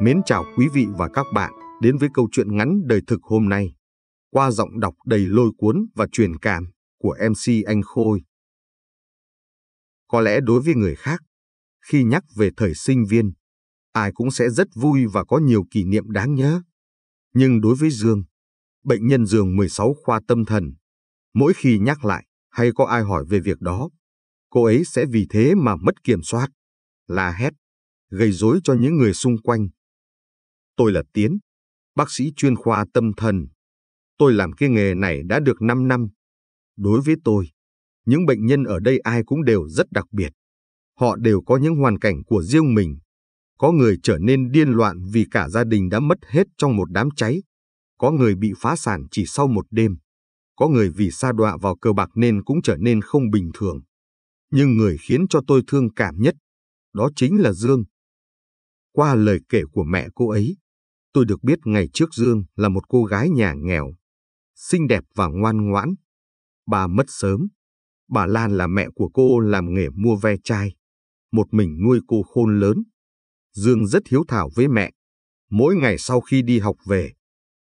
Mến chào quý vị và các bạn đến với câu chuyện ngắn đời thực hôm nay qua giọng đọc đầy lôi cuốn và truyền cảm của MC Anh Khôi. Có lẽ đối với người khác, khi nhắc về thời sinh viên, ai cũng sẽ rất vui và có nhiều kỷ niệm đáng nhớ. Nhưng đối với Dương, bệnh nhân giường 16 khoa tâm thần, mỗi khi nhắc lại hay có ai hỏi về việc đó, cô ấy sẽ vì thế mà mất kiểm soát, la hét, gây rối cho những người xung quanh Tôi là Tiến, bác sĩ chuyên khoa tâm thần. Tôi làm cái nghề này đã được 5 năm. Đối với tôi, những bệnh nhân ở đây ai cũng đều rất đặc biệt. Họ đều có những hoàn cảnh của riêng mình. Có người trở nên điên loạn vì cả gia đình đã mất hết trong một đám cháy. Có người bị phá sản chỉ sau một đêm. Có người vì sa đọa vào cờ bạc nên cũng trở nên không bình thường. Nhưng người khiến cho tôi thương cảm nhất, đó chính là Dương. Qua lời kể của mẹ cô ấy, Tôi được biết ngày trước Dương là một cô gái nhà nghèo, xinh đẹp và ngoan ngoãn. Bà mất sớm. Bà Lan là mẹ của cô làm nghề mua ve chai. Một mình nuôi cô khôn lớn. Dương rất hiếu thảo với mẹ. Mỗi ngày sau khi đi học về,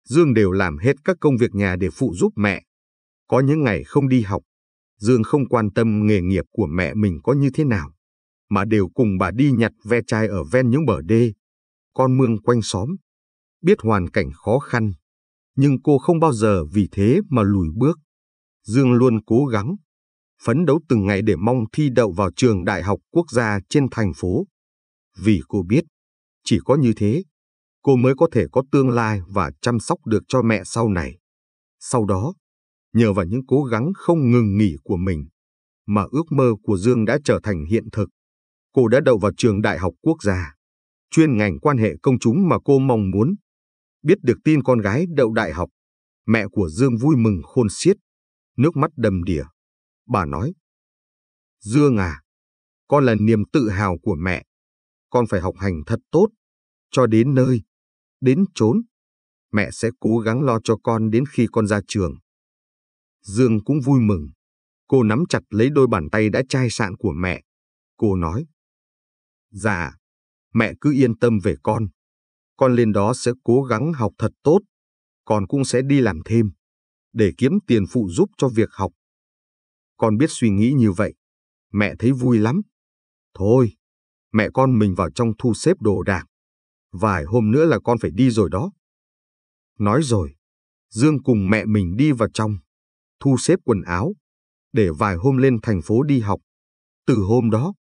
Dương đều làm hết các công việc nhà để phụ giúp mẹ. Có những ngày không đi học, Dương không quan tâm nghề nghiệp của mẹ mình có như thế nào, mà đều cùng bà đi nhặt ve chai ở ven những bờ đê, con mương quanh xóm biết hoàn cảnh khó khăn, nhưng cô không bao giờ vì thế mà lùi bước. Dương luôn cố gắng, phấn đấu từng ngày để mong thi đậu vào trường đại học quốc gia trên thành phố. Vì cô biết, chỉ có như thế, cô mới có thể có tương lai và chăm sóc được cho mẹ sau này. Sau đó, nhờ vào những cố gắng không ngừng nghỉ của mình, mà ước mơ của Dương đã trở thành hiện thực. Cô đã đậu vào trường đại học quốc gia, chuyên ngành quan hệ công chúng mà cô mong muốn. Biết được tin con gái đậu đại học, mẹ của Dương vui mừng khôn xiết, nước mắt đầm đìa. Bà nói, Dương à, con là niềm tự hào của mẹ. Con phải học hành thật tốt, cho đến nơi, đến chốn. Mẹ sẽ cố gắng lo cho con đến khi con ra trường. Dương cũng vui mừng. Cô nắm chặt lấy đôi bàn tay đã chai sạn của mẹ. Cô nói, Dạ, mẹ cứ yên tâm về con. Con lên đó sẽ cố gắng học thật tốt, con cũng sẽ đi làm thêm, để kiếm tiền phụ giúp cho việc học. Con biết suy nghĩ như vậy, mẹ thấy vui lắm. Thôi, mẹ con mình vào trong thu xếp đồ đạc. Vài hôm nữa là con phải đi rồi đó. Nói rồi, Dương cùng mẹ mình đi vào trong, thu xếp quần áo, để vài hôm lên thành phố đi học. Từ hôm đó,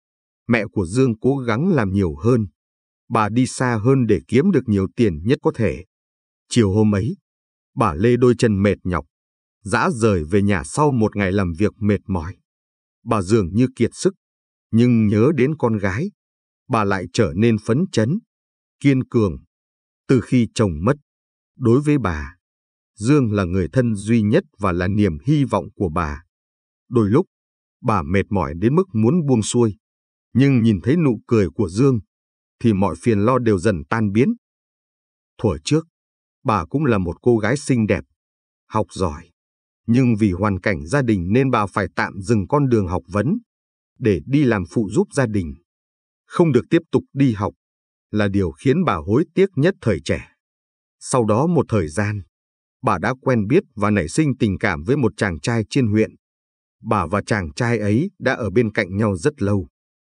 mẹ của Dương cố gắng làm nhiều hơn, bà đi xa hơn để kiếm được nhiều tiền nhất có thể. Chiều hôm ấy, bà lê đôi chân mệt nhọc, dã rời về nhà sau một ngày làm việc mệt mỏi. Bà dường như kiệt sức, nhưng nhớ đến con gái, bà lại trở nên phấn chấn, kiên cường. Từ khi chồng mất, đối với bà, Dương là người thân duy nhất và là niềm hy vọng của bà. Đôi lúc, bà mệt mỏi đến mức muốn buông xuôi, nhưng nhìn thấy nụ cười của Dương, thì mọi phiền lo đều dần tan biến. Thuở trước, bà cũng là một cô gái xinh đẹp, học giỏi. Nhưng vì hoàn cảnh gia đình nên bà phải tạm dừng con đường học vấn để đi làm phụ giúp gia đình. Không được tiếp tục đi học là điều khiến bà hối tiếc nhất thời trẻ. Sau đó một thời gian, bà đã quen biết và nảy sinh tình cảm với một chàng trai trên huyện. Bà và chàng trai ấy đã ở bên cạnh nhau rất lâu,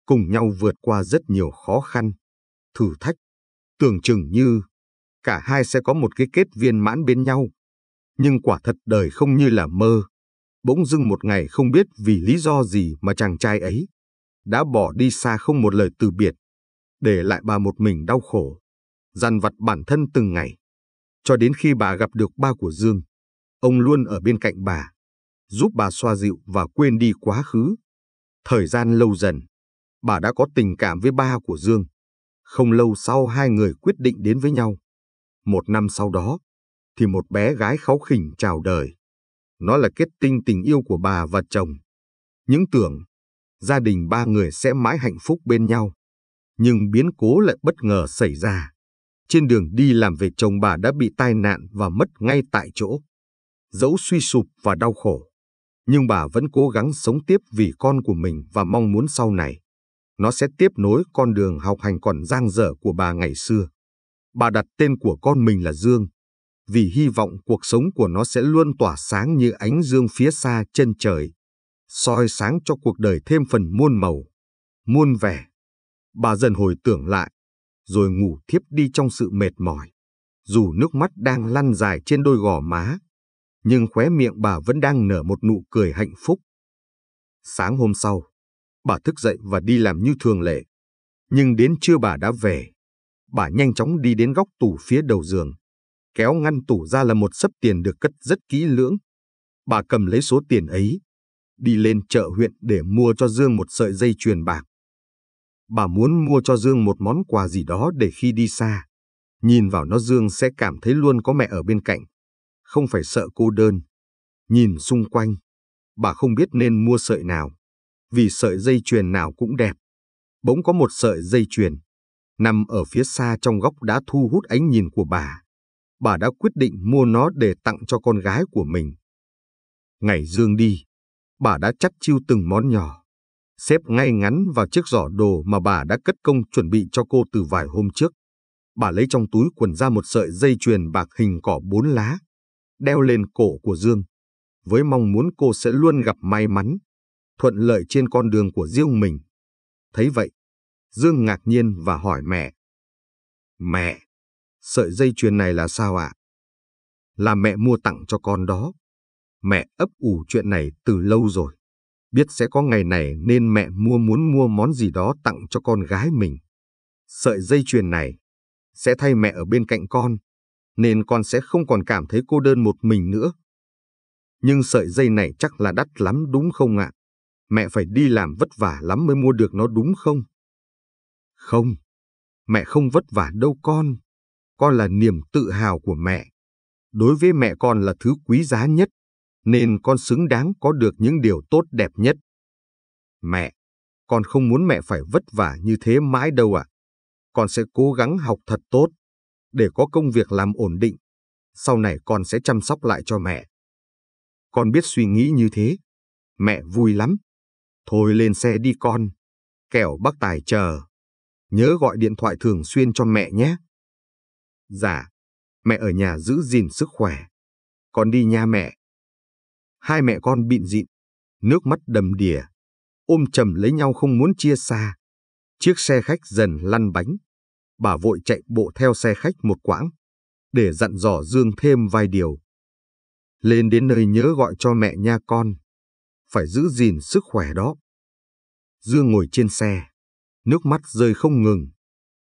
cùng nhau vượt qua rất nhiều khó khăn, thử thách, tưởng chừng như cả hai sẽ có một cái kết viên mãn bên nhau. Nhưng quả thật đời không như là mơ. Bỗng dưng một ngày không biết vì lý do gì mà chàng trai ấy đã bỏ đi xa không một lời từ biệt, để lại bà một mình đau khổ, dằn vặt bản thân từng ngày. Cho đến khi bà gặp được ba của Dương, ông luôn ở bên cạnh bà, giúp bà xoa dịu và quên đi quá khứ. Thời gian lâu dần, bà đã có tình cảm với ba của Dương, không lâu sau hai người quyết định đến với nhau. Một năm sau đó, thì một bé gái kháu khỉnh chào đời. Nó là kết tinh tình yêu của bà và chồng. Những tưởng, gia đình ba người sẽ mãi hạnh phúc bên nhau. Nhưng biến cố lại bất ngờ xảy ra. Trên đường đi làm về chồng bà đã bị tai nạn và mất ngay tại chỗ. Dẫu suy sụp và đau khổ, nhưng bà vẫn cố gắng sống tiếp vì con của mình và mong muốn sau này nó sẽ tiếp nối con đường học hành còn giang dở của bà ngày xưa. Bà đặt tên của con mình là Dương, vì hy vọng cuộc sống của nó sẽ luôn tỏa sáng như ánh dương phía xa chân trời, soi sáng cho cuộc đời thêm phần muôn màu, muôn vẻ. Bà dần hồi tưởng lại, rồi ngủ thiếp đi trong sự mệt mỏi. Dù nước mắt đang lăn dài trên đôi gò má, nhưng khóe miệng bà vẫn đang nở một nụ cười hạnh phúc. Sáng hôm sau, Bà thức dậy và đi làm như thường lệ. Nhưng đến trưa bà đã về. Bà nhanh chóng đi đến góc tủ phía đầu giường. Kéo ngăn tủ ra là một sấp tiền được cất rất kỹ lưỡng. Bà cầm lấy số tiền ấy. Đi lên chợ huyện để mua cho Dương một sợi dây chuyền bạc. Bà muốn mua cho Dương một món quà gì đó để khi đi xa. Nhìn vào nó Dương sẽ cảm thấy luôn có mẹ ở bên cạnh. Không phải sợ cô đơn. Nhìn xung quanh. Bà không biết nên mua sợi nào vì sợi dây chuyền nào cũng đẹp. Bỗng có một sợi dây chuyền, nằm ở phía xa trong góc đã thu hút ánh nhìn của bà. Bà đã quyết định mua nó để tặng cho con gái của mình. Ngày Dương đi, bà đã chắt chiêu từng món nhỏ, xếp ngay ngắn vào chiếc giỏ đồ mà bà đã cất công chuẩn bị cho cô từ vài hôm trước. Bà lấy trong túi quần ra một sợi dây chuyền bạc hình cỏ bốn lá, đeo lên cổ của Dương, với mong muốn cô sẽ luôn gặp may mắn thuận lợi trên con đường của riêng mình. Thấy vậy, Dương ngạc nhiên và hỏi mẹ. Mẹ, sợi dây chuyền này là sao ạ? Là mẹ mua tặng cho con đó. Mẹ ấp ủ chuyện này từ lâu rồi. Biết sẽ có ngày này nên mẹ mua muốn mua món gì đó tặng cho con gái mình. Sợi dây chuyền này sẽ thay mẹ ở bên cạnh con, nên con sẽ không còn cảm thấy cô đơn một mình nữa. Nhưng sợi dây này chắc là đắt lắm đúng không ạ? À? mẹ phải đi làm vất vả lắm mới mua được nó đúng không? Không, mẹ không vất vả đâu con. Con là niềm tự hào của mẹ. Đối với mẹ con là thứ quý giá nhất, nên con xứng đáng có được những điều tốt đẹp nhất. Mẹ, con không muốn mẹ phải vất vả như thế mãi đâu ạ. À. Con sẽ cố gắng học thật tốt, để có công việc làm ổn định. Sau này con sẽ chăm sóc lại cho mẹ. Con biết suy nghĩ như thế. Mẹ vui lắm. Thôi lên xe đi con, kẻo bác Tài chờ. Nhớ gọi điện thoại thường xuyên cho mẹ nhé. Dạ, mẹ ở nhà giữ gìn sức khỏe. Con đi nha mẹ. Hai mẹ con bịn dịn, nước mắt đầm đìa, ôm chầm lấy nhau không muốn chia xa. Chiếc xe khách dần lăn bánh. Bà vội chạy bộ theo xe khách một quãng, để dặn dò Dương thêm vài điều. Lên đến nơi nhớ gọi cho mẹ nha con phải giữ gìn sức khỏe đó. Dương ngồi trên xe, nước mắt rơi không ngừng,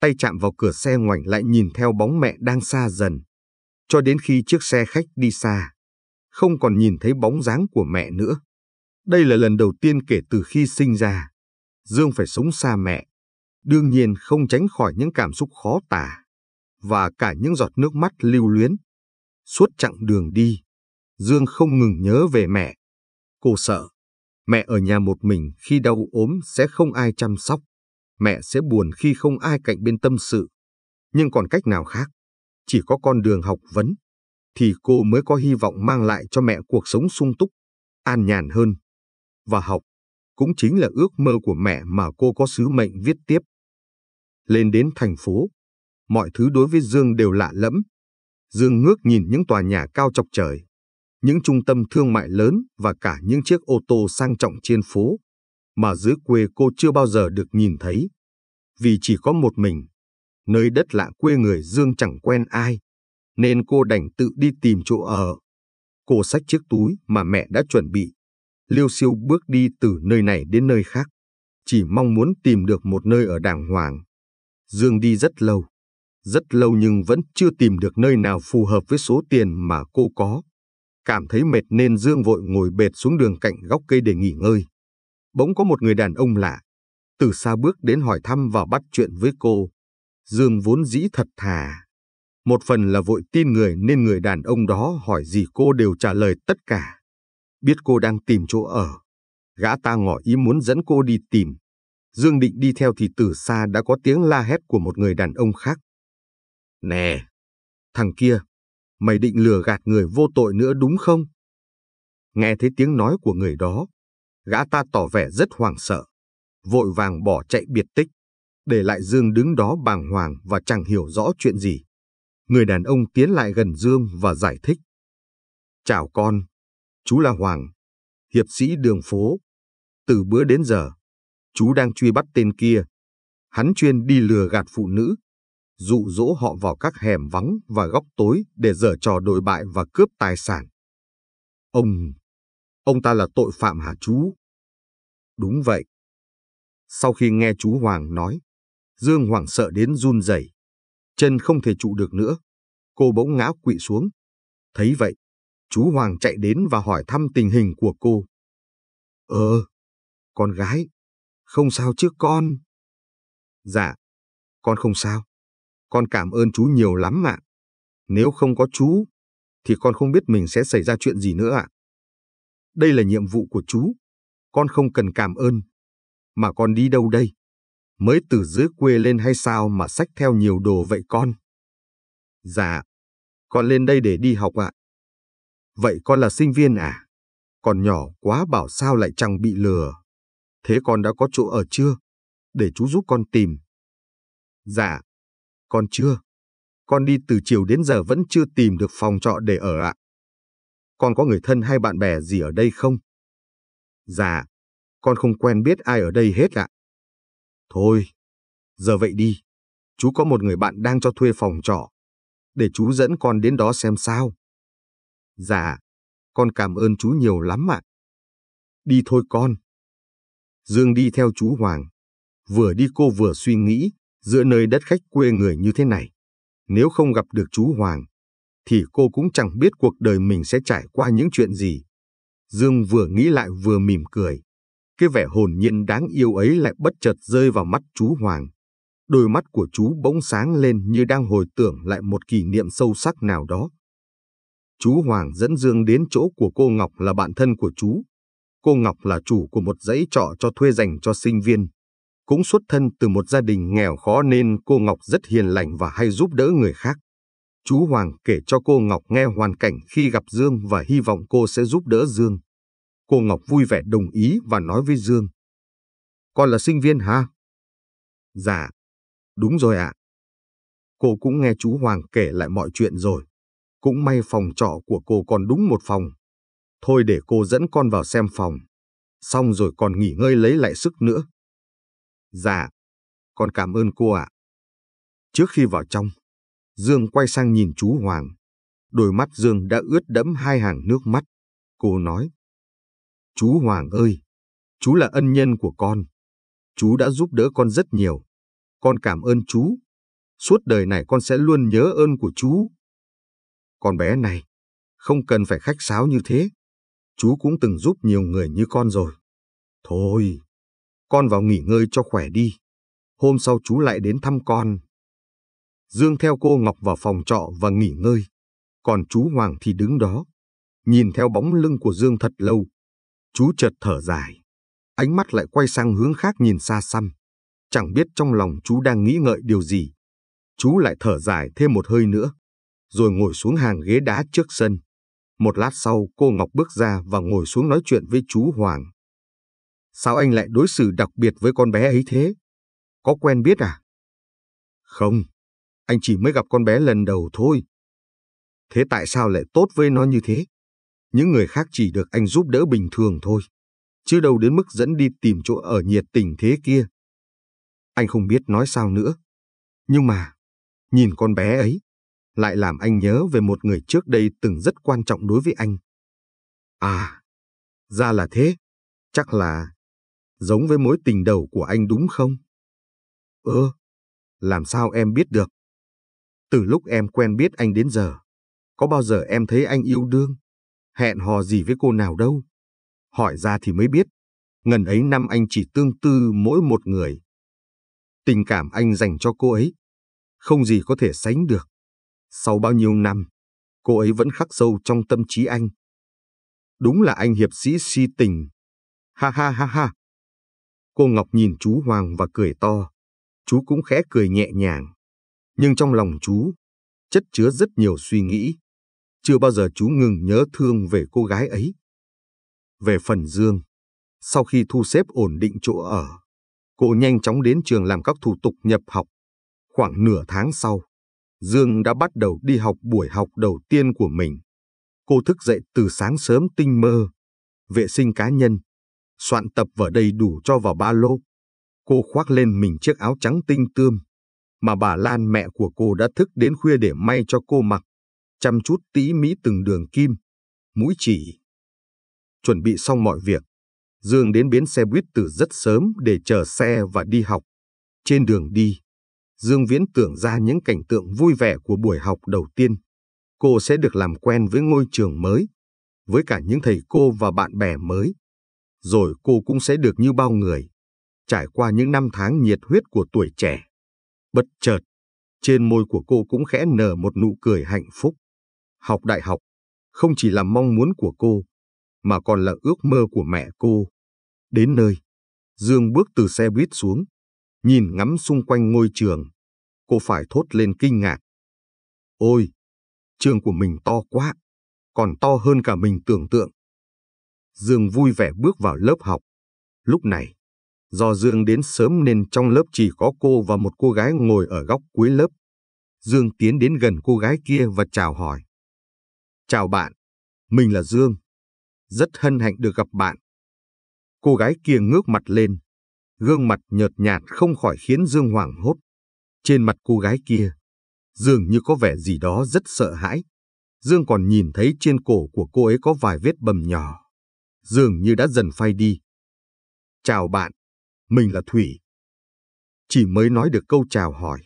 tay chạm vào cửa xe ngoảnh lại nhìn theo bóng mẹ đang xa dần, cho đến khi chiếc xe khách đi xa, không còn nhìn thấy bóng dáng của mẹ nữa. Đây là lần đầu tiên kể từ khi sinh ra, Dương phải sống xa mẹ, đương nhiên không tránh khỏi những cảm xúc khó tả và cả những giọt nước mắt lưu luyến. Suốt chặng đường đi, Dương không ngừng nhớ về mẹ. Cô sợ, Mẹ ở nhà một mình khi đau ốm sẽ không ai chăm sóc. Mẹ sẽ buồn khi không ai cạnh bên tâm sự. Nhưng còn cách nào khác? Chỉ có con đường học vấn. Thì cô mới có hy vọng mang lại cho mẹ cuộc sống sung túc, an nhàn hơn. Và học cũng chính là ước mơ của mẹ mà cô có sứ mệnh viết tiếp. Lên đến thành phố, mọi thứ đối với Dương đều lạ lẫm. Dương ngước nhìn những tòa nhà cao chọc trời, những trung tâm thương mại lớn và cả những chiếc ô tô sang trọng trên phố mà dưới quê cô chưa bao giờ được nhìn thấy. Vì chỉ có một mình, nơi đất lạ quê người Dương chẳng quen ai, nên cô đành tự đi tìm chỗ ở. Cô xách chiếc túi mà mẹ đã chuẩn bị, liêu siêu bước đi từ nơi này đến nơi khác, chỉ mong muốn tìm được một nơi ở đàng hoàng. Dương đi rất lâu, rất lâu nhưng vẫn chưa tìm được nơi nào phù hợp với số tiền mà cô có. Cảm thấy mệt nên Dương vội ngồi bệt xuống đường cạnh góc cây để nghỉ ngơi. Bỗng có một người đàn ông lạ, từ xa bước đến hỏi thăm và bắt chuyện với cô. Dương vốn dĩ thật thà. Một phần là vội tin người nên người đàn ông đó hỏi gì cô đều trả lời tất cả. Biết cô đang tìm chỗ ở. Gã ta ngỏ ý muốn dẫn cô đi tìm. Dương định đi theo thì từ xa đã có tiếng la hét của một người đàn ông khác. Nè, thằng kia, mày định lừa gạt người vô tội nữa đúng không? Nghe thấy tiếng nói của người đó, gã ta tỏ vẻ rất hoảng sợ, vội vàng bỏ chạy biệt tích, để lại Dương đứng đó bàng hoàng và chẳng hiểu rõ chuyện gì. Người đàn ông tiến lại gần Dương và giải thích. Chào con, chú là Hoàng, hiệp sĩ đường phố. Từ bữa đến giờ, chú đang truy bắt tên kia. Hắn chuyên đi lừa gạt phụ nữ dụ dỗ họ vào các hẻm vắng và góc tối để dở trò đội bại và cướp tài sản. Ông, ông ta là tội phạm hả chú? Đúng vậy. Sau khi nghe chú Hoàng nói, Dương Hoàng sợ đến run rẩy, chân không thể trụ được nữa. Cô bỗng ngã quỵ xuống. Thấy vậy, chú Hoàng chạy đến và hỏi thăm tình hình của cô. Ờ, con gái, không sao chứ con? Dạ, con không sao. Con cảm ơn chú nhiều lắm ạ. Nếu không có chú, thì con không biết mình sẽ xảy ra chuyện gì nữa ạ. Đây là nhiệm vụ của chú. Con không cần cảm ơn. Mà con đi đâu đây? Mới từ dưới quê lên hay sao mà sách theo nhiều đồ vậy con? Dạ, con lên đây để đi học ạ. Vậy con là sinh viên à? Còn nhỏ quá bảo sao lại chẳng bị lừa. Thế con đã có chỗ ở chưa? Để chú giúp con tìm. Dạ, con chưa? Con đi từ chiều đến giờ vẫn chưa tìm được phòng trọ để ở ạ. Con có người thân hay bạn bè gì ở đây không? Dạ, con không quen biết ai ở đây hết ạ. Thôi, giờ vậy đi. Chú có một người bạn đang cho thuê phòng trọ. Để chú dẫn con đến đó xem sao. Dạ, con cảm ơn chú nhiều lắm ạ. Đi thôi con. Dương đi theo chú Hoàng. Vừa đi cô vừa suy nghĩ, giữa nơi đất khách quê người như thế này, nếu không gặp được chú Hoàng, thì cô cũng chẳng biết cuộc đời mình sẽ trải qua những chuyện gì. Dương vừa nghĩ lại vừa mỉm cười. Cái vẻ hồn nhiên đáng yêu ấy lại bất chợt rơi vào mắt chú Hoàng. Đôi mắt của chú bỗng sáng lên như đang hồi tưởng lại một kỷ niệm sâu sắc nào đó. Chú Hoàng dẫn Dương đến chỗ của cô Ngọc là bạn thân của chú. Cô Ngọc là chủ của một dãy trọ cho thuê dành cho sinh viên. Cũng xuất thân từ một gia đình nghèo khó nên cô Ngọc rất hiền lành và hay giúp đỡ người khác. Chú Hoàng kể cho cô Ngọc nghe hoàn cảnh khi gặp Dương và hy vọng cô sẽ giúp đỡ Dương. Cô Ngọc vui vẻ đồng ý và nói với Dương. Con là sinh viên ha? Dạ, đúng rồi ạ. Cô cũng nghe chú Hoàng kể lại mọi chuyện rồi. Cũng may phòng trọ của cô còn đúng một phòng. Thôi để cô dẫn con vào xem phòng. Xong rồi còn nghỉ ngơi lấy lại sức nữa. Dạ, con cảm ơn cô ạ. Trước khi vào trong, Dương quay sang nhìn chú Hoàng. Đôi mắt Dương đã ướt đẫm hai hàng nước mắt. Cô nói, Chú Hoàng ơi, chú là ân nhân của con. Chú đã giúp đỡ con rất nhiều. Con cảm ơn chú. Suốt đời này con sẽ luôn nhớ ơn của chú. Con bé này, không cần phải khách sáo như thế. Chú cũng từng giúp nhiều người như con rồi. Thôi, con vào nghỉ ngơi cho khỏe đi. Hôm sau chú lại đến thăm con. Dương theo cô Ngọc vào phòng trọ và nghỉ ngơi. Còn chú Hoàng thì đứng đó. Nhìn theo bóng lưng của Dương thật lâu. Chú chợt thở dài. Ánh mắt lại quay sang hướng khác nhìn xa xăm. Chẳng biết trong lòng chú đang nghĩ ngợi điều gì. Chú lại thở dài thêm một hơi nữa. Rồi ngồi xuống hàng ghế đá trước sân. Một lát sau cô Ngọc bước ra và ngồi xuống nói chuyện với chú Hoàng. Sao anh lại đối xử đặc biệt với con bé ấy thế? Có quen biết à? Không, anh chỉ mới gặp con bé lần đầu thôi. Thế tại sao lại tốt với nó như thế? Những người khác chỉ được anh giúp đỡ bình thường thôi, chứ đâu đến mức dẫn đi tìm chỗ ở nhiệt tình thế kia. Anh không biết nói sao nữa. Nhưng mà, nhìn con bé ấy, lại làm anh nhớ về một người trước đây từng rất quan trọng đối với anh. À, ra là thế. Chắc là giống với mối tình đầu của anh đúng không? Ơ, ừ, làm sao em biết được? Từ lúc em quen biết anh đến giờ, có bao giờ em thấy anh yêu đương, hẹn hò gì với cô nào đâu? Hỏi ra thì mới biết, ngần ấy năm anh chỉ tương tư mỗi một người. Tình cảm anh dành cho cô ấy, không gì có thể sánh được. Sau bao nhiêu năm, cô ấy vẫn khắc sâu trong tâm trí anh. Đúng là anh hiệp sĩ si tình. Ha ha ha ha, Cô Ngọc nhìn chú Hoàng và cười to. Chú cũng khẽ cười nhẹ nhàng. Nhưng trong lòng chú, chất chứa rất nhiều suy nghĩ. Chưa bao giờ chú ngừng nhớ thương về cô gái ấy. Về phần Dương, sau khi thu xếp ổn định chỗ ở, cô nhanh chóng đến trường làm các thủ tục nhập học. Khoảng nửa tháng sau, Dương đã bắt đầu đi học buổi học đầu tiên của mình. Cô thức dậy từ sáng sớm tinh mơ, vệ sinh cá nhân, soạn tập vở đầy đủ cho vào ba lô. Cô khoác lên mình chiếc áo trắng tinh tươm, mà bà Lan mẹ của cô đã thức đến khuya để may cho cô mặc, chăm chút tỉ mỉ từng đường kim, mũi chỉ. Chuẩn bị xong mọi việc, Dương đến bến xe buýt từ rất sớm để chờ xe và đi học. Trên đường đi, Dương viễn tưởng ra những cảnh tượng vui vẻ của buổi học đầu tiên. Cô sẽ được làm quen với ngôi trường mới, với cả những thầy cô và bạn bè mới rồi cô cũng sẽ được như bao người, trải qua những năm tháng nhiệt huyết của tuổi trẻ. Bất chợt, trên môi của cô cũng khẽ nở một nụ cười hạnh phúc. Học đại học, không chỉ là mong muốn của cô, mà còn là ước mơ của mẹ cô. Đến nơi, Dương bước từ xe buýt xuống, nhìn ngắm xung quanh ngôi trường. Cô phải thốt lên kinh ngạc. Ôi, trường của mình to quá, còn to hơn cả mình tưởng tượng. Dương vui vẻ bước vào lớp học. Lúc này, do Dương đến sớm nên trong lớp chỉ có cô và một cô gái ngồi ở góc cuối lớp. Dương tiến đến gần cô gái kia và chào hỏi. Chào bạn, mình là Dương. Rất hân hạnh được gặp bạn. Cô gái kia ngước mặt lên. Gương mặt nhợt nhạt không khỏi khiến Dương hoảng hốt. Trên mặt cô gái kia, Dương như có vẻ gì đó rất sợ hãi. Dương còn nhìn thấy trên cổ của cô ấy có vài vết bầm nhỏ dường như đã dần phai đi. Chào bạn, mình là Thủy. Chỉ mới nói được câu chào hỏi,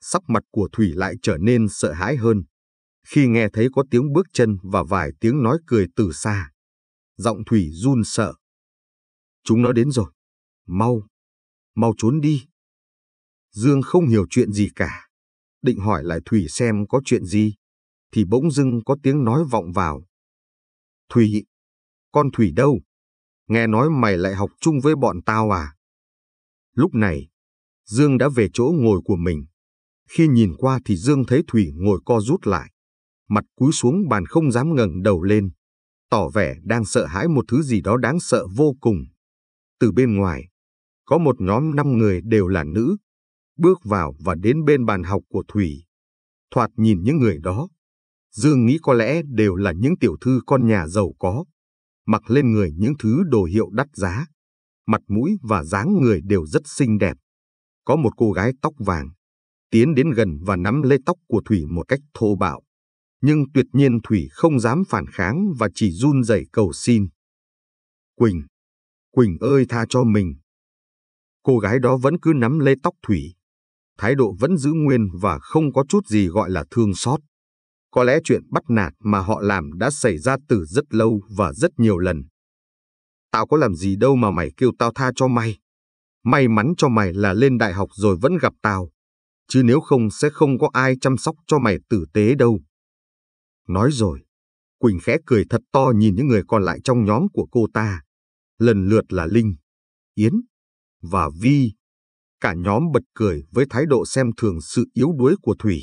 sắc mặt của Thủy lại trở nên sợ hãi hơn, khi nghe thấy có tiếng bước chân và vài tiếng nói cười từ xa. Giọng Thủy run sợ. Chúng nó đến rồi. Mau, mau trốn đi. Dương không hiểu chuyện gì cả. Định hỏi lại Thủy xem có chuyện gì, thì bỗng dưng có tiếng nói vọng vào. Thủy, con Thủy đâu? Nghe nói mày lại học chung với bọn tao à? Lúc này, Dương đã về chỗ ngồi của mình. Khi nhìn qua thì Dương thấy Thủy ngồi co rút lại. Mặt cúi xuống bàn không dám ngẩng đầu lên. Tỏ vẻ đang sợ hãi một thứ gì đó đáng sợ vô cùng. Từ bên ngoài, có một nhóm năm người đều là nữ. Bước vào và đến bên bàn học của Thủy. Thoạt nhìn những người đó, Dương nghĩ có lẽ đều là những tiểu thư con nhà giàu có mặc lên người những thứ đồ hiệu đắt giá. Mặt mũi và dáng người đều rất xinh đẹp. Có một cô gái tóc vàng, tiến đến gần và nắm lấy tóc của Thủy một cách thô bạo. Nhưng tuyệt nhiên Thủy không dám phản kháng và chỉ run rẩy cầu xin. Quỳnh, Quỳnh ơi tha cho mình. Cô gái đó vẫn cứ nắm lấy tóc Thủy. Thái độ vẫn giữ nguyên và không có chút gì gọi là thương xót. Có lẽ chuyện bắt nạt mà họ làm đã xảy ra từ rất lâu và rất nhiều lần. Tao có làm gì đâu mà mày kêu tao tha cho mày. May mắn cho mày là lên đại học rồi vẫn gặp tao. Chứ nếu không sẽ không có ai chăm sóc cho mày tử tế đâu. Nói rồi, Quỳnh khẽ cười thật to nhìn những người còn lại trong nhóm của cô ta. Lần lượt là Linh, Yến và Vi. Cả nhóm bật cười với thái độ xem thường sự yếu đuối của Thủy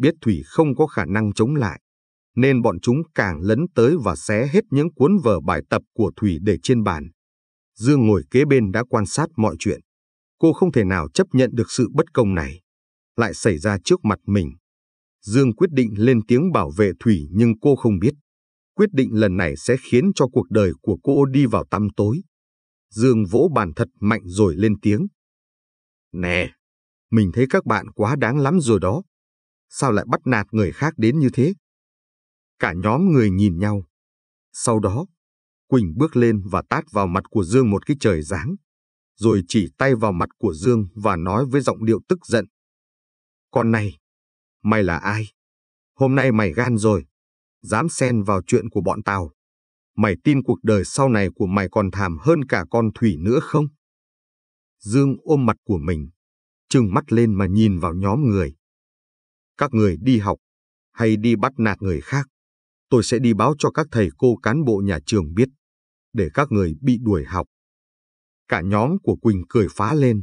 biết thủy không có khả năng chống lại, nên bọn chúng càng lấn tới và xé hết những cuốn vở bài tập của thủy để trên bàn. Dương ngồi kế bên đã quan sát mọi chuyện. Cô không thể nào chấp nhận được sự bất công này. Lại xảy ra trước mặt mình. Dương quyết định lên tiếng bảo vệ Thủy nhưng cô không biết. Quyết định lần này sẽ khiến cho cuộc đời của cô đi vào tăm tối. Dương vỗ bàn thật mạnh rồi lên tiếng. Nè, mình thấy các bạn quá đáng lắm rồi đó sao lại bắt nạt người khác đến như thế? Cả nhóm người nhìn nhau. Sau đó, Quỳnh bước lên và tát vào mặt của Dương một cái trời giáng, rồi chỉ tay vào mặt của Dương và nói với giọng điệu tức giận. Con này, mày là ai? Hôm nay mày gan rồi, dám xen vào chuyện của bọn tao. Mày tin cuộc đời sau này của mày còn thảm hơn cả con thủy nữa không? Dương ôm mặt của mình, trừng mắt lên mà nhìn vào nhóm người các người đi học, hay đi bắt nạt người khác, tôi sẽ đi báo cho các thầy cô cán bộ nhà trường biết, để các người bị đuổi học. Cả nhóm của Quỳnh cười phá lên.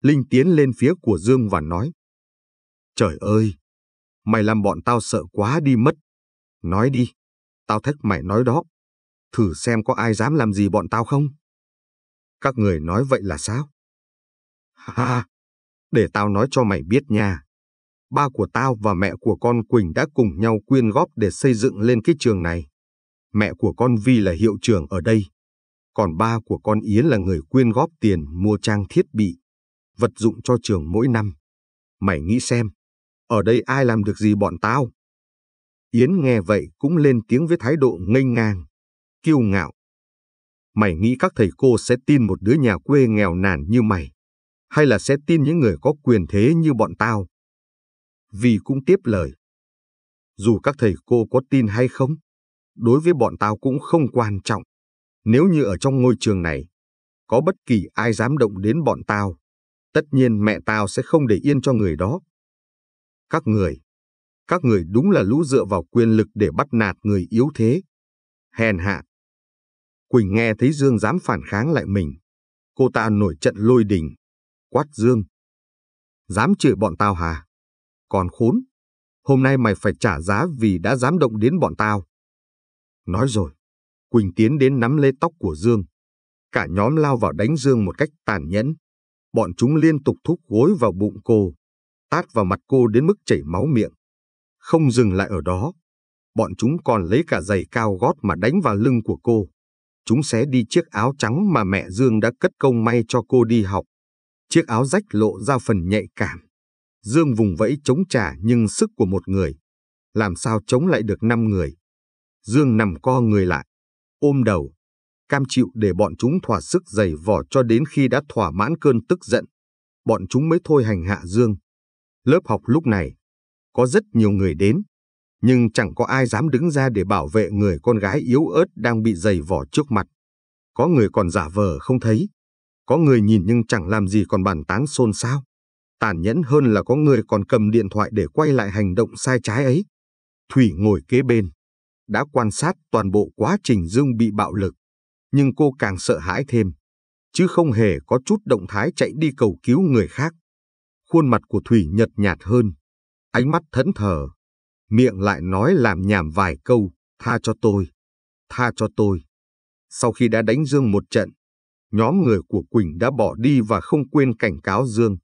Linh tiến lên phía của Dương và nói. Trời ơi, mày làm bọn tao sợ quá đi mất. Nói đi, tao thách mày nói đó. Thử xem có ai dám làm gì bọn tao không? Các người nói vậy là sao? Ha, để tao nói cho mày biết nha ba của tao và mẹ của con Quỳnh đã cùng nhau quyên góp để xây dựng lên cái trường này. Mẹ của con Vi là hiệu trưởng ở đây. Còn ba của con Yến là người quyên góp tiền mua trang thiết bị, vật dụng cho trường mỗi năm. Mày nghĩ xem, ở đây ai làm được gì bọn tao? Yến nghe vậy cũng lên tiếng với thái độ ngây ngang, kiêu ngạo. Mày nghĩ các thầy cô sẽ tin một đứa nhà quê nghèo nàn như mày, hay là sẽ tin những người có quyền thế như bọn tao? vì cũng tiếp lời. Dù các thầy cô có tin hay không, đối với bọn tao cũng không quan trọng. Nếu như ở trong ngôi trường này, có bất kỳ ai dám động đến bọn tao, tất nhiên mẹ tao sẽ không để yên cho người đó. Các người, các người đúng là lũ dựa vào quyền lực để bắt nạt người yếu thế. Hèn hạ. Quỳnh nghe thấy Dương dám phản kháng lại mình. Cô ta nổi trận lôi đình. Quát Dương. Dám chửi bọn tao hả? còn khốn. Hôm nay mày phải trả giá vì đã dám động đến bọn tao. Nói rồi, Quỳnh tiến đến nắm lấy tóc của Dương. Cả nhóm lao vào đánh Dương một cách tàn nhẫn. Bọn chúng liên tục thúc gối vào bụng cô, tát vào mặt cô đến mức chảy máu miệng. Không dừng lại ở đó, bọn chúng còn lấy cả giày cao gót mà đánh vào lưng của cô. Chúng xé đi chiếc áo trắng mà mẹ Dương đã cất công may cho cô đi học. Chiếc áo rách lộ ra phần nhạy cảm. Dương vùng vẫy chống trả nhưng sức của một người. Làm sao chống lại được năm người. Dương nằm co người lại, ôm đầu, cam chịu để bọn chúng thỏa sức giày vò cho đến khi đã thỏa mãn cơn tức giận. Bọn chúng mới thôi hành hạ Dương. Lớp học lúc này, có rất nhiều người đến, nhưng chẳng có ai dám đứng ra để bảo vệ người con gái yếu ớt đang bị giày vò trước mặt. Có người còn giả vờ không thấy, có người nhìn nhưng chẳng làm gì còn bàn tán xôn xao. Tàn nhẫn hơn là có người còn cầm điện thoại để quay lại hành động sai trái ấy. Thủy ngồi kế bên, đã quan sát toàn bộ quá trình Dương bị bạo lực, nhưng cô càng sợ hãi thêm, chứ không hề có chút động thái chạy đi cầu cứu người khác. Khuôn mặt của Thủy nhợt nhạt hơn, ánh mắt thẫn thờ, miệng lại nói làm nhảm vài câu, tha cho tôi, tha cho tôi. Sau khi đã đánh Dương một trận, nhóm người của Quỳnh đã bỏ đi và không quên cảnh cáo Dương.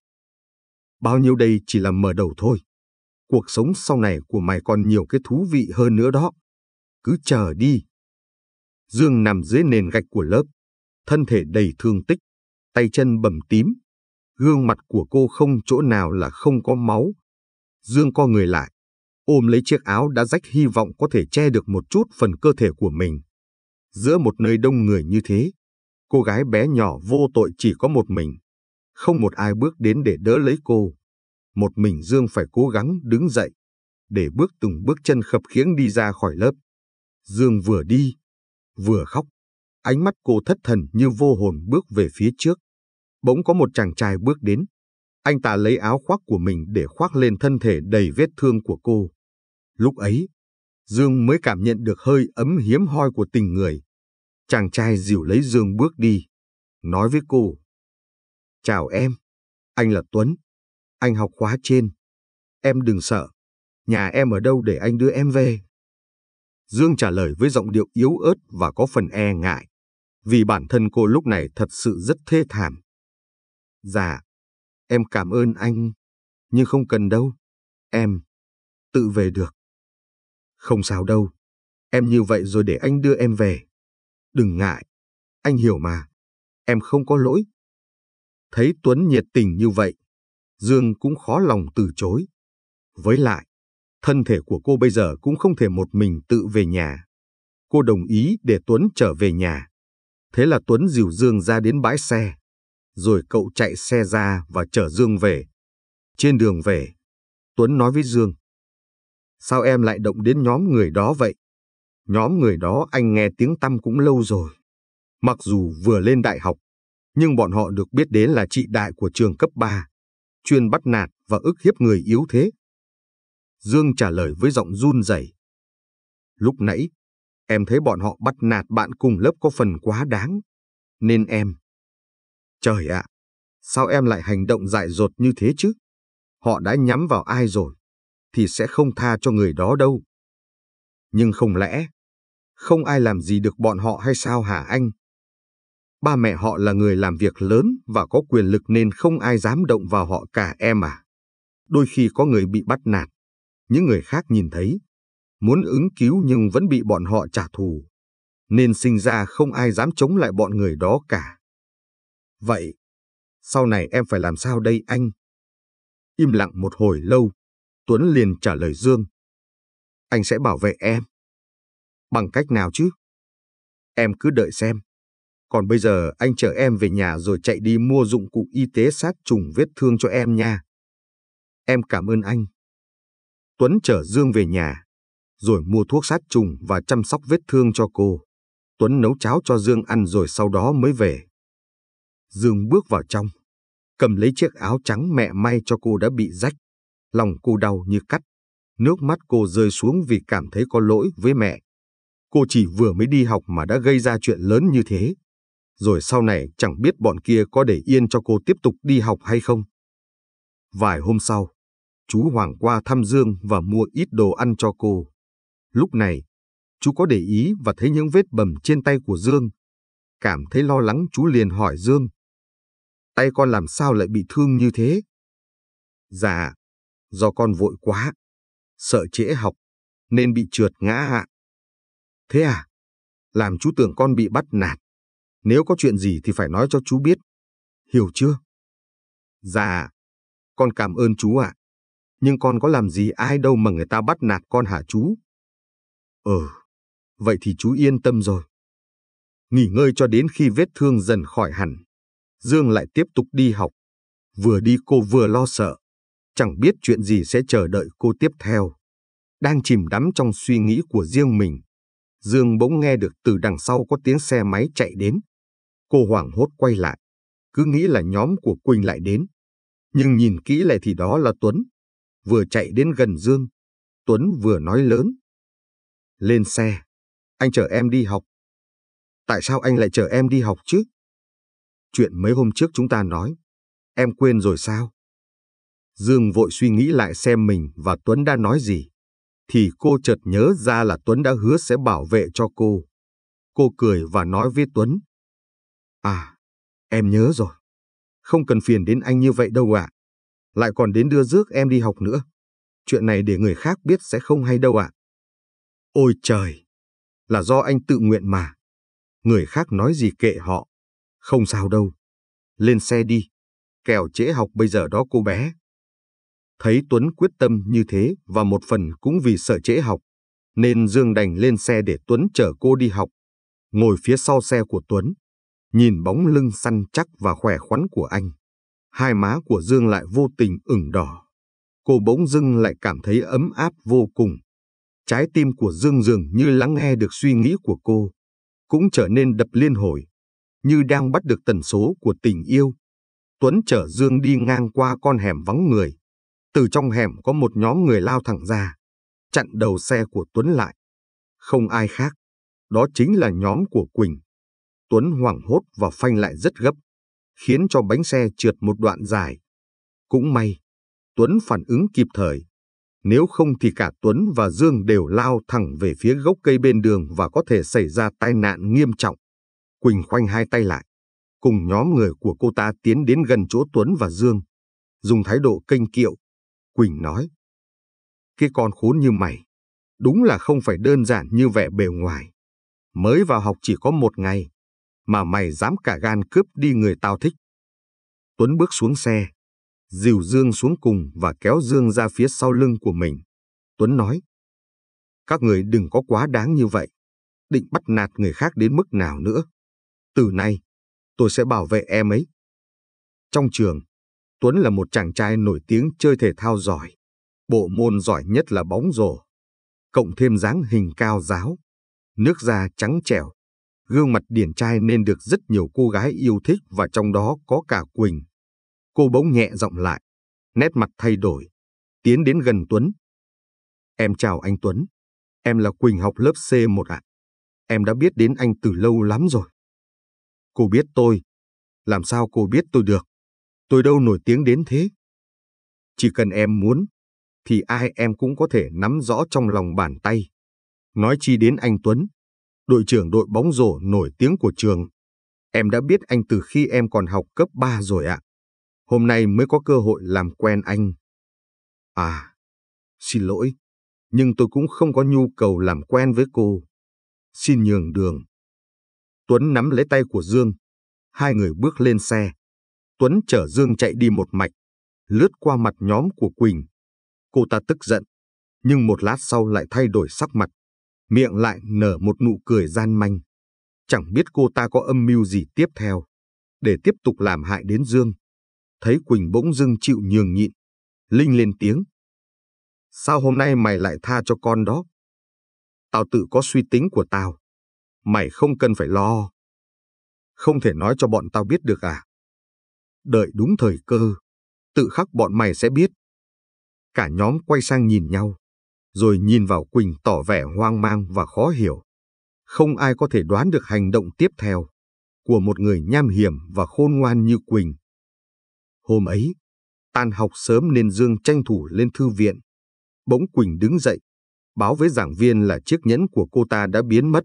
Bao nhiêu đây chỉ là mở đầu thôi. Cuộc sống sau này của mày còn nhiều cái thú vị hơn nữa đó. Cứ chờ đi. Dương nằm dưới nền gạch của lớp, thân thể đầy thương tích, tay chân bầm tím. Gương mặt của cô không chỗ nào là không có máu. Dương co người lại, ôm lấy chiếc áo đã rách hy vọng có thể che được một chút phần cơ thể của mình. Giữa một nơi đông người như thế, cô gái bé nhỏ vô tội chỉ có một mình. Không một ai bước đến để đỡ lấy cô. Một mình Dương phải cố gắng đứng dậy, để bước từng bước chân khập khiễng đi ra khỏi lớp. Dương vừa đi, vừa khóc. Ánh mắt cô thất thần như vô hồn bước về phía trước. Bỗng có một chàng trai bước đến. Anh ta lấy áo khoác của mình để khoác lên thân thể đầy vết thương của cô. Lúc ấy, Dương mới cảm nhận được hơi ấm hiếm hoi của tình người. Chàng trai dịu lấy Dương bước đi, nói với cô. Chào em, anh là Tuấn, anh học khóa trên. Em đừng sợ, nhà em ở đâu để anh đưa em về. Dương trả lời với giọng điệu yếu ớt và có phần e ngại, vì bản thân cô lúc này thật sự rất thê thảm. Dạ, em cảm ơn anh, nhưng không cần đâu, em tự về được. Không sao đâu, em như vậy rồi để anh đưa em về. Đừng ngại, anh hiểu mà, em không có lỗi. Thấy Tuấn nhiệt tình như vậy, Dương cũng khó lòng từ chối. Với lại, thân thể của cô bây giờ cũng không thể một mình tự về nhà. Cô đồng ý để Tuấn trở về nhà. Thế là Tuấn dìu Dương ra đến bãi xe, rồi cậu chạy xe ra và chở Dương về. Trên đường về, Tuấn nói với Dương. Sao em lại động đến nhóm người đó vậy? Nhóm người đó anh nghe tiếng tăm cũng lâu rồi. Mặc dù vừa lên đại học, nhưng bọn họ được biết đến là trị đại của trường cấp 3, chuyên bắt nạt và ức hiếp người yếu thế. Dương trả lời với giọng run rẩy. Lúc nãy, em thấy bọn họ bắt nạt bạn cùng lớp có phần quá đáng, nên em... Trời ạ, sao em lại hành động dại dột như thế chứ? Họ đã nhắm vào ai rồi, thì sẽ không tha cho người đó đâu. Nhưng không lẽ, không ai làm gì được bọn họ hay sao hả anh? ba mẹ họ là người làm việc lớn và có quyền lực nên không ai dám động vào họ cả em à. Đôi khi có người bị bắt nạt, những người khác nhìn thấy, muốn ứng cứu nhưng vẫn bị bọn họ trả thù, nên sinh ra không ai dám chống lại bọn người đó cả. Vậy, sau này em phải làm sao đây anh? Im lặng một hồi lâu, Tuấn liền trả lời Dương. Anh sẽ bảo vệ em. Bằng cách nào chứ? Em cứ đợi xem. Còn bây giờ anh chở em về nhà rồi chạy đi mua dụng cụ y tế sát trùng vết thương cho em nha. Em cảm ơn anh. Tuấn chở Dương về nhà, rồi mua thuốc sát trùng và chăm sóc vết thương cho cô. Tuấn nấu cháo cho Dương ăn rồi sau đó mới về. Dương bước vào trong, cầm lấy chiếc áo trắng mẹ may cho cô đã bị rách. Lòng cô đau như cắt, nước mắt cô rơi xuống vì cảm thấy có lỗi với mẹ. Cô chỉ vừa mới đi học mà đã gây ra chuyện lớn như thế rồi sau này chẳng biết bọn kia có để yên cho cô tiếp tục đi học hay không. Vài hôm sau, chú Hoàng qua thăm Dương và mua ít đồ ăn cho cô. Lúc này, chú có để ý và thấy những vết bầm trên tay của Dương. Cảm thấy lo lắng chú liền hỏi Dương. Tay con làm sao lại bị thương như thế? Dạ, do con vội quá, sợ trễ học, nên bị trượt ngã ạ. Thế à? Làm chú tưởng con bị bắt nạt. Nếu có chuyện gì thì phải nói cho chú biết. Hiểu chưa? Dạ, con cảm ơn chú ạ. À. Nhưng con có làm gì ai đâu mà người ta bắt nạt con hả chú? Ừ, vậy thì chú yên tâm rồi. Nghỉ ngơi cho đến khi vết thương dần khỏi hẳn. Dương lại tiếp tục đi học. Vừa đi cô vừa lo sợ. Chẳng biết chuyện gì sẽ chờ đợi cô tiếp theo. Đang chìm đắm trong suy nghĩ của riêng mình. Dương bỗng nghe được từ đằng sau có tiếng xe máy chạy đến. Cô hoảng hốt quay lại, cứ nghĩ là nhóm của Quỳnh lại đến. Nhưng nhìn kỹ lại thì đó là Tuấn. Vừa chạy đến gần Dương, Tuấn vừa nói lớn. Lên xe, anh chở em đi học. Tại sao anh lại chở em đi học chứ? Chuyện mấy hôm trước chúng ta nói, em quên rồi sao? Dương vội suy nghĩ lại xem mình và Tuấn đã nói gì. Thì cô chợt nhớ ra là Tuấn đã hứa sẽ bảo vệ cho cô. Cô cười và nói với Tuấn. À, em nhớ rồi. Không cần phiền đến anh như vậy đâu ạ. À. Lại còn đến đưa rước em đi học nữa. Chuyện này để người khác biết sẽ không hay đâu ạ. À. Ôi trời! Là do anh tự nguyện mà. Người khác nói gì kệ họ. Không sao đâu. Lên xe đi. Kẻo trễ học bây giờ đó cô bé. Thấy Tuấn quyết tâm như thế và một phần cũng vì sợ trễ học, nên Dương đành lên xe để Tuấn chở cô đi học. Ngồi phía sau xe của Tuấn, nhìn bóng lưng săn chắc và khỏe khoắn của anh. Hai má của Dương lại vô tình ửng đỏ. Cô bỗng dưng lại cảm thấy ấm áp vô cùng. Trái tim của Dương dường như lắng nghe được suy nghĩ của cô, cũng trở nên đập liên hồi, như đang bắt được tần số của tình yêu. Tuấn chở Dương đi ngang qua con hẻm vắng người. Từ trong hẻm có một nhóm người lao thẳng ra, chặn đầu xe của Tuấn lại. Không ai khác, đó chính là nhóm của Quỳnh. Tuấn hoảng hốt và phanh lại rất gấp, khiến cho bánh xe trượt một đoạn dài. Cũng may, Tuấn phản ứng kịp thời. Nếu không thì cả Tuấn và Dương đều lao thẳng về phía gốc cây bên đường và có thể xảy ra tai nạn nghiêm trọng. Quỳnh khoanh hai tay lại, cùng nhóm người của cô ta tiến đến gần chỗ Tuấn và Dương. Dùng thái độ kênh kiệu, Quỳnh nói. Cái con khốn như mày, đúng là không phải đơn giản như vẻ bề ngoài. Mới vào học chỉ có một ngày, mà mày dám cả gan cướp đi người tao thích. Tuấn bước xuống xe, dìu Dương xuống cùng và kéo Dương ra phía sau lưng của mình. Tuấn nói, các người đừng có quá đáng như vậy, định bắt nạt người khác đến mức nào nữa. Từ nay, tôi sẽ bảo vệ em ấy. Trong trường, Tuấn là một chàng trai nổi tiếng chơi thể thao giỏi, bộ môn giỏi nhất là bóng rổ. Cộng thêm dáng hình cao giáo, nước da trắng trẻo, Gương mặt điển trai nên được rất nhiều cô gái yêu thích và trong đó có cả Quỳnh. Cô bỗng nhẹ giọng lại, nét mặt thay đổi, tiến đến gần Tuấn. Em chào anh Tuấn, em là Quỳnh học lớp C1 ạ. À. Em đã biết đến anh từ lâu lắm rồi. Cô biết tôi, làm sao cô biết tôi được? Tôi đâu nổi tiếng đến thế. Chỉ cần em muốn, thì ai em cũng có thể nắm rõ trong lòng bàn tay. Nói chi đến anh Tuấn, đội trưởng đội bóng rổ nổi tiếng của trường. Em đã biết anh từ khi em còn học cấp 3 rồi ạ. Hôm nay mới có cơ hội làm quen anh. À, xin lỗi, nhưng tôi cũng không có nhu cầu làm quen với cô. Xin nhường đường. Tuấn nắm lấy tay của Dương. Hai người bước lên xe. Tuấn chở Dương chạy đi một mạch, lướt qua mặt nhóm của Quỳnh. Cô ta tức giận, nhưng một lát sau lại thay đổi sắc mặt miệng lại nở một nụ cười gian manh. Chẳng biết cô ta có âm mưu gì tiếp theo, để tiếp tục làm hại đến Dương. Thấy Quỳnh bỗng dưng chịu nhường nhịn, Linh lên tiếng. Sao hôm nay mày lại tha cho con đó? Tao tự có suy tính của tao. Mày không cần phải lo. Không thể nói cho bọn tao biết được à? Đợi đúng thời cơ, tự khắc bọn mày sẽ biết. Cả nhóm quay sang nhìn nhau rồi nhìn vào Quỳnh tỏ vẻ hoang mang và khó hiểu. Không ai có thể đoán được hành động tiếp theo của một người nham hiểm và khôn ngoan như Quỳnh. Hôm ấy, tan học sớm nên Dương tranh thủ lên thư viện. Bỗng Quỳnh đứng dậy, báo với giảng viên là chiếc nhẫn của cô ta đã biến mất.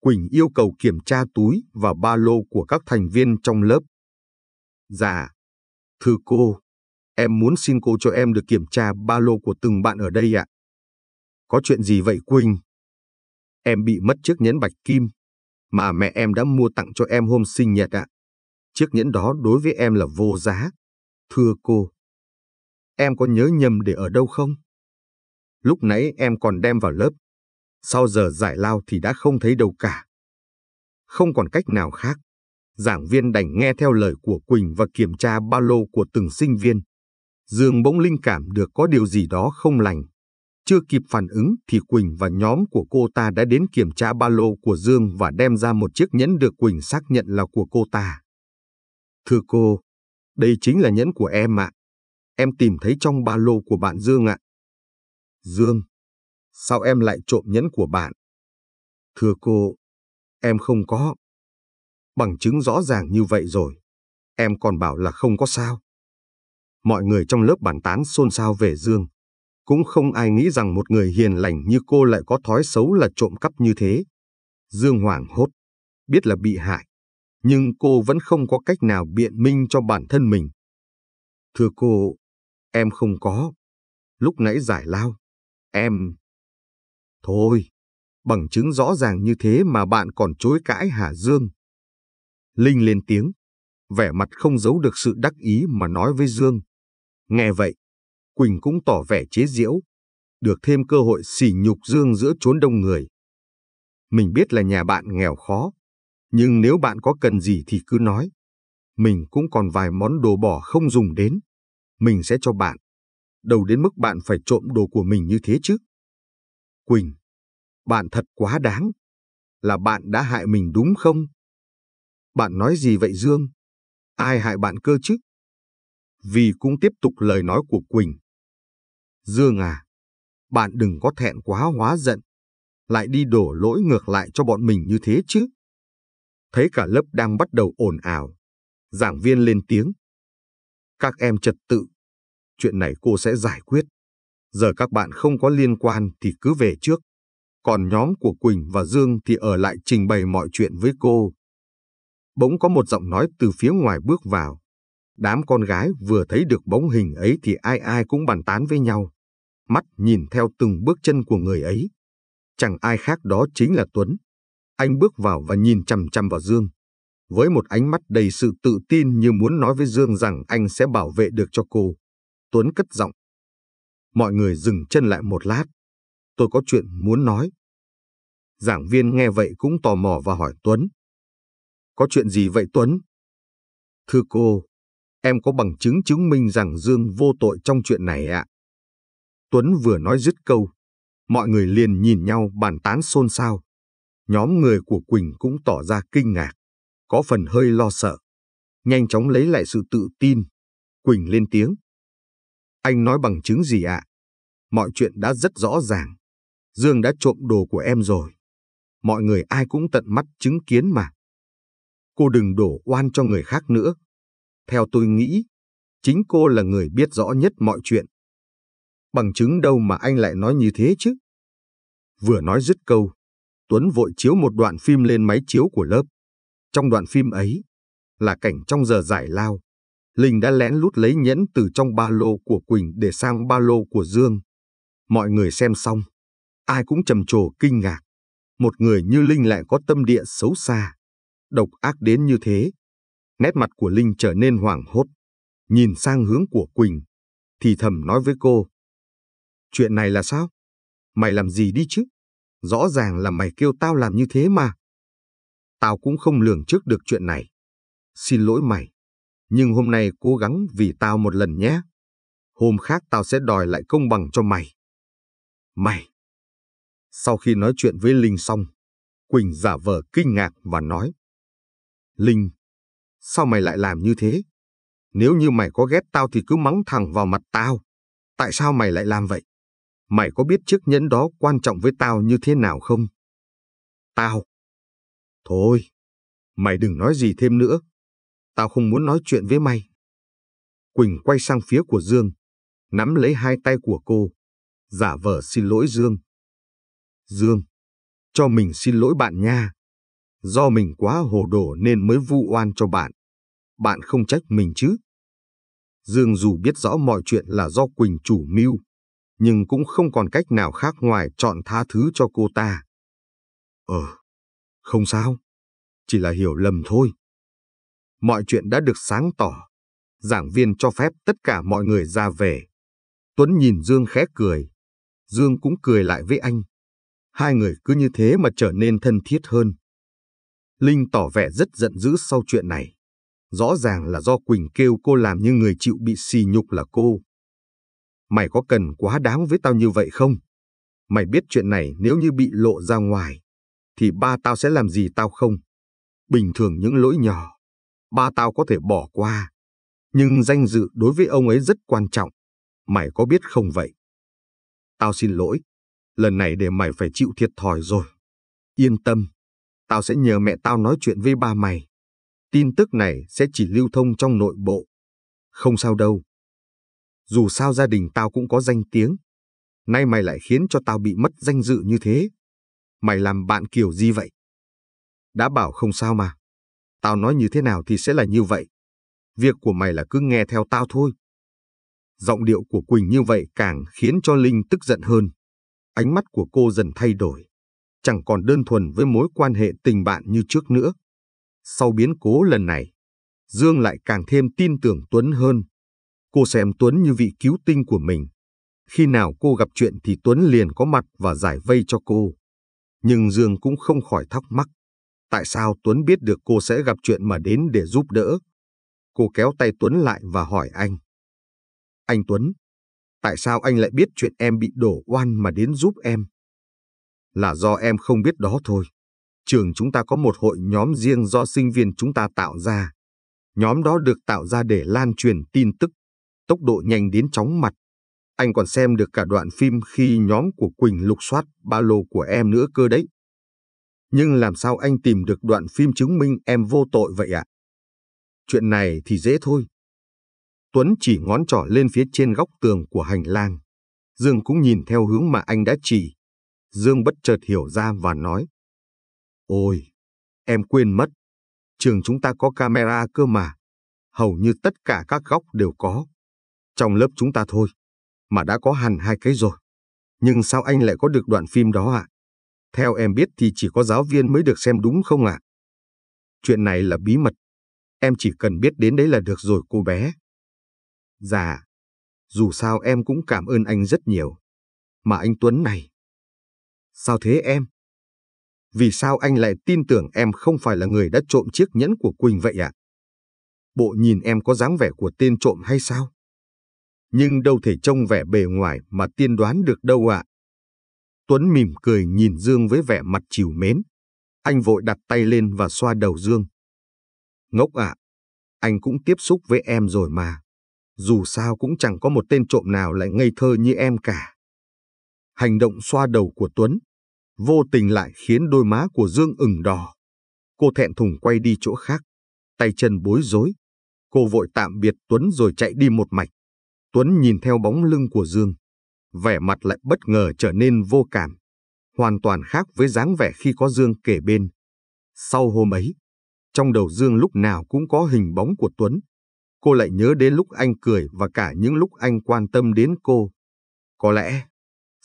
Quỳnh yêu cầu kiểm tra túi và ba lô của các thành viên trong lớp. Dạ, thưa cô, em muốn xin cô cho em được kiểm tra ba lô của từng bạn ở đây ạ. À. Có chuyện gì vậy Quỳnh? Em bị mất chiếc nhẫn bạch kim mà mẹ em đã mua tặng cho em hôm sinh nhật ạ. Chiếc nhẫn đó đối với em là vô giá. Thưa cô, em có nhớ nhầm để ở đâu không? Lúc nãy em còn đem vào lớp. Sau giờ giải lao thì đã không thấy đâu cả. Không còn cách nào khác. Giảng viên đành nghe theo lời của Quỳnh và kiểm tra ba lô của từng sinh viên. Dương bỗng linh cảm được có điều gì đó không lành. Chưa kịp phản ứng thì Quỳnh và nhóm của cô ta đã đến kiểm tra ba lô của Dương và đem ra một chiếc nhẫn được Quỳnh xác nhận là của cô ta. Thưa cô, đây chính là nhẫn của em ạ. Em tìm thấy trong ba lô của bạn Dương ạ. Dương, sao em lại trộm nhẫn của bạn? Thưa cô, em không có. Bằng chứng rõ ràng như vậy rồi, em còn bảo là không có sao. Mọi người trong lớp bàn tán xôn xao về Dương, cũng không ai nghĩ rằng một người hiền lành như cô lại có thói xấu là trộm cắp như thế. Dương Hoàng hốt, biết là bị hại, nhưng cô vẫn không có cách nào biện minh cho bản thân mình. Thưa cô, em không có. Lúc nãy giải lao, em... Thôi, bằng chứng rõ ràng như thế mà bạn còn chối cãi hả Dương? Linh lên tiếng, vẻ mặt không giấu được sự đắc ý mà nói với Dương. Nghe vậy, Quỳnh cũng tỏ vẻ chế giễu, được thêm cơ hội xỉ nhục Dương giữa chốn đông người. Mình biết là nhà bạn nghèo khó, nhưng nếu bạn có cần gì thì cứ nói. Mình cũng còn vài món đồ bỏ không dùng đến, mình sẽ cho bạn. Đầu đến mức bạn phải trộm đồ của mình như thế chứ. Quỳnh, bạn thật quá đáng. Là bạn đã hại mình đúng không? Bạn nói gì vậy Dương? Ai hại bạn cơ chứ? Vì cũng tiếp tục lời nói của Quỳnh. Dương à, bạn đừng có thẹn quá hóa giận, lại đi đổ lỗi ngược lại cho bọn mình như thế chứ. Thấy cả lớp đang bắt đầu ồn ào, giảng viên lên tiếng. Các em trật tự, chuyện này cô sẽ giải quyết. Giờ các bạn không có liên quan thì cứ về trước. Còn nhóm của Quỳnh và Dương thì ở lại trình bày mọi chuyện với cô. Bỗng có một giọng nói từ phía ngoài bước vào. Đám con gái vừa thấy được bóng hình ấy thì ai ai cũng bàn tán với nhau, mắt nhìn theo từng bước chân của người ấy. Chẳng ai khác đó chính là Tuấn. Anh bước vào và nhìn chằm chằm vào Dương. Với một ánh mắt đầy sự tự tin như muốn nói với Dương rằng anh sẽ bảo vệ được cho cô. Tuấn cất giọng. Mọi người dừng chân lại một lát. Tôi có chuyện muốn nói. Giảng viên nghe vậy cũng tò mò và hỏi Tuấn. Có chuyện gì vậy Tuấn? Thưa cô, Em có bằng chứng chứng minh rằng Dương vô tội trong chuyện này ạ. Tuấn vừa nói dứt câu, mọi người liền nhìn nhau bàn tán xôn xao. Nhóm người của Quỳnh cũng tỏ ra kinh ngạc, có phần hơi lo sợ. Nhanh chóng lấy lại sự tự tin, Quỳnh lên tiếng. Anh nói bằng chứng gì ạ? Mọi chuyện đã rất rõ ràng. Dương đã trộm đồ của em rồi. Mọi người ai cũng tận mắt chứng kiến mà. Cô đừng đổ oan cho người khác nữa. Theo tôi nghĩ, chính cô là người biết rõ nhất mọi chuyện. Bằng chứng đâu mà anh lại nói như thế chứ? Vừa nói dứt câu, Tuấn vội chiếu một đoạn phim lên máy chiếu của lớp. Trong đoạn phim ấy, là cảnh trong giờ giải lao. Linh đã lén lút lấy nhẫn từ trong ba lô của Quỳnh để sang ba lô của Dương. Mọi người xem xong, ai cũng trầm trồ kinh ngạc. Một người như Linh lại có tâm địa xấu xa, độc ác đến như thế. Nét mặt của Linh trở nên hoảng hốt, nhìn sang hướng của Quỳnh, thì thầm nói với cô. Chuyện này là sao? Mày làm gì đi chứ? Rõ ràng là mày kêu tao làm như thế mà. Tao cũng không lường trước được chuyện này. Xin lỗi mày, nhưng hôm nay cố gắng vì tao một lần nhé. Hôm khác tao sẽ đòi lại công bằng cho mày. Mày! Sau khi nói chuyện với Linh xong, Quỳnh giả vờ kinh ngạc và nói. Linh, Sao mày lại làm như thế? Nếu như mày có ghét tao thì cứ mắng thẳng vào mặt tao. Tại sao mày lại làm vậy? Mày có biết chiếc nhẫn đó quan trọng với tao như thế nào không? Tao. Thôi, mày đừng nói gì thêm nữa. Tao không muốn nói chuyện với mày. Quỳnh quay sang phía của Dương, nắm lấy hai tay của cô, giả vờ xin lỗi Dương. Dương, cho mình xin lỗi bạn nha do mình quá hồ đồ nên mới vu oan cho bạn. Bạn không trách mình chứ? Dương dù biết rõ mọi chuyện là do Quỳnh chủ mưu, nhưng cũng không còn cách nào khác ngoài chọn tha thứ cho cô ta. Ờ, không sao, chỉ là hiểu lầm thôi. Mọi chuyện đã được sáng tỏ, giảng viên cho phép tất cả mọi người ra về. Tuấn nhìn Dương khẽ cười, Dương cũng cười lại với anh. Hai người cứ như thế mà trở nên thân thiết hơn. Linh tỏ vẻ rất giận dữ sau chuyện này. Rõ ràng là do Quỳnh kêu cô làm như người chịu bị xì nhục là cô. Mày có cần quá đáng với tao như vậy không? Mày biết chuyện này nếu như bị lộ ra ngoài, thì ba tao sẽ làm gì tao không? Bình thường những lỗi nhỏ, ba tao có thể bỏ qua. Nhưng danh dự đối với ông ấy rất quan trọng. Mày có biết không vậy? Tao xin lỗi. Lần này để mày phải chịu thiệt thòi rồi. Yên tâm, tao sẽ nhờ mẹ tao nói chuyện với ba mày. Tin tức này sẽ chỉ lưu thông trong nội bộ. Không sao đâu. Dù sao gia đình tao cũng có danh tiếng. Nay mày lại khiến cho tao bị mất danh dự như thế. Mày làm bạn kiểu gì vậy? Đã bảo không sao mà. Tao nói như thế nào thì sẽ là như vậy. Việc của mày là cứ nghe theo tao thôi. Giọng điệu của Quỳnh như vậy càng khiến cho Linh tức giận hơn. Ánh mắt của cô dần thay đổi chẳng còn đơn thuần với mối quan hệ tình bạn như trước nữa. Sau biến cố lần này, Dương lại càng thêm tin tưởng Tuấn hơn. Cô xem Tuấn như vị cứu tinh của mình. Khi nào cô gặp chuyện thì Tuấn liền có mặt và giải vây cho cô. Nhưng Dương cũng không khỏi thắc mắc. Tại sao Tuấn biết được cô sẽ gặp chuyện mà đến để giúp đỡ? Cô kéo tay Tuấn lại và hỏi anh. Anh Tuấn, tại sao anh lại biết chuyện em bị đổ oan mà đến giúp em? là do em không biết đó thôi. Trường chúng ta có một hội nhóm riêng do sinh viên chúng ta tạo ra. Nhóm đó được tạo ra để lan truyền tin tức, tốc độ nhanh đến chóng mặt. Anh còn xem được cả đoạn phim khi nhóm của Quỳnh lục soát ba lô của em nữa cơ đấy. Nhưng làm sao anh tìm được đoạn phim chứng minh em vô tội vậy ạ? À? Chuyện này thì dễ thôi. Tuấn chỉ ngón trỏ lên phía trên góc tường của hành lang. Dương cũng nhìn theo hướng mà anh đã chỉ. Dương bất chợt hiểu ra và nói. Ôi, em quên mất. Trường chúng ta có camera cơ mà. Hầu như tất cả các góc đều có. Trong lớp chúng ta thôi, mà đã có hẳn hai cái rồi. Nhưng sao anh lại có được đoạn phim đó ạ? À? Theo em biết thì chỉ có giáo viên mới được xem đúng không ạ? À? Chuyện này là bí mật. Em chỉ cần biết đến đấy là được rồi cô bé. Dạ, dù sao em cũng cảm ơn anh rất nhiều. Mà anh Tuấn này, Sao thế em? Vì sao anh lại tin tưởng em không phải là người đã trộm chiếc nhẫn của Quỳnh vậy ạ? À? Bộ nhìn em có dáng vẻ của tên trộm hay sao? Nhưng đâu thể trông vẻ bề ngoài mà tiên đoán được đâu ạ. À? Tuấn mỉm cười nhìn Dương với vẻ mặt chiều mến. Anh vội đặt tay lên và xoa đầu Dương. Ngốc ạ, à, anh cũng tiếp xúc với em rồi mà. Dù sao cũng chẳng có một tên trộm nào lại ngây thơ như em cả. Hành động xoa đầu của Tuấn vô tình lại khiến đôi má của Dương ửng đỏ. Cô thẹn thùng quay đi chỗ khác, tay chân bối rối. Cô vội tạm biệt Tuấn rồi chạy đi một mạch. Tuấn nhìn theo bóng lưng của Dương. Vẻ mặt lại bất ngờ trở nên vô cảm, hoàn toàn khác với dáng vẻ khi có Dương kể bên. Sau hôm ấy, trong đầu Dương lúc nào cũng có hình bóng của Tuấn. Cô lại nhớ đến lúc anh cười và cả những lúc anh quan tâm đến cô. Có lẽ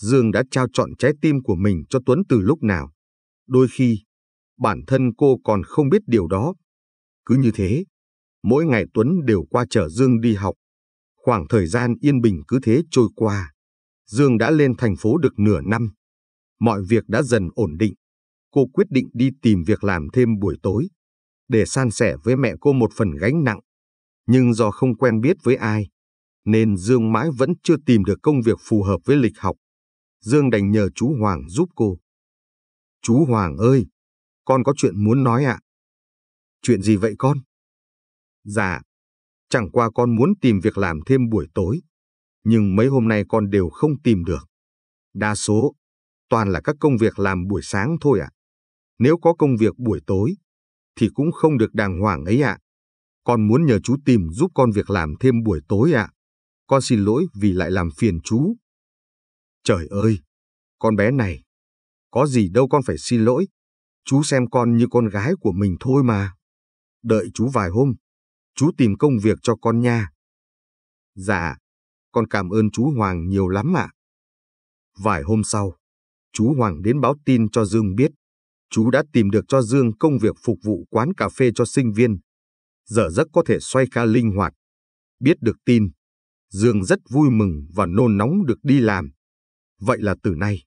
Dương đã trao chọn trái tim của mình cho Tuấn từ lúc nào. Đôi khi, bản thân cô còn không biết điều đó. Cứ như thế, mỗi ngày Tuấn đều qua chở Dương đi học. Khoảng thời gian yên bình cứ thế trôi qua. Dương đã lên thành phố được nửa năm. Mọi việc đã dần ổn định. Cô quyết định đi tìm việc làm thêm buổi tối, để san sẻ với mẹ cô một phần gánh nặng. Nhưng do không quen biết với ai, nên Dương mãi vẫn chưa tìm được công việc phù hợp với lịch học. Dương đành nhờ chú Hoàng giúp cô. Chú Hoàng ơi, con có chuyện muốn nói ạ. À? Chuyện gì vậy con? Dạ, chẳng qua con muốn tìm việc làm thêm buổi tối, nhưng mấy hôm nay con đều không tìm được. Đa số, toàn là các công việc làm buổi sáng thôi ạ. À. Nếu có công việc buổi tối, thì cũng không được đàng hoàng ấy ạ. À. Con muốn nhờ chú tìm giúp con việc làm thêm buổi tối ạ. À. Con xin lỗi vì lại làm phiền chú. Trời ơi, con bé này, có gì đâu con phải xin lỗi. Chú xem con như con gái của mình thôi mà. Đợi chú vài hôm, chú tìm công việc cho con nha. Dạ, con cảm ơn chú Hoàng nhiều lắm ạ. À. Vài hôm sau, chú Hoàng đến báo tin cho Dương biết. Chú đã tìm được cho Dương công việc phục vụ quán cà phê cho sinh viên. Giờ giấc có thể xoay khá linh hoạt. Biết được tin, Dương rất vui mừng và nôn nóng được đi làm. Vậy là từ nay,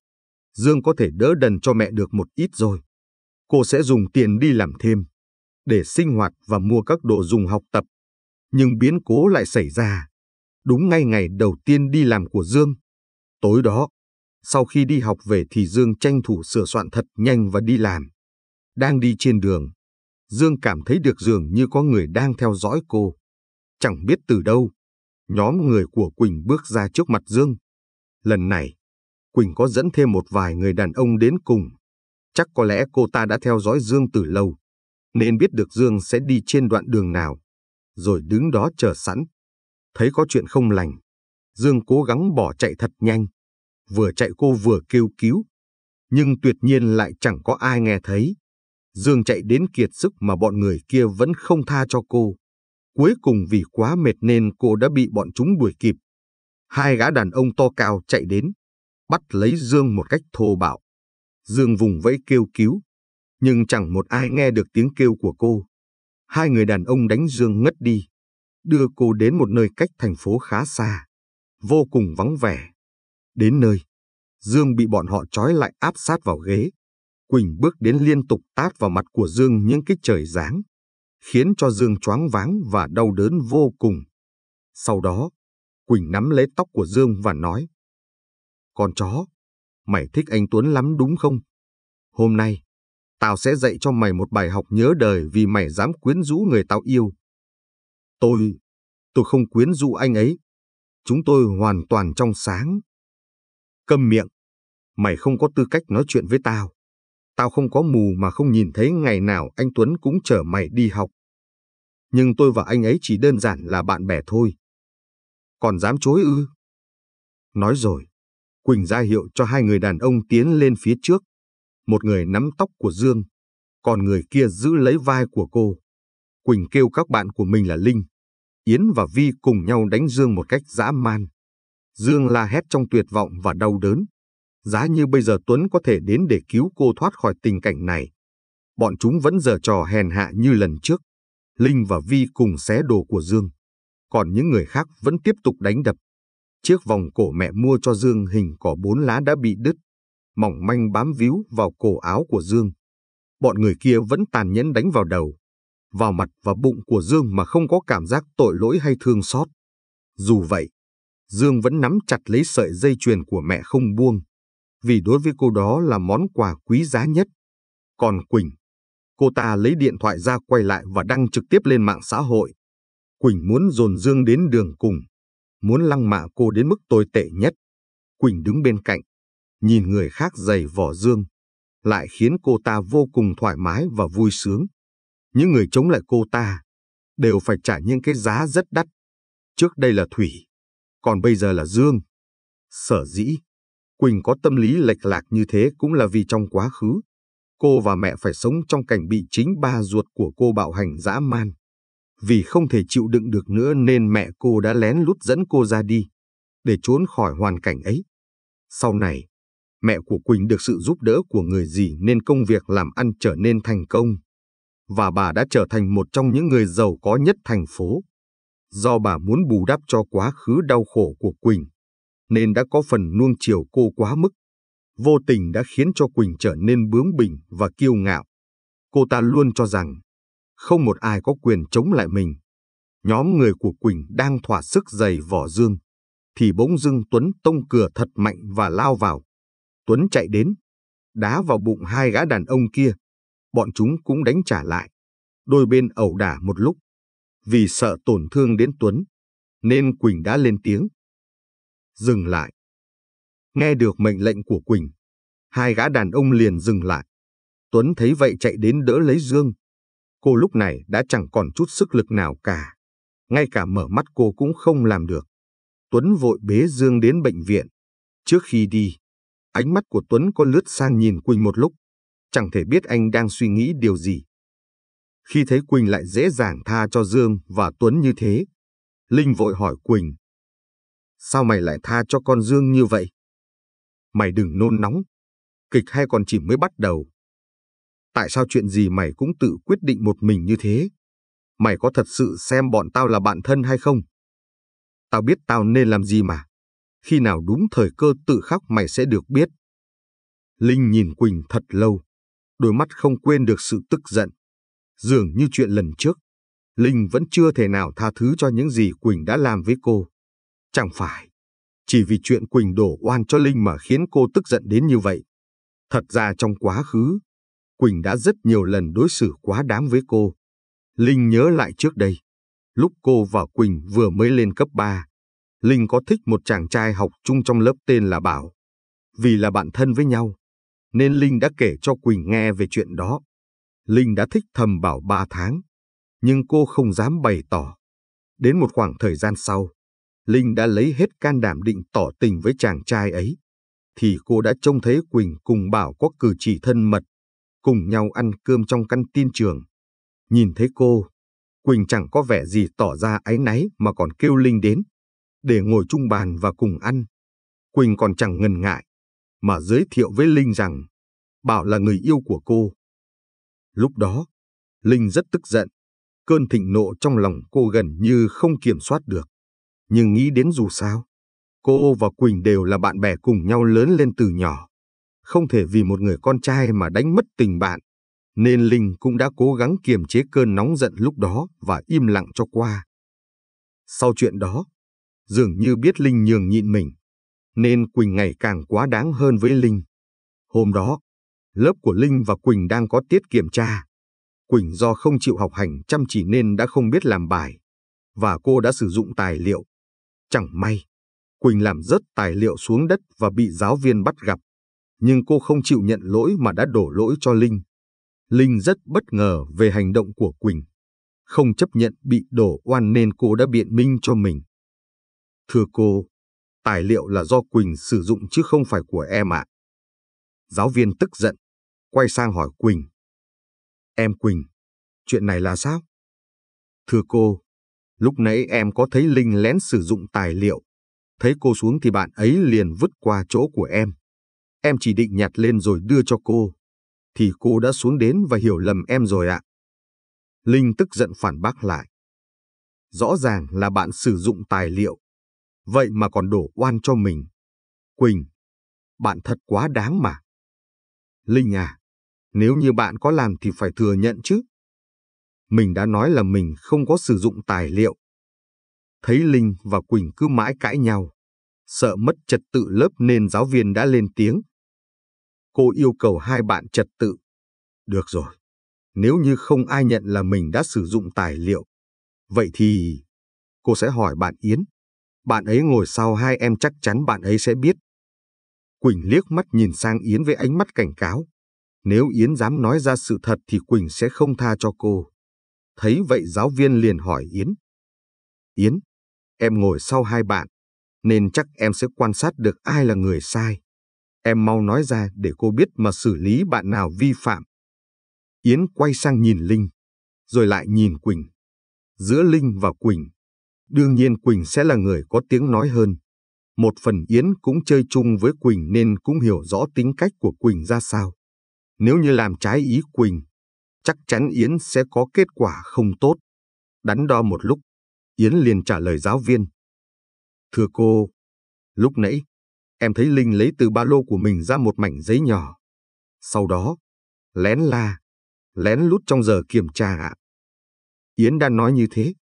Dương có thể đỡ đần cho mẹ được một ít rồi. Cô sẽ dùng tiền đi làm thêm, để sinh hoạt và mua các đồ dùng học tập. Nhưng biến cố lại xảy ra, đúng ngay ngày đầu tiên đi làm của Dương. Tối đó, sau khi đi học về thì Dương tranh thủ sửa soạn thật nhanh và đi làm. Đang đi trên đường, Dương cảm thấy được dường như có người đang theo dõi cô. Chẳng biết từ đâu, nhóm người của Quỳnh bước ra trước mặt Dương. Lần này, Quỳnh có dẫn thêm một vài người đàn ông đến cùng. Chắc có lẽ cô ta đã theo dõi Dương từ lâu, nên biết được Dương sẽ đi trên đoạn đường nào, rồi đứng đó chờ sẵn. Thấy có chuyện không lành, Dương cố gắng bỏ chạy thật nhanh. Vừa chạy cô vừa kêu cứu, nhưng tuyệt nhiên lại chẳng có ai nghe thấy. Dương chạy đến kiệt sức mà bọn người kia vẫn không tha cho cô. Cuối cùng vì quá mệt nên cô đã bị bọn chúng đuổi kịp. Hai gã đàn ông to cao chạy đến, bắt lấy Dương một cách thô bạo. Dương vùng vẫy kêu cứu, nhưng chẳng một ai nghe được tiếng kêu của cô. Hai người đàn ông đánh Dương ngất đi, đưa cô đến một nơi cách thành phố khá xa, vô cùng vắng vẻ. Đến nơi, Dương bị bọn họ trói lại áp sát vào ghế. Quỳnh bước đến liên tục tát vào mặt của Dương những cái trời giáng, khiến cho Dương choáng váng và đau đớn vô cùng. Sau đó, Quỳnh nắm lấy tóc của Dương và nói, con chó, mày thích anh Tuấn lắm đúng không? Hôm nay, tao sẽ dạy cho mày một bài học nhớ đời vì mày dám quyến rũ người tao yêu. Tôi, tôi không quyến rũ anh ấy. Chúng tôi hoàn toàn trong sáng. Câm miệng, mày không có tư cách nói chuyện với tao. Tao không có mù mà không nhìn thấy ngày nào anh Tuấn cũng chở mày đi học. Nhưng tôi và anh ấy chỉ đơn giản là bạn bè thôi. Còn dám chối ư? Nói rồi, Quỳnh ra hiệu cho hai người đàn ông tiến lên phía trước. Một người nắm tóc của Dương, còn người kia giữ lấy vai của cô. Quỳnh kêu các bạn của mình là Linh. Yến và Vi cùng nhau đánh Dương một cách dã man. Dương la hét trong tuyệt vọng và đau đớn. Giá như bây giờ Tuấn có thể đến để cứu cô thoát khỏi tình cảnh này. Bọn chúng vẫn giờ trò hèn hạ như lần trước. Linh và Vi cùng xé đồ của Dương. Còn những người khác vẫn tiếp tục đánh đập. Chiếc vòng cổ mẹ mua cho Dương hình cỏ bốn lá đã bị đứt, mỏng manh bám víu vào cổ áo của Dương. Bọn người kia vẫn tàn nhẫn đánh vào đầu, vào mặt và bụng của Dương mà không có cảm giác tội lỗi hay thương xót. Dù vậy, Dương vẫn nắm chặt lấy sợi dây chuyền của mẹ không buông, vì đối với cô đó là món quà quý giá nhất. Còn Quỳnh, cô ta lấy điện thoại ra quay lại và đăng trực tiếp lên mạng xã hội. Quỳnh muốn dồn Dương đến đường cùng, muốn lăng mạ cô đến mức tồi tệ nhất. Quỳnh đứng bên cạnh, nhìn người khác giày vỏ dương, lại khiến cô ta vô cùng thoải mái và vui sướng. Những người chống lại cô ta đều phải trả những cái giá rất đắt. Trước đây là Thủy, còn bây giờ là Dương. Sở dĩ, Quỳnh có tâm lý lệch lạc như thế cũng là vì trong quá khứ, cô và mẹ phải sống trong cảnh bị chính ba ruột của cô bạo hành dã man. Vì không thể chịu đựng được nữa nên mẹ cô đã lén lút dẫn cô ra đi, để trốn khỏi hoàn cảnh ấy. Sau này, mẹ của Quỳnh được sự giúp đỡ của người gì nên công việc làm ăn trở nên thành công. Và bà đã trở thành một trong những người giàu có nhất thành phố. Do bà muốn bù đắp cho quá khứ đau khổ của Quỳnh, nên đã có phần nuông chiều cô quá mức. Vô tình đã khiến cho Quỳnh trở nên bướng bỉnh và kiêu ngạo. Cô ta luôn cho rằng không một ai có quyền chống lại mình. Nhóm người của Quỳnh đang thỏa sức giày vỏ dương, thì bỗng dưng Tuấn tông cửa thật mạnh và lao vào. Tuấn chạy đến, đá vào bụng hai gã đàn ông kia. Bọn chúng cũng đánh trả lại. Đôi bên ẩu đả một lúc. Vì sợ tổn thương đến Tuấn, nên Quỳnh đã lên tiếng. Dừng lại. Nghe được mệnh lệnh của Quỳnh, hai gã đàn ông liền dừng lại. Tuấn thấy vậy chạy đến đỡ lấy Dương, cô lúc này đã chẳng còn chút sức lực nào cả. Ngay cả mở mắt cô cũng không làm được. Tuấn vội bế Dương đến bệnh viện. Trước khi đi, ánh mắt của Tuấn có lướt sang nhìn Quỳnh một lúc. Chẳng thể biết anh đang suy nghĩ điều gì. Khi thấy Quỳnh lại dễ dàng tha cho Dương và Tuấn như thế, Linh vội hỏi Quỳnh. Sao mày lại tha cho con Dương như vậy? Mày đừng nôn nóng. Kịch hay còn chỉ mới bắt đầu tại sao chuyện gì mày cũng tự quyết định một mình như thế? Mày có thật sự xem bọn tao là bạn thân hay không? Tao biết tao nên làm gì mà. Khi nào đúng thời cơ tự khắc mày sẽ được biết. Linh nhìn Quỳnh thật lâu, đôi mắt không quên được sự tức giận. Dường như chuyện lần trước, Linh vẫn chưa thể nào tha thứ cho những gì Quỳnh đã làm với cô. Chẳng phải, chỉ vì chuyện Quỳnh đổ oan cho Linh mà khiến cô tức giận đến như vậy. Thật ra trong quá khứ, Quỳnh đã rất nhiều lần đối xử quá đáng với cô. Linh nhớ lại trước đây, lúc cô và Quỳnh vừa mới lên cấp 3, Linh có thích một chàng trai học chung trong lớp tên là Bảo. Vì là bạn thân với nhau, nên Linh đã kể cho Quỳnh nghe về chuyện đó. Linh đã thích thầm Bảo 3 tháng, nhưng cô không dám bày tỏ. Đến một khoảng thời gian sau, Linh đã lấy hết can đảm định tỏ tình với chàng trai ấy, thì cô đã trông thấy Quỳnh cùng Bảo có cử chỉ thân mật cùng nhau ăn cơm trong căn tin trường. Nhìn thấy cô, Quỳnh chẳng có vẻ gì tỏ ra áy náy mà còn kêu Linh đến, để ngồi chung bàn và cùng ăn. Quỳnh còn chẳng ngần ngại, mà giới thiệu với Linh rằng, Bảo là người yêu của cô. Lúc đó, Linh rất tức giận, cơn thịnh nộ trong lòng cô gần như không kiểm soát được. Nhưng nghĩ đến dù sao, cô và Quỳnh đều là bạn bè cùng nhau lớn lên từ nhỏ không thể vì một người con trai mà đánh mất tình bạn, nên Linh cũng đã cố gắng kiềm chế cơn nóng giận lúc đó và im lặng cho qua. Sau chuyện đó, dường như biết Linh nhường nhịn mình, nên Quỳnh ngày càng quá đáng hơn với Linh. Hôm đó, lớp của Linh và Quỳnh đang có tiết kiểm tra. Quỳnh do không chịu học hành chăm chỉ nên đã không biết làm bài, và cô đã sử dụng tài liệu. Chẳng may, Quỳnh làm rớt tài liệu xuống đất và bị giáo viên bắt gặp nhưng cô không chịu nhận lỗi mà đã đổ lỗi cho Linh. Linh rất bất ngờ về hành động của Quỳnh. Không chấp nhận bị đổ oan nên cô đã biện minh cho mình. Thưa cô, tài liệu là do Quỳnh sử dụng chứ không phải của em ạ. Giáo viên tức giận, quay sang hỏi Quỳnh. Em Quỳnh, chuyện này là sao? Thưa cô, lúc nãy em có thấy Linh lén sử dụng tài liệu. Thấy cô xuống thì bạn ấy liền vứt qua chỗ của em em chỉ định nhặt lên rồi đưa cho cô. Thì cô đã xuống đến và hiểu lầm em rồi ạ. Linh tức giận phản bác lại. Rõ ràng là bạn sử dụng tài liệu. Vậy mà còn đổ oan cho mình. Quỳnh, bạn thật quá đáng mà. Linh à, nếu như bạn có làm thì phải thừa nhận chứ. Mình đã nói là mình không có sử dụng tài liệu. Thấy Linh và Quỳnh cứ mãi cãi nhau, sợ mất trật tự lớp nên giáo viên đã lên tiếng cô yêu cầu hai bạn trật tự. Được rồi, nếu như không ai nhận là mình đã sử dụng tài liệu, vậy thì cô sẽ hỏi bạn Yến. Bạn ấy ngồi sau hai em chắc chắn bạn ấy sẽ biết. Quỳnh liếc mắt nhìn sang Yến với ánh mắt cảnh cáo. Nếu Yến dám nói ra sự thật thì Quỳnh sẽ không tha cho cô. Thấy vậy giáo viên liền hỏi Yến. Yến, em ngồi sau hai bạn, nên chắc em sẽ quan sát được ai là người sai. Em mau nói ra để cô biết mà xử lý bạn nào vi phạm. Yến quay sang nhìn Linh, rồi lại nhìn Quỳnh. Giữa Linh và Quỳnh, đương nhiên Quỳnh sẽ là người có tiếng nói hơn. Một phần Yến cũng chơi chung với Quỳnh nên cũng hiểu rõ tính cách của Quỳnh ra sao. Nếu như làm trái ý Quỳnh, chắc chắn Yến sẽ có kết quả không tốt. Đắn đo một lúc, Yến liền trả lời giáo viên. Thưa cô, lúc nãy Em thấy Linh lấy từ ba lô của mình ra một mảnh giấy nhỏ. Sau đó, lén la, lén lút trong giờ kiểm tra ạ. Yến đã nói như thế,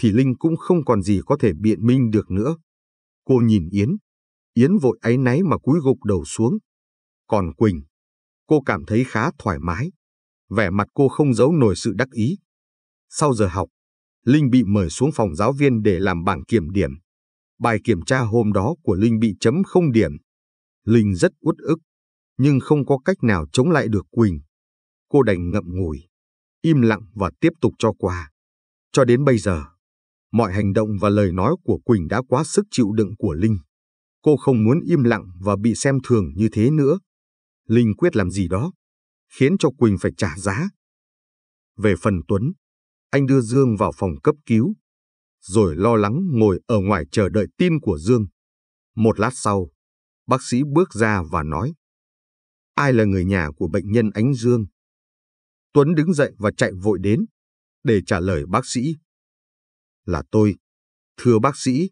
thì Linh cũng không còn gì có thể biện minh được nữa. Cô nhìn Yến, Yến vội áy náy mà cúi gục đầu xuống. Còn Quỳnh, cô cảm thấy khá thoải mái. Vẻ mặt cô không giấu nổi sự đắc ý. Sau giờ học, Linh bị mời xuống phòng giáo viên để làm bảng kiểm điểm. Bài kiểm tra hôm đó của Linh bị chấm không điểm. Linh rất uất ức, nhưng không có cách nào chống lại được Quỳnh. Cô đành ngậm ngùi, im lặng và tiếp tục cho qua. Cho đến bây giờ, mọi hành động và lời nói của Quỳnh đã quá sức chịu đựng của Linh. Cô không muốn im lặng và bị xem thường như thế nữa. Linh quyết làm gì đó, khiến cho Quỳnh phải trả giá. Về phần Tuấn, anh đưa Dương vào phòng cấp cứu rồi lo lắng ngồi ở ngoài chờ đợi tin của Dương. Một lát sau, bác sĩ bước ra và nói, ai là người nhà của bệnh nhân Ánh Dương? Tuấn đứng dậy và chạy vội đến để trả lời bác sĩ. Là tôi. Thưa bác sĩ,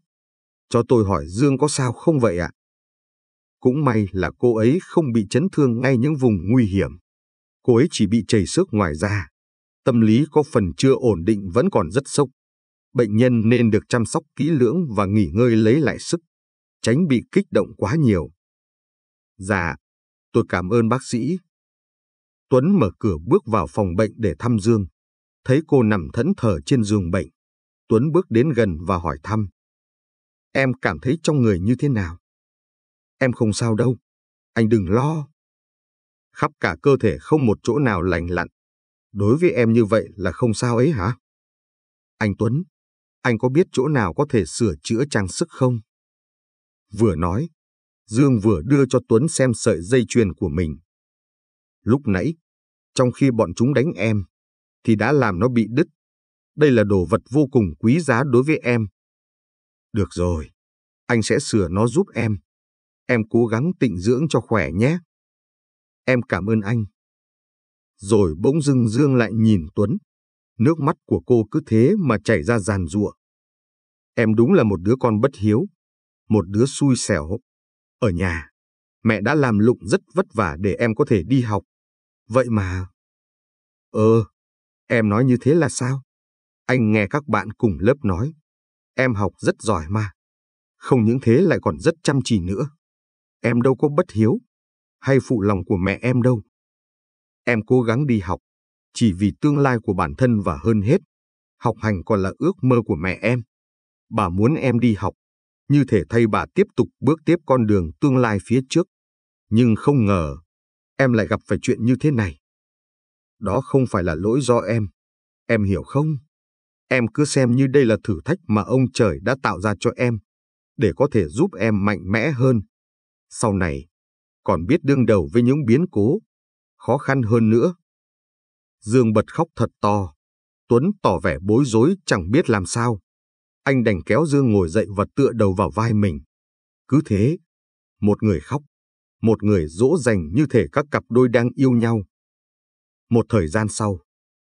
cho tôi hỏi Dương có sao không vậy ạ? Cũng may là cô ấy không bị chấn thương ngay những vùng nguy hiểm. Cô ấy chỉ bị chảy xước ngoài da. Tâm lý có phần chưa ổn định vẫn còn rất sốc bệnh nhân nên được chăm sóc kỹ lưỡng và nghỉ ngơi lấy lại sức, tránh bị kích động quá nhiều. Dạ, tôi cảm ơn bác sĩ. Tuấn mở cửa bước vào phòng bệnh để thăm Dương. Thấy cô nằm thẫn thờ trên giường bệnh. Tuấn bước đến gần và hỏi thăm. Em cảm thấy trong người như thế nào? Em không sao đâu. Anh đừng lo. Khắp cả cơ thể không một chỗ nào lành lặn. Đối với em như vậy là không sao ấy hả? Anh Tuấn, anh có biết chỗ nào có thể sửa chữa trang sức không? Vừa nói, Dương vừa đưa cho Tuấn xem sợi dây chuyền của mình. Lúc nãy, trong khi bọn chúng đánh em, thì đã làm nó bị đứt. Đây là đồ vật vô cùng quý giá đối với em. Được rồi, anh sẽ sửa nó giúp em. Em cố gắng tịnh dưỡng cho khỏe nhé. Em cảm ơn anh. Rồi bỗng dưng Dương lại nhìn Tuấn. Nước mắt của cô cứ thế mà chảy ra giàn giụa. Em đúng là một đứa con bất hiếu, một đứa xui xẻo. Ở nhà, mẹ đã làm lụng rất vất vả để em có thể đi học. Vậy mà... Ờ, em nói như thế là sao? Anh nghe các bạn cùng lớp nói. Em học rất giỏi mà. Không những thế lại còn rất chăm chỉ nữa. Em đâu có bất hiếu, hay phụ lòng của mẹ em đâu. Em cố gắng đi học, chỉ vì tương lai của bản thân và hơn hết, học hành còn là ước mơ của mẹ em. Bà muốn em đi học, như thể thay bà tiếp tục bước tiếp con đường tương lai phía trước. Nhưng không ngờ, em lại gặp phải chuyện như thế này. Đó không phải là lỗi do em, em hiểu không? Em cứ xem như đây là thử thách mà ông trời đã tạo ra cho em, để có thể giúp em mạnh mẽ hơn. Sau này, còn biết đương đầu với những biến cố, khó khăn hơn nữa. Dương bật khóc thật to. Tuấn tỏ vẻ bối rối chẳng biết làm sao. Anh đành kéo Dương ngồi dậy và tựa đầu vào vai mình. Cứ thế, một người khóc, một người dỗ dành như thể các cặp đôi đang yêu nhau. Một thời gian sau,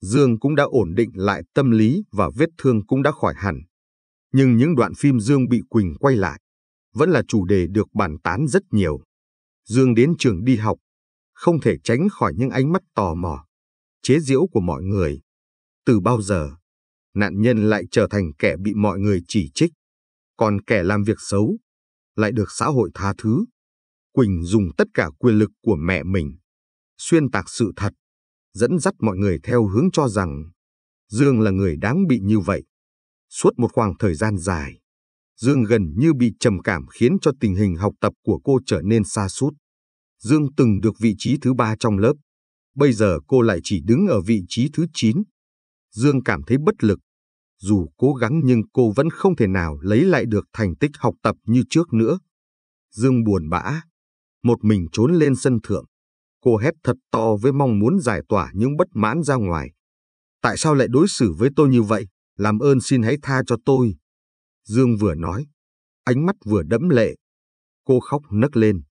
Dương cũng đã ổn định lại tâm lý và vết thương cũng đã khỏi hẳn. Nhưng những đoạn phim Dương bị Quỳnh quay lại, vẫn là chủ đề được bàn tán rất nhiều. Dương đến trường đi học, không thể tránh khỏi những ánh mắt tò mò chế giễu của mọi người. Từ bao giờ, nạn nhân lại trở thành kẻ bị mọi người chỉ trích, còn kẻ làm việc xấu lại được xã hội tha thứ. Quỳnh dùng tất cả quyền lực của mẹ mình, xuyên tạc sự thật, dẫn dắt mọi người theo hướng cho rằng Dương là người đáng bị như vậy. Suốt một khoảng thời gian dài, Dương gần như bị trầm cảm khiến cho tình hình học tập của cô trở nên xa sút Dương từng được vị trí thứ ba trong lớp, Bây giờ cô lại chỉ đứng ở vị trí thứ 9. Dương cảm thấy bất lực. Dù cố gắng nhưng cô vẫn không thể nào lấy lại được thành tích học tập như trước nữa. Dương buồn bã. Một mình trốn lên sân thượng. Cô hét thật to với mong muốn giải tỏa những bất mãn ra ngoài. Tại sao lại đối xử với tôi như vậy? Làm ơn xin hãy tha cho tôi. Dương vừa nói. Ánh mắt vừa đẫm lệ. Cô khóc nấc lên.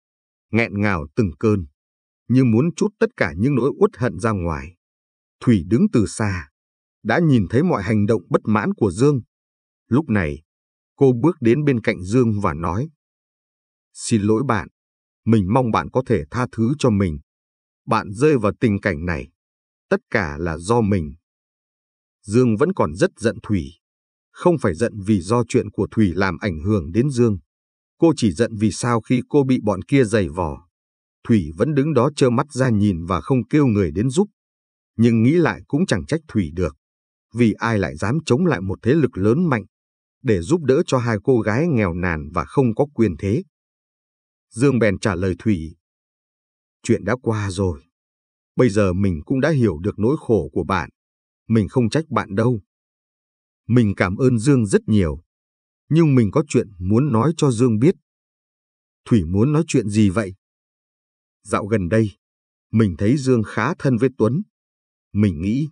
nghẹn ngào từng cơn như muốn chút tất cả những nỗi uất hận ra ngoài. Thủy đứng từ xa, đã nhìn thấy mọi hành động bất mãn của Dương. Lúc này, cô bước đến bên cạnh Dương và nói. Xin lỗi bạn, mình mong bạn có thể tha thứ cho mình. Bạn rơi vào tình cảnh này, tất cả là do mình. Dương vẫn còn rất giận Thủy. Không phải giận vì do chuyện của Thủy làm ảnh hưởng đến Dương. Cô chỉ giận vì sao khi cô bị bọn kia giày vò. Thủy vẫn đứng đó trơ mắt ra nhìn và không kêu người đến giúp. Nhưng nghĩ lại cũng chẳng trách Thủy được, vì ai lại dám chống lại một thế lực lớn mạnh để giúp đỡ cho hai cô gái nghèo nàn và không có quyền thế. Dương bèn trả lời Thủy. Chuyện đã qua rồi. Bây giờ mình cũng đã hiểu được nỗi khổ của bạn. Mình không trách bạn đâu. Mình cảm ơn Dương rất nhiều. Nhưng mình có chuyện muốn nói cho Dương biết. Thủy muốn nói chuyện gì vậy? Dạo gần đây, mình thấy Dương khá thân với Tuấn. Mình nghĩ,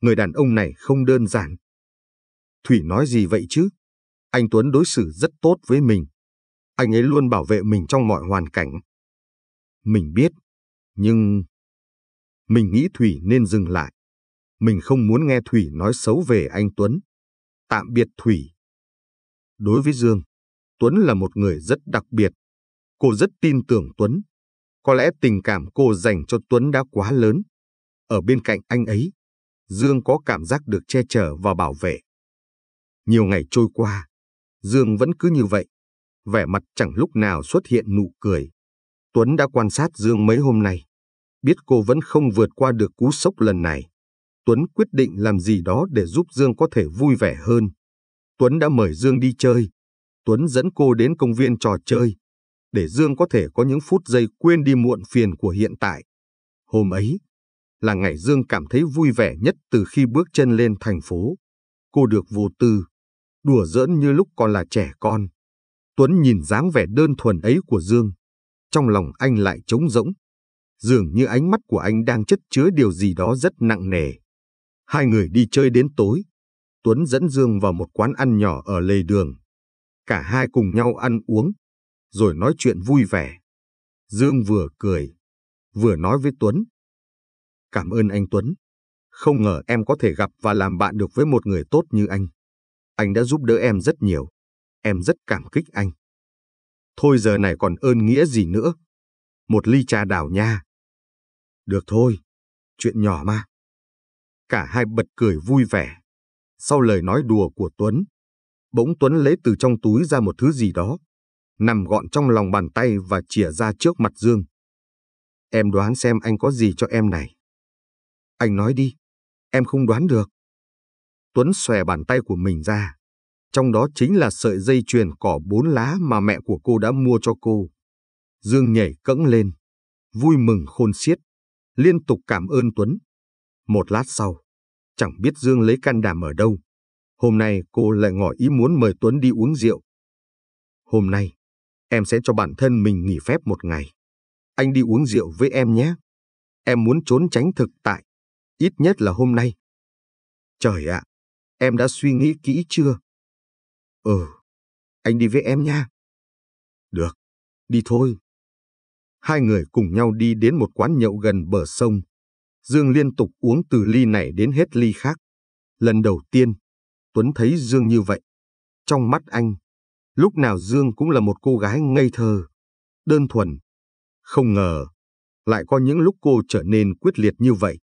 người đàn ông này không đơn giản. Thủy nói gì vậy chứ? Anh Tuấn đối xử rất tốt với mình. Anh ấy luôn bảo vệ mình trong mọi hoàn cảnh. Mình biết, nhưng... Mình nghĩ Thủy nên dừng lại. Mình không muốn nghe Thủy nói xấu về anh Tuấn. Tạm biệt Thủy. Đối với Dương, Tuấn là một người rất đặc biệt. Cô rất tin tưởng Tuấn có lẽ tình cảm cô dành cho Tuấn đã quá lớn. Ở bên cạnh anh ấy, Dương có cảm giác được che chở và bảo vệ. Nhiều ngày trôi qua, Dương vẫn cứ như vậy, vẻ mặt chẳng lúc nào xuất hiện nụ cười. Tuấn đã quan sát Dương mấy hôm nay, biết cô vẫn không vượt qua được cú sốc lần này. Tuấn quyết định làm gì đó để giúp Dương có thể vui vẻ hơn. Tuấn đã mời Dương đi chơi. Tuấn dẫn cô đến công viên trò chơi, để Dương có thể có những phút giây quên đi muộn phiền của hiện tại. Hôm ấy, là ngày Dương cảm thấy vui vẻ nhất từ khi bước chân lên thành phố. Cô được vô tư, đùa giỡn như lúc còn là trẻ con. Tuấn nhìn dáng vẻ đơn thuần ấy của Dương. Trong lòng anh lại trống rỗng. Dường như ánh mắt của anh đang chất chứa điều gì đó rất nặng nề. Hai người đi chơi đến tối. Tuấn dẫn Dương vào một quán ăn nhỏ ở lề đường. Cả hai cùng nhau ăn uống, rồi nói chuyện vui vẻ. Dương vừa cười, vừa nói với Tuấn. Cảm ơn anh Tuấn. Không ngờ em có thể gặp và làm bạn được với một người tốt như anh. Anh đã giúp đỡ em rất nhiều. Em rất cảm kích anh. Thôi giờ này còn ơn nghĩa gì nữa. Một ly trà đào nha. Được thôi, chuyện nhỏ mà. Cả hai bật cười vui vẻ. Sau lời nói đùa của Tuấn, bỗng Tuấn lấy từ trong túi ra một thứ gì đó, nằm gọn trong lòng bàn tay và chìa ra trước mặt Dương. Em đoán xem anh có gì cho em này. Anh nói đi, em không đoán được. Tuấn xòe bàn tay của mình ra. Trong đó chính là sợi dây chuyền cỏ bốn lá mà mẹ của cô đã mua cho cô. Dương nhảy cẫng lên, vui mừng khôn xiết, liên tục cảm ơn Tuấn. Một lát sau, chẳng biết Dương lấy can đảm ở đâu. Hôm nay cô lại ngỏ ý muốn mời Tuấn đi uống rượu. Hôm nay, Em sẽ cho bản thân mình nghỉ phép một ngày. Anh đi uống rượu với em nhé. Em muốn trốn tránh thực tại, ít nhất là hôm nay. Trời ạ, à, em đã suy nghĩ kỹ chưa? Ừ, anh đi với em nha. Được, đi thôi. Hai người cùng nhau đi đến một quán nhậu gần bờ sông. Dương liên tục uống từ ly này đến hết ly khác. Lần đầu tiên, Tuấn thấy Dương như vậy. Trong mắt anh, Lúc nào Dương cũng là một cô gái ngây thơ, đơn thuần. Không ngờ, lại có những lúc cô trở nên quyết liệt như vậy.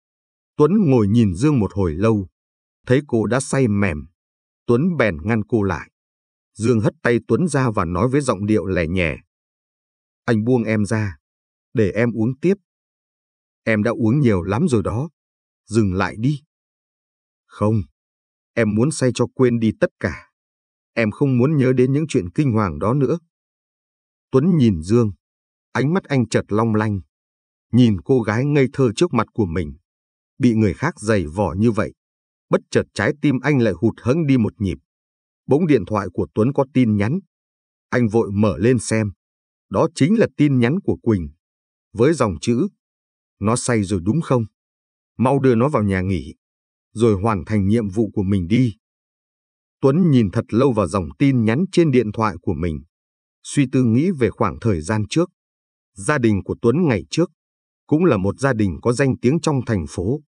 Tuấn ngồi nhìn Dương một hồi lâu, thấy cô đã say mềm. Tuấn bèn ngăn cô lại. Dương hất tay Tuấn ra và nói với giọng điệu lẻ nhẹ. Anh buông em ra, để em uống tiếp. Em đã uống nhiều lắm rồi đó, dừng lại đi. Không, em muốn say cho quên đi tất cả. Em không muốn nhớ đến những chuyện kinh hoàng đó nữa. Tuấn nhìn Dương, ánh mắt anh chợt long lanh, nhìn cô gái ngây thơ trước mặt của mình, bị người khác giày vò như vậy, bất chợt trái tim anh lại hụt hẫng đi một nhịp. Bỗng điện thoại của Tuấn có tin nhắn, anh vội mở lên xem, đó chính là tin nhắn của Quỳnh, với dòng chữ, nó say rồi đúng không? Mau đưa nó vào nhà nghỉ, rồi hoàn thành nhiệm vụ của mình đi. Tuấn nhìn thật lâu vào dòng tin nhắn trên điện thoại của mình, suy tư nghĩ về khoảng thời gian trước. Gia đình của Tuấn ngày trước cũng là một gia đình có danh tiếng trong thành phố.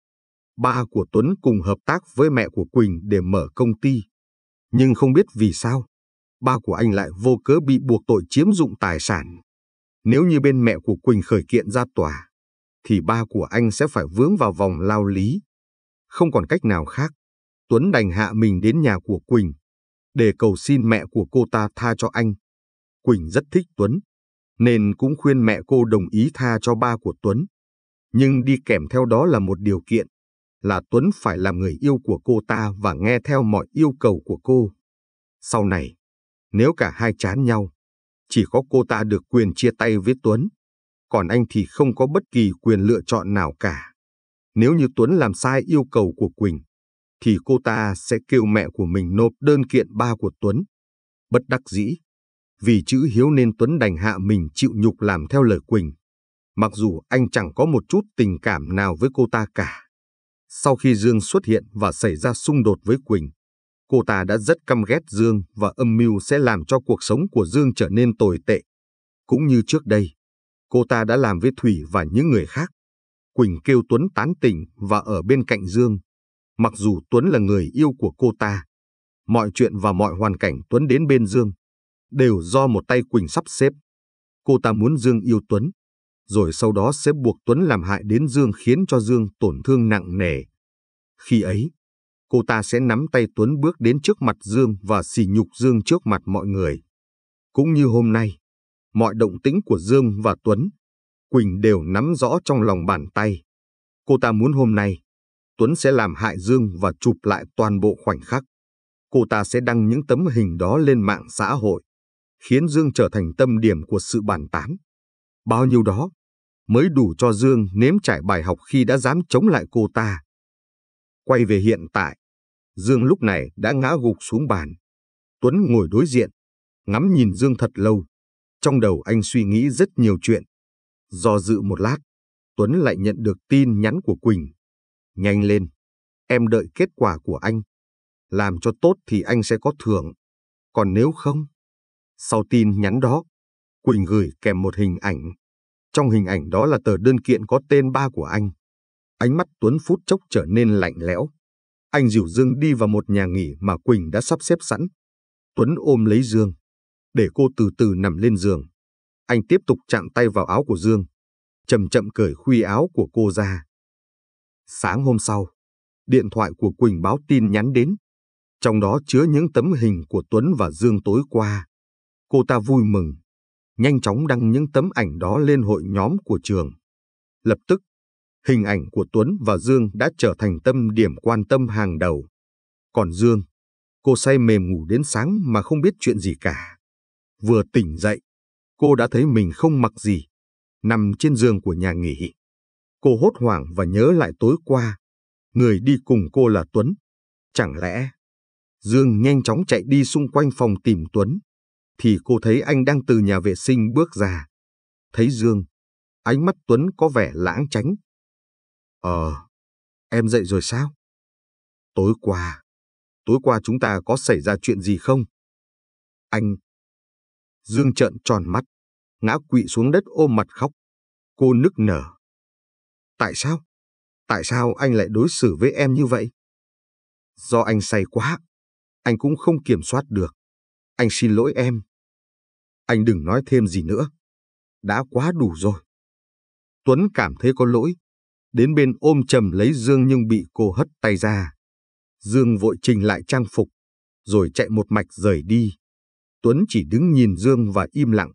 Ba của Tuấn cùng hợp tác với mẹ của Quỳnh để mở công ty. Nhưng không biết vì sao, ba của anh lại vô cớ bị buộc tội chiếm dụng tài sản. Nếu như bên mẹ của Quỳnh khởi kiện ra tòa, thì ba của anh sẽ phải vướng vào vòng lao lý. Không còn cách nào khác, Tuấn đành hạ mình đến nhà của Quỳnh, để cầu xin mẹ của cô ta tha cho anh. Quỳnh rất thích Tuấn, nên cũng khuyên mẹ cô đồng ý tha cho ba của Tuấn. Nhưng đi kèm theo đó là một điều kiện, là Tuấn phải làm người yêu của cô ta và nghe theo mọi yêu cầu của cô. Sau này, nếu cả hai chán nhau, chỉ có cô ta được quyền chia tay với Tuấn, còn anh thì không có bất kỳ quyền lựa chọn nào cả. Nếu như Tuấn làm sai yêu cầu của Quỳnh, thì cô ta sẽ kêu mẹ của mình nộp đơn kiện ba của Tuấn. Bất đắc dĩ, vì chữ hiếu nên Tuấn đành hạ mình chịu nhục làm theo lời Quỳnh. Mặc dù anh chẳng có một chút tình cảm nào với cô ta cả. Sau khi Dương xuất hiện và xảy ra xung đột với Quỳnh, cô ta đã rất căm ghét Dương và âm mưu sẽ làm cho cuộc sống của Dương trở nên tồi tệ. Cũng như trước đây, cô ta đã làm với Thủy và những người khác. Quỳnh kêu Tuấn tán tỉnh và ở bên cạnh Dương, Mặc dù Tuấn là người yêu của cô ta, mọi chuyện và mọi hoàn cảnh Tuấn đến bên Dương đều do một tay Quỳnh sắp xếp. Cô ta muốn Dương yêu Tuấn, rồi sau đó sẽ buộc Tuấn làm hại đến Dương khiến cho Dương tổn thương nặng nề. Khi ấy, cô ta sẽ nắm tay Tuấn bước đến trước mặt Dương và xỉ nhục Dương trước mặt mọi người. Cũng như hôm nay, mọi động tĩnh của Dương và Tuấn, Quỳnh đều nắm rõ trong lòng bàn tay. Cô ta muốn hôm nay, Tuấn sẽ làm hại Dương và chụp lại toàn bộ khoảnh khắc. Cô ta sẽ đăng những tấm hình đó lên mạng xã hội, khiến Dương trở thành tâm điểm của sự bàn tán. Bao nhiêu đó mới đủ cho Dương nếm trải bài học khi đã dám chống lại cô ta. Quay về hiện tại, Dương lúc này đã ngã gục xuống bàn. Tuấn ngồi đối diện, ngắm nhìn Dương thật lâu. Trong đầu anh suy nghĩ rất nhiều chuyện. Do dự một lát, Tuấn lại nhận được tin nhắn của Quỳnh. Nhanh lên, em đợi kết quả của anh. Làm cho tốt thì anh sẽ có thưởng, còn nếu không? Sau tin nhắn đó, Quỳnh gửi kèm một hình ảnh. Trong hình ảnh đó là tờ đơn kiện có tên ba của anh. Ánh mắt Tuấn phút chốc trở nên lạnh lẽo. Anh dìu Dương đi vào một nhà nghỉ mà Quỳnh đã sắp xếp sẵn. Tuấn ôm lấy Dương, để cô từ từ nằm lên giường. Anh tiếp tục chạm tay vào áo của Dương, chậm chậm cởi khuy áo của cô ra. Sáng hôm sau, điện thoại của Quỳnh báo tin nhắn đến. Trong đó chứa những tấm hình của Tuấn và Dương tối qua. Cô ta vui mừng, nhanh chóng đăng những tấm ảnh đó lên hội nhóm của trường. Lập tức, hình ảnh của Tuấn và Dương đã trở thành tâm điểm quan tâm hàng đầu. Còn Dương, cô say mềm ngủ đến sáng mà không biết chuyện gì cả. Vừa tỉnh dậy, cô đã thấy mình không mặc gì, nằm trên giường của nhà nghỉ. Cô hốt hoảng và nhớ lại tối qua. Người đi cùng cô là Tuấn. Chẳng lẽ... Dương nhanh chóng chạy đi xung quanh phòng tìm Tuấn. Thì cô thấy anh đang từ nhà vệ sinh bước ra. Thấy Dương, ánh mắt Tuấn có vẻ lãng tránh. Ờ, em dậy rồi sao? Tối qua, tối qua chúng ta có xảy ra chuyện gì không? Anh... Dương trợn tròn mắt, ngã quỵ xuống đất ôm mặt khóc. Cô nức nở. Tại sao? Tại sao anh lại đối xử với em như vậy? Do anh say quá, anh cũng không kiểm soát được. Anh xin lỗi em. Anh đừng nói thêm gì nữa. Đã quá đủ rồi. Tuấn cảm thấy có lỗi. Đến bên ôm chầm lấy Dương nhưng bị cô hất tay ra. Dương vội trình lại trang phục, rồi chạy một mạch rời đi. Tuấn chỉ đứng nhìn Dương và im lặng.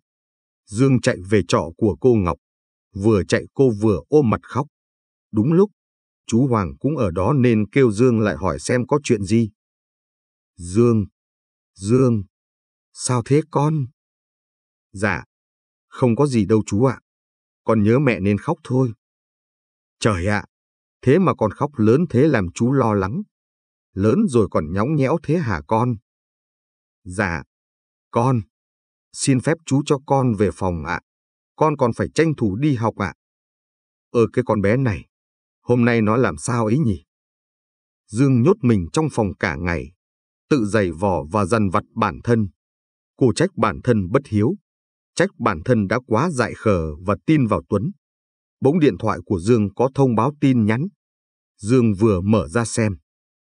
Dương chạy về trọ của cô Ngọc. Vừa chạy cô vừa ôm mặt khóc. Đúng lúc, chú Hoàng cũng ở đó nên kêu Dương lại hỏi xem có chuyện gì. Dương, Dương, sao thế con? Dạ, không có gì đâu chú ạ. Con nhớ mẹ nên khóc thôi. Trời ạ, thế mà con khóc lớn thế làm chú lo lắng. Lớn rồi còn nhõng nhẽo thế hả con? Dạ, con, xin phép chú cho con về phòng ạ. À con còn phải tranh thủ đi học ạ. À. Ờ cái con bé này, hôm nay nó làm sao ấy nhỉ? Dương nhốt mình trong phòng cả ngày, tự giày vò và dằn vặt bản thân. Cô trách bản thân bất hiếu, trách bản thân đã quá dại khờ và tin vào Tuấn. Bỗng điện thoại của Dương có thông báo tin nhắn. Dương vừa mở ra xem,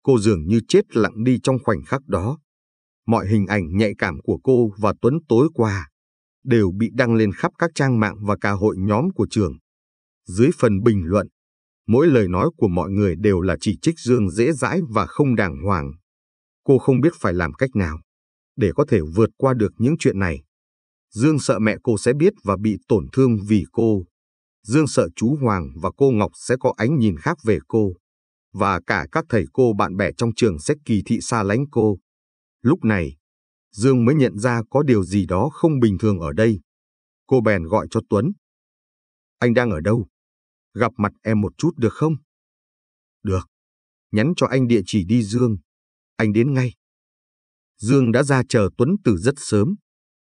cô dường như chết lặng đi trong khoảnh khắc đó. Mọi hình ảnh nhạy cảm của cô và Tuấn tối qua đều bị đăng lên khắp các trang mạng và cả hội nhóm của trường. Dưới phần bình luận, mỗi lời nói của mọi người đều là chỉ trích Dương dễ dãi và không đàng hoàng. Cô không biết phải làm cách nào để có thể vượt qua được những chuyện này. Dương sợ mẹ cô sẽ biết và bị tổn thương vì cô. Dương sợ chú Hoàng và cô Ngọc sẽ có ánh nhìn khác về cô. Và cả các thầy cô bạn bè trong trường sẽ kỳ thị xa lánh cô. Lúc này, Dương mới nhận ra có điều gì đó không bình thường ở đây. Cô bèn gọi cho Tuấn. Anh đang ở đâu? Gặp mặt em một chút được không? Được. Nhắn cho anh địa chỉ đi Dương. Anh đến ngay. Dương đã ra chờ Tuấn từ rất sớm.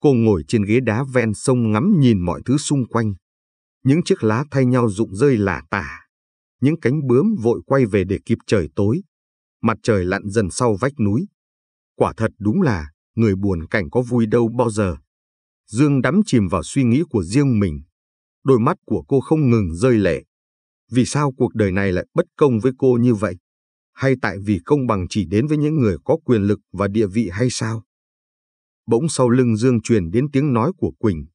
Cô ngồi trên ghế đá ven sông ngắm nhìn mọi thứ xung quanh. Những chiếc lá thay nhau rụng rơi lả tả. Những cánh bướm vội quay về để kịp trời tối. Mặt trời lặn dần sau vách núi. Quả thật đúng là người buồn cảnh có vui đâu bao giờ. Dương đắm chìm vào suy nghĩ của riêng mình. Đôi mắt của cô không ngừng rơi lệ. Vì sao cuộc đời này lại bất công với cô như vậy? Hay tại vì công bằng chỉ đến với những người có quyền lực và địa vị hay sao? Bỗng sau lưng Dương truyền đến tiếng nói của Quỳnh.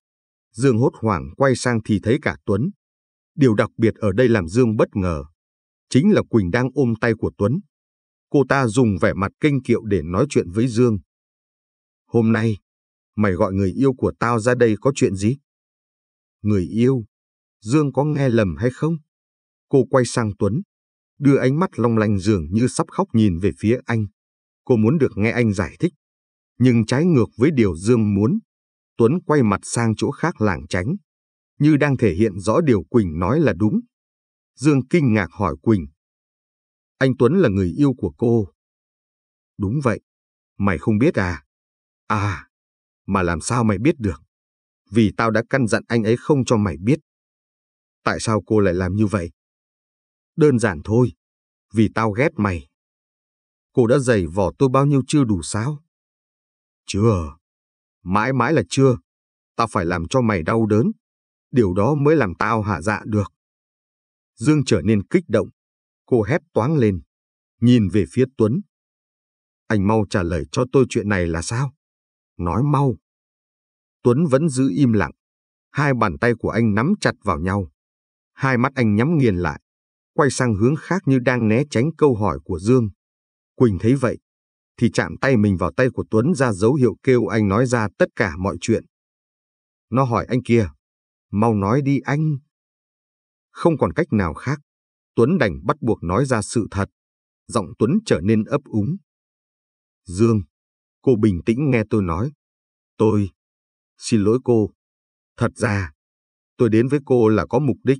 Dương hốt hoảng quay sang thì thấy cả Tuấn. Điều đặc biệt ở đây làm Dương bất ngờ. Chính là Quỳnh đang ôm tay của Tuấn. Cô ta dùng vẻ mặt kinh kiệu để nói chuyện với Dương. Hôm nay, mày gọi người yêu của tao ra đây có chuyện gì? Người yêu? Dương có nghe lầm hay không? Cô quay sang Tuấn, đưa ánh mắt long lanh dường như sắp khóc nhìn về phía anh. Cô muốn được nghe anh giải thích. Nhưng trái ngược với điều Dương muốn, Tuấn quay mặt sang chỗ khác lảng tránh, như đang thể hiện rõ điều Quỳnh nói là đúng. Dương kinh ngạc hỏi Quỳnh. Anh Tuấn là người yêu của cô. Đúng vậy, mày không biết à? À, mà làm sao mày biết được? Vì tao đã căn dặn anh ấy không cho mày biết. Tại sao cô lại làm như vậy? Đơn giản thôi, vì tao ghét mày. Cô đã dày vỏ tôi bao nhiêu chưa đủ sao? Chưa, mãi mãi là chưa. Tao phải làm cho mày đau đớn. Điều đó mới làm tao hạ dạ được. Dương trở nên kích động. Cô hét toáng lên, nhìn về phía Tuấn. Anh mau trả lời cho tôi chuyện này là sao? nói mau. Tuấn vẫn giữ im lặng, hai bàn tay của anh nắm chặt vào nhau. Hai mắt anh nhắm nghiền lại, quay sang hướng khác như đang né tránh câu hỏi của Dương. Quỳnh thấy vậy, thì chạm tay mình vào tay của Tuấn ra dấu hiệu kêu anh nói ra tất cả mọi chuyện. Nó hỏi anh kia, mau nói đi anh. Không còn cách nào khác, Tuấn đành bắt buộc nói ra sự thật. Giọng Tuấn trở nên ấp úng. Dương, cô bình tĩnh nghe tôi nói. Tôi, xin lỗi cô. Thật ra, tôi đến với cô là có mục đích.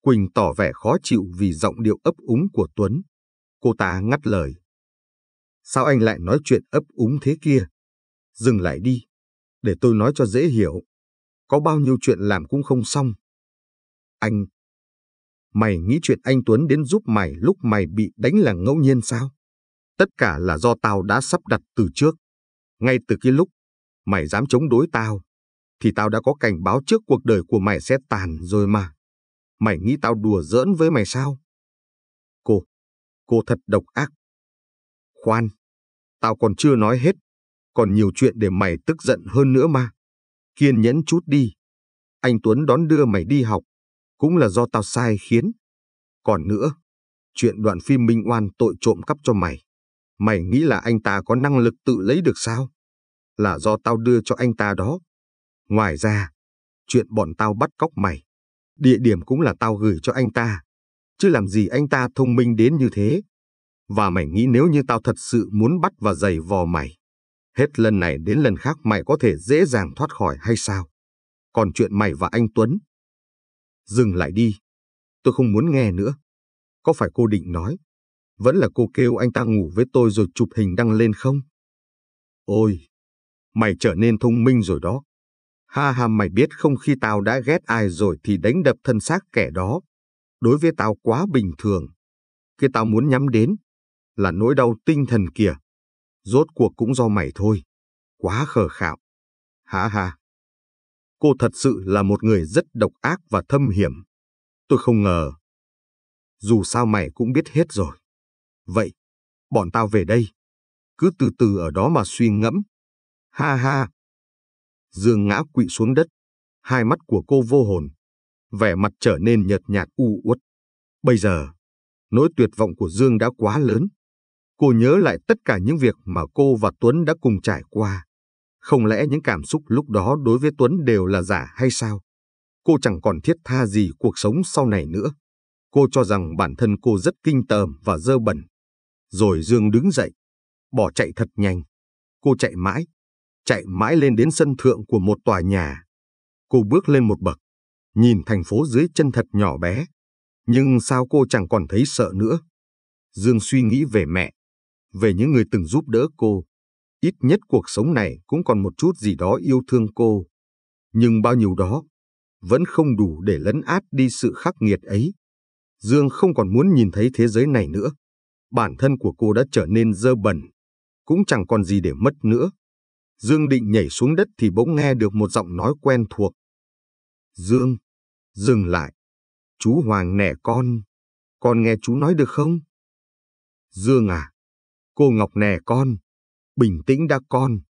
Quỳnh tỏ vẻ khó chịu vì giọng điệu ấp úng của Tuấn. Cô ta ngắt lời. Sao anh lại nói chuyện ấp úng thế kia? Dừng lại đi, để tôi nói cho dễ hiểu. Có bao nhiêu chuyện làm cũng không xong. Anh... Mày nghĩ chuyện anh Tuấn đến giúp mày lúc mày bị đánh là ngẫu nhiên sao? Tất cả là do tao đã sắp đặt từ trước. Ngay từ cái lúc mày dám chống đối tao, thì tao đã có cảnh báo trước cuộc đời của mày sẽ tàn rồi mà. Mày nghĩ tao đùa giỡn với mày sao? Cô, cô thật độc ác. Khoan, tao còn chưa nói hết, còn nhiều chuyện để mày tức giận hơn nữa mà. Kiên nhẫn chút đi. Anh Tuấn đón đưa mày đi học, cũng là do tao sai khiến. Còn nữa, chuyện đoạn phim Minh Oan tội trộm cắp cho mày. Mày nghĩ là anh ta có năng lực tự lấy được sao? là do tao đưa cho anh ta đó. Ngoài ra, chuyện bọn tao bắt cóc mày, địa điểm cũng là tao gửi cho anh ta, chứ làm gì anh ta thông minh đến như thế. Và mày nghĩ nếu như tao thật sự muốn bắt và giày vò mày, hết lần này đến lần khác mày có thể dễ dàng thoát khỏi hay sao? Còn chuyện mày và anh Tuấn? Dừng lại đi, tôi không muốn nghe nữa. Có phải cô định nói, vẫn là cô kêu anh ta ngủ với tôi rồi chụp hình đăng lên không? Ôi, mày trở nên thông minh rồi đó. Ha ha mày biết không khi tao đã ghét ai rồi thì đánh đập thân xác kẻ đó. Đối với tao quá bình thường. Khi tao muốn nhắm đến, là nỗi đau tinh thần kìa. Rốt cuộc cũng do mày thôi. Quá khờ khạo. Ha ha. Cô thật sự là một người rất độc ác và thâm hiểm. Tôi không ngờ. Dù sao mày cũng biết hết rồi. Vậy, bọn tao về đây. Cứ từ từ ở đó mà suy ngẫm. Ha ha! Dương ngã quỵ xuống đất, hai mắt của cô vô hồn, vẻ mặt trở nên nhợt nhạt u uất. Bây giờ, nỗi tuyệt vọng của Dương đã quá lớn. Cô nhớ lại tất cả những việc mà cô và Tuấn đã cùng trải qua. Không lẽ những cảm xúc lúc đó đối với Tuấn đều là giả hay sao? Cô chẳng còn thiết tha gì cuộc sống sau này nữa. Cô cho rằng bản thân cô rất kinh tởm và dơ bẩn. Rồi Dương đứng dậy, bỏ chạy thật nhanh. Cô chạy mãi, chạy mãi lên đến sân thượng của một tòa nhà. Cô bước lên một bậc, nhìn thành phố dưới chân thật nhỏ bé. Nhưng sao cô chẳng còn thấy sợ nữa? Dương suy nghĩ về mẹ, về những người từng giúp đỡ cô. Ít nhất cuộc sống này cũng còn một chút gì đó yêu thương cô. Nhưng bao nhiêu đó vẫn không đủ để lấn át đi sự khắc nghiệt ấy. Dương không còn muốn nhìn thấy thế giới này nữa. Bản thân của cô đã trở nên dơ bẩn, cũng chẳng còn gì để mất nữa. Dương định nhảy xuống đất thì bỗng nghe được một giọng nói quen thuộc. Dương, dừng lại. Chú Hoàng nẻ con. Con nghe chú nói được không? Dương à, cô Ngọc nè con. Bình tĩnh đã con.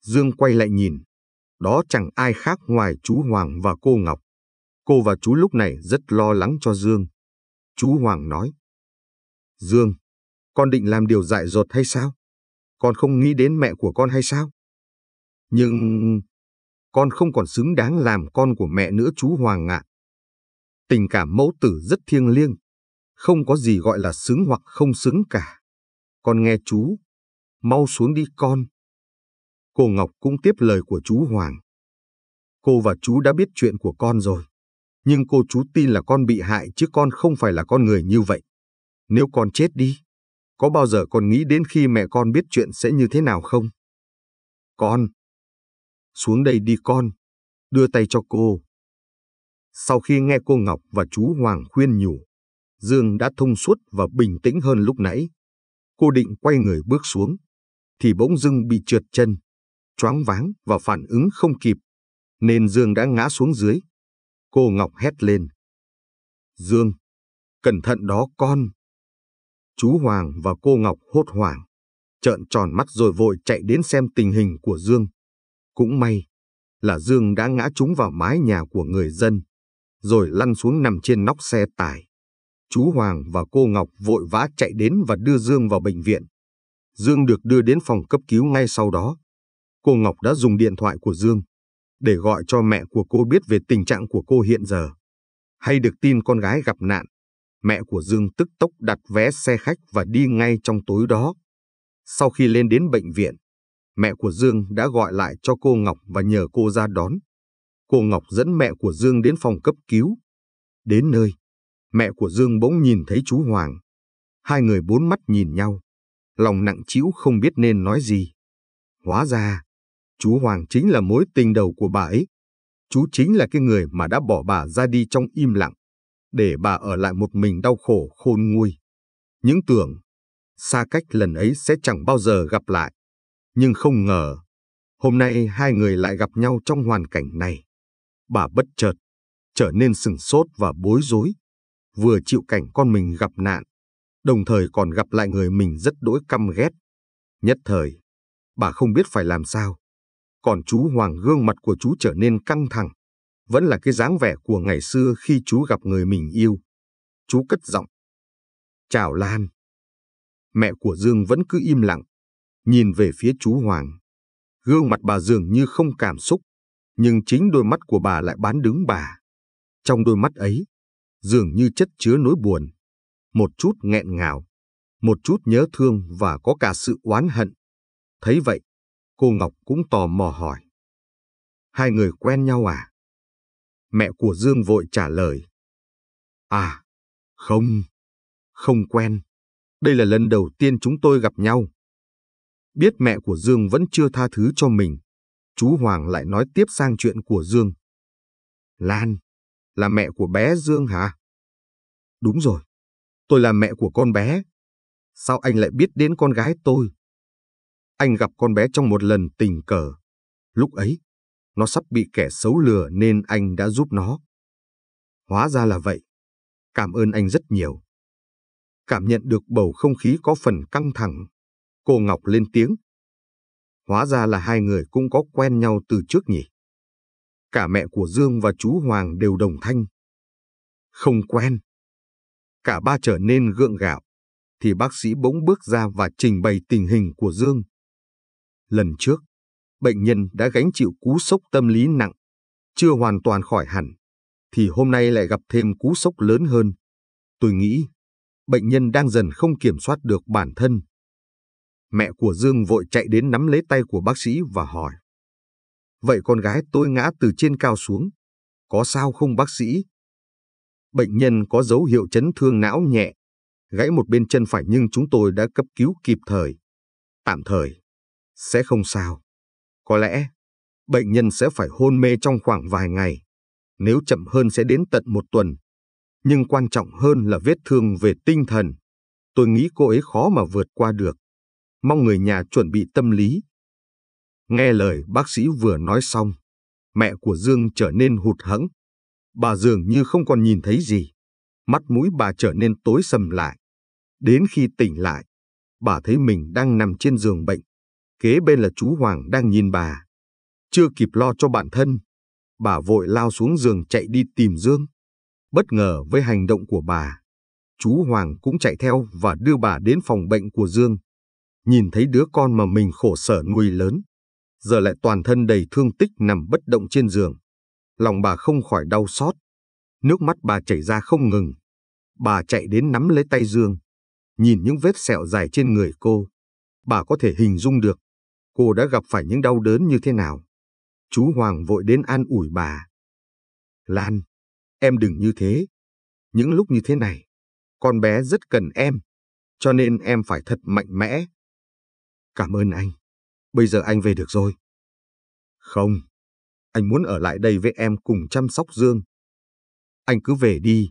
Dương quay lại nhìn. Đó chẳng ai khác ngoài chú Hoàng và cô Ngọc. Cô và chú lúc này rất lo lắng cho Dương. Chú Hoàng nói. Dương, con định làm điều dại dột hay sao? con không nghĩ đến mẹ của con hay sao? Nhưng con không còn xứng đáng làm con của mẹ nữa chú Hoàng ạ. Tình cảm mẫu tử rất thiêng liêng, không có gì gọi là xứng hoặc không xứng cả. Con nghe chú, mau xuống đi con. Cô Ngọc cũng tiếp lời của chú Hoàng. Cô và chú đã biết chuyện của con rồi, nhưng cô chú tin là con bị hại chứ con không phải là con người như vậy. Nếu con chết đi, có bao giờ con nghĩ đến khi mẹ con biết chuyện sẽ như thế nào không? Con! Xuống đây đi con! Đưa tay cho cô! Sau khi nghe cô Ngọc và chú Hoàng khuyên nhủ, Dương đã thông suốt và bình tĩnh hơn lúc nãy. Cô định quay người bước xuống, thì bỗng dưng bị trượt chân, choáng váng và phản ứng không kịp, nên Dương đã ngã xuống dưới. Cô Ngọc hét lên. Dương, cẩn thận đó con. Chú Hoàng và cô Ngọc hốt hoảng, trợn tròn mắt rồi vội chạy đến xem tình hình của Dương. Cũng may là Dương đã ngã trúng vào mái nhà của người dân, rồi lăn xuống nằm trên nóc xe tải. Chú Hoàng và cô Ngọc vội vã chạy đến và đưa Dương vào bệnh viện. Dương được đưa đến phòng cấp cứu ngay sau đó. Cô Ngọc đã dùng điện thoại của Dương để gọi cho mẹ của cô biết về tình trạng của cô hiện giờ. Hay được tin con gái gặp nạn, mẹ của Dương tức tốc đặt vé xe khách và đi ngay trong tối đó. Sau khi lên đến bệnh viện, mẹ của Dương đã gọi lại cho cô Ngọc và nhờ cô ra đón. Cô Ngọc dẫn mẹ của Dương đến phòng cấp cứu. Đến nơi, mẹ của Dương bỗng nhìn thấy chú Hoàng. Hai người bốn mắt nhìn nhau, lòng nặng trĩu không biết nên nói gì. Hóa ra, chú Hoàng chính là mối tình đầu của bà ấy. Chú chính là cái người mà đã bỏ bà ra đi trong im lặng để bà ở lại một mình đau khổ khôn nguôi. Những tưởng, xa cách lần ấy sẽ chẳng bao giờ gặp lại. Nhưng không ngờ, hôm nay hai người lại gặp nhau trong hoàn cảnh này. Bà bất chợt, trở nên sừng sốt và bối rối. Vừa chịu cảnh con mình gặp nạn, đồng thời còn gặp lại người mình rất đỗi căm ghét. Nhất thời, bà không biết phải làm sao. Còn chú Hoàng gương mặt của chú trở nên căng thẳng vẫn là cái dáng vẻ của ngày xưa khi chú gặp người mình yêu. Chú cất giọng. Chào Lan. Mẹ của Dương vẫn cứ im lặng, nhìn về phía chú Hoàng. Gương mặt bà dường như không cảm xúc, nhưng chính đôi mắt của bà lại bán đứng bà. Trong đôi mắt ấy, dường như chất chứa nỗi buồn, một chút nghẹn ngào, một chút nhớ thương và có cả sự oán hận. Thấy vậy, cô Ngọc cũng tò mò hỏi. Hai người quen nhau à? Mẹ của Dương vội trả lời. À, không, không quen. Đây là lần đầu tiên chúng tôi gặp nhau. Biết mẹ của Dương vẫn chưa tha thứ cho mình, chú Hoàng lại nói tiếp sang chuyện của Dương. Lan, là mẹ của bé Dương hả? Đúng rồi, tôi là mẹ của con bé. Sao anh lại biết đến con gái tôi? Anh gặp con bé trong một lần tình cờ. Lúc ấy, nó sắp bị kẻ xấu lừa nên anh đã giúp nó. Hóa ra là vậy. Cảm ơn anh rất nhiều. Cảm nhận được bầu không khí có phần căng thẳng, cô Ngọc lên tiếng. Hóa ra là hai người cũng có quen nhau từ trước nhỉ. Cả mẹ của Dương và chú Hoàng đều đồng thanh. Không quen. Cả ba trở nên gượng gạo, thì bác sĩ bỗng bước ra và trình bày tình hình của Dương. Lần trước, bệnh nhân đã gánh chịu cú sốc tâm lý nặng, chưa hoàn toàn khỏi hẳn, thì hôm nay lại gặp thêm cú sốc lớn hơn. Tôi nghĩ, bệnh nhân đang dần không kiểm soát được bản thân. Mẹ của Dương vội chạy đến nắm lấy tay của bác sĩ và hỏi. Vậy con gái tôi ngã từ trên cao xuống. Có sao không bác sĩ? Bệnh nhân có dấu hiệu chấn thương não nhẹ, gãy một bên chân phải nhưng chúng tôi đã cấp cứu kịp thời. Tạm thời, sẽ không sao. Có lẽ, bệnh nhân sẽ phải hôn mê trong khoảng vài ngày, nếu chậm hơn sẽ đến tận một tuần. Nhưng quan trọng hơn là vết thương về tinh thần. Tôi nghĩ cô ấy khó mà vượt qua được. Mong người nhà chuẩn bị tâm lý. Nghe lời bác sĩ vừa nói xong, mẹ của Dương trở nên hụt hẫng. Bà dường như không còn nhìn thấy gì. Mắt mũi bà trở nên tối sầm lại. Đến khi tỉnh lại, bà thấy mình đang nằm trên giường bệnh, kế bên là chú Hoàng đang nhìn bà. Chưa kịp lo cho bản thân, bà vội lao xuống giường chạy đi tìm Dương. Bất ngờ với hành động của bà, chú Hoàng cũng chạy theo và đưa bà đến phòng bệnh của Dương. Nhìn thấy đứa con mà mình khổ sở nuôi lớn, giờ lại toàn thân đầy thương tích nằm bất động trên giường. Lòng bà không khỏi đau xót, nước mắt bà chảy ra không ngừng. Bà chạy đến nắm lấy tay Dương, nhìn những vết sẹo dài trên người cô. Bà có thể hình dung được cô đã gặp phải những đau đớn như thế nào. Chú Hoàng vội đến an ủi bà. Lan, em đừng như thế. Những lúc như thế này, con bé rất cần em, cho nên em phải thật mạnh mẽ. Cảm ơn anh. Bây giờ anh về được rồi. Không, anh muốn ở lại đây với em cùng chăm sóc Dương. Anh cứ về đi,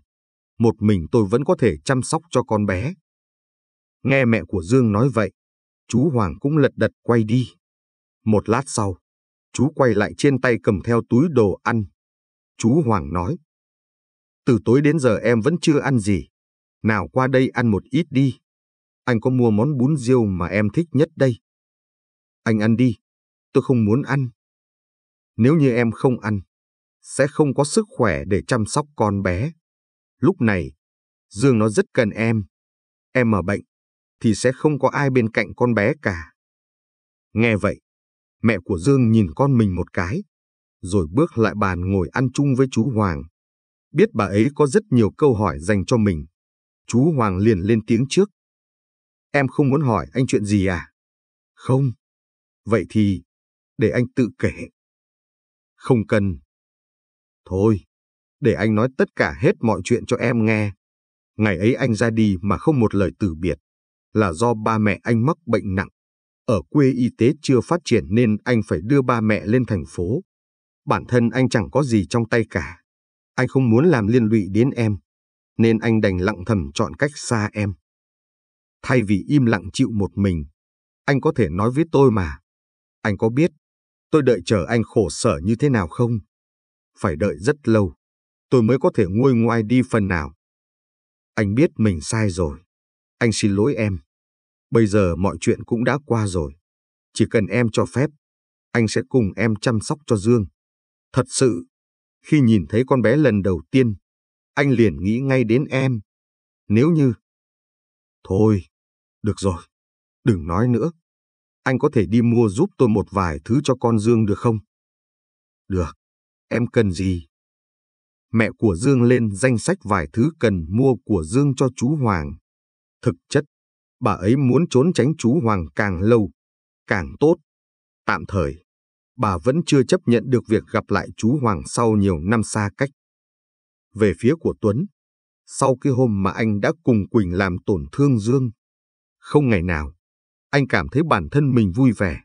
một mình tôi vẫn có thể chăm sóc cho con bé. Nghe mẹ của Dương nói vậy, Chú Hoàng cũng lật đật quay đi. Một lát sau, chú quay lại trên tay cầm theo túi đồ ăn. Chú Hoàng nói, từ tối đến giờ em vẫn chưa ăn gì. Nào qua đây ăn một ít đi. Anh có mua món bún riêu mà em thích nhất đây. Anh ăn đi, tôi không muốn ăn. Nếu như em không ăn, sẽ không có sức khỏe để chăm sóc con bé. Lúc này, Dương nó rất cần em. Em ở bệnh, thì sẽ không có ai bên cạnh con bé cả. Nghe vậy, mẹ của Dương nhìn con mình một cái, rồi bước lại bàn ngồi ăn chung với chú Hoàng. Biết bà ấy có rất nhiều câu hỏi dành cho mình, chú Hoàng liền lên tiếng trước. Em không muốn hỏi anh chuyện gì à? Không. Vậy thì, để anh tự kể. Không cần. Thôi, để anh nói tất cả hết mọi chuyện cho em nghe. Ngày ấy anh ra đi mà không một lời từ biệt là do ba mẹ anh mắc bệnh nặng. Ở quê y tế chưa phát triển nên anh phải đưa ba mẹ lên thành phố. Bản thân anh chẳng có gì trong tay cả. Anh không muốn làm liên lụy đến em, nên anh đành lặng thầm chọn cách xa em. Thay vì im lặng chịu một mình, anh có thể nói với tôi mà. Anh có biết tôi đợi chờ anh khổ sở như thế nào không? Phải đợi rất lâu, tôi mới có thể nguôi ngoai đi phần nào. Anh biết mình sai rồi. Anh xin lỗi em. Bây giờ mọi chuyện cũng đã qua rồi. Chỉ cần em cho phép, anh sẽ cùng em chăm sóc cho Dương. Thật sự, khi nhìn thấy con bé lần đầu tiên, anh liền nghĩ ngay đến em. Nếu như... Thôi, được rồi, đừng nói nữa. Anh có thể đi mua giúp tôi một vài thứ cho con Dương được không? Được, em cần gì? Mẹ của Dương lên danh sách vài thứ cần mua của Dương cho chú Hoàng. Thực chất, bà ấy muốn trốn tránh chú Hoàng càng lâu, càng tốt. Tạm thời, bà vẫn chưa chấp nhận được việc gặp lại chú Hoàng sau nhiều năm xa cách. Về phía của Tuấn, sau cái hôm mà anh đã cùng Quỳnh làm tổn thương Dương, không ngày nào, anh cảm thấy bản thân mình vui vẻ.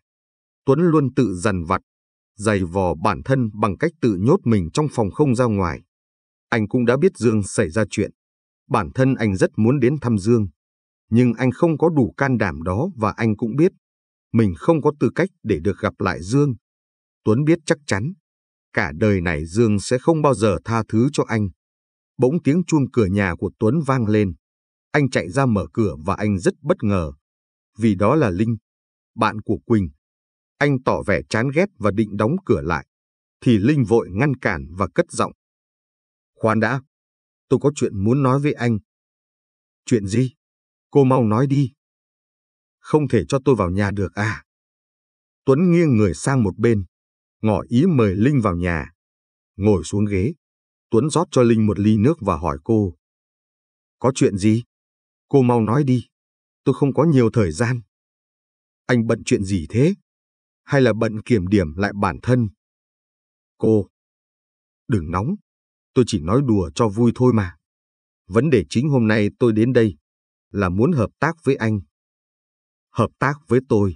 Tuấn luôn tự dằn vặt, dày vò bản thân bằng cách tự nhốt mình trong phòng không ra ngoài. Anh cũng đã biết Dương xảy ra chuyện. Bản thân anh rất muốn đến thăm Dương, nhưng anh không có đủ can đảm đó và anh cũng biết mình không có tư cách để được gặp lại Dương. Tuấn biết chắc chắn, cả đời này Dương sẽ không bao giờ tha thứ cho anh. Bỗng tiếng chuông cửa nhà của Tuấn vang lên. Anh chạy ra mở cửa và anh rất bất ngờ, vì đó là Linh, bạn của Quỳnh. Anh tỏ vẻ chán ghét và định đóng cửa lại, thì Linh vội ngăn cản và cất giọng. Khoan đã, tôi có chuyện muốn nói với anh. Chuyện gì? Cô mau nói đi. Không thể cho tôi vào nhà được à? Tuấn nghiêng người sang một bên, ngỏ ý mời Linh vào nhà. Ngồi xuống ghế, Tuấn rót cho Linh một ly nước và hỏi cô. Có chuyện gì? Cô mau nói đi, tôi không có nhiều thời gian. Anh bận chuyện gì thế? Hay là bận kiểm điểm lại bản thân? Cô, đừng nóng, tôi chỉ nói đùa cho vui thôi mà. Vấn đề chính hôm nay tôi đến đây là muốn hợp tác với anh. Hợp tác với tôi.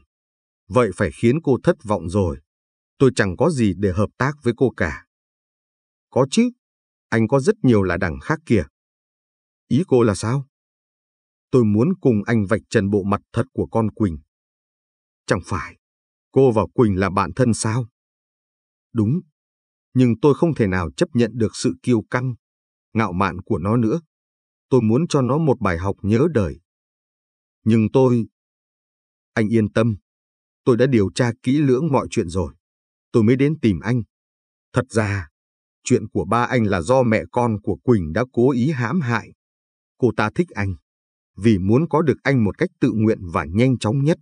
Vậy phải khiến cô thất vọng rồi. Tôi chẳng có gì để hợp tác với cô cả. Có chứ. Anh có rất nhiều là đẳng khác kìa. Ý cô là sao? Tôi muốn cùng anh vạch trần bộ mặt thật của con Quỳnh. Chẳng phải, cô và Quỳnh là bạn thân sao? Đúng, nhưng tôi không thể nào chấp nhận được sự kiêu căng, ngạo mạn của nó nữa tôi muốn cho nó một bài học nhớ đời. Nhưng tôi... Anh yên tâm, tôi đã điều tra kỹ lưỡng mọi chuyện rồi. Tôi mới đến tìm anh. Thật ra, chuyện của ba anh là do mẹ con của Quỳnh đã cố ý hãm hại. Cô ta thích anh, vì muốn có được anh một cách tự nguyện và nhanh chóng nhất.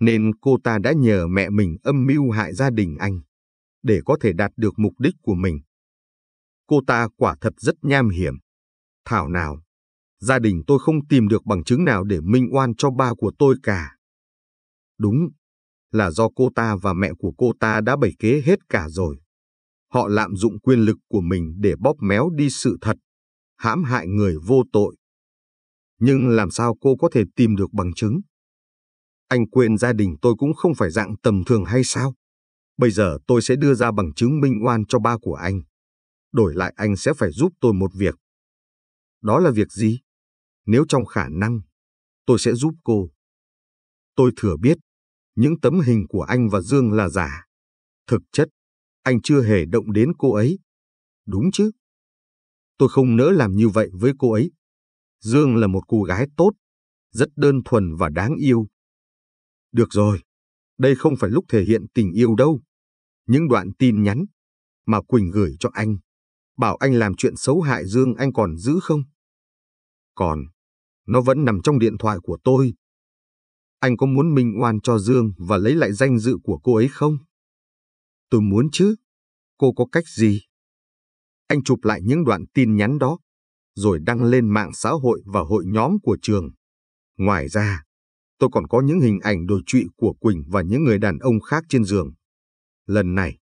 Nên cô ta đã nhờ mẹ mình âm mưu hại gia đình anh, để có thể đạt được mục đích của mình. Cô ta quả thật rất nham hiểm. Thảo nào, gia đình tôi không tìm được bằng chứng nào để minh oan cho ba của tôi cả. Đúng, là do cô ta và mẹ của cô ta đã bày kế hết cả rồi. Họ lạm dụng quyền lực của mình để bóp méo đi sự thật, hãm hại người vô tội. Nhưng làm sao cô có thể tìm được bằng chứng? Anh quên gia đình tôi cũng không phải dạng tầm thường hay sao? Bây giờ tôi sẽ đưa ra bằng chứng minh oan cho ba của anh. Đổi lại anh sẽ phải giúp tôi một việc. Đó là việc gì? Nếu trong khả năng, tôi sẽ giúp cô. Tôi thừa biết, những tấm hình của anh và Dương là giả. Thực chất, anh chưa hề động đến cô ấy. Đúng chứ? Tôi không nỡ làm như vậy với cô ấy. Dương là một cô gái tốt, rất đơn thuần và đáng yêu. Được rồi, đây không phải lúc thể hiện tình yêu đâu. Những đoạn tin nhắn mà Quỳnh gửi cho anh, bảo anh làm chuyện xấu hại Dương anh còn giữ không? Còn, nó vẫn nằm trong điện thoại của tôi. Anh có muốn minh oan cho Dương và lấy lại danh dự của cô ấy không? Tôi muốn chứ. Cô có cách gì? Anh chụp lại những đoạn tin nhắn đó, rồi đăng lên mạng xã hội và hội nhóm của trường. Ngoài ra, tôi còn có những hình ảnh đồ trụy của Quỳnh và những người đàn ông khác trên giường. Lần này,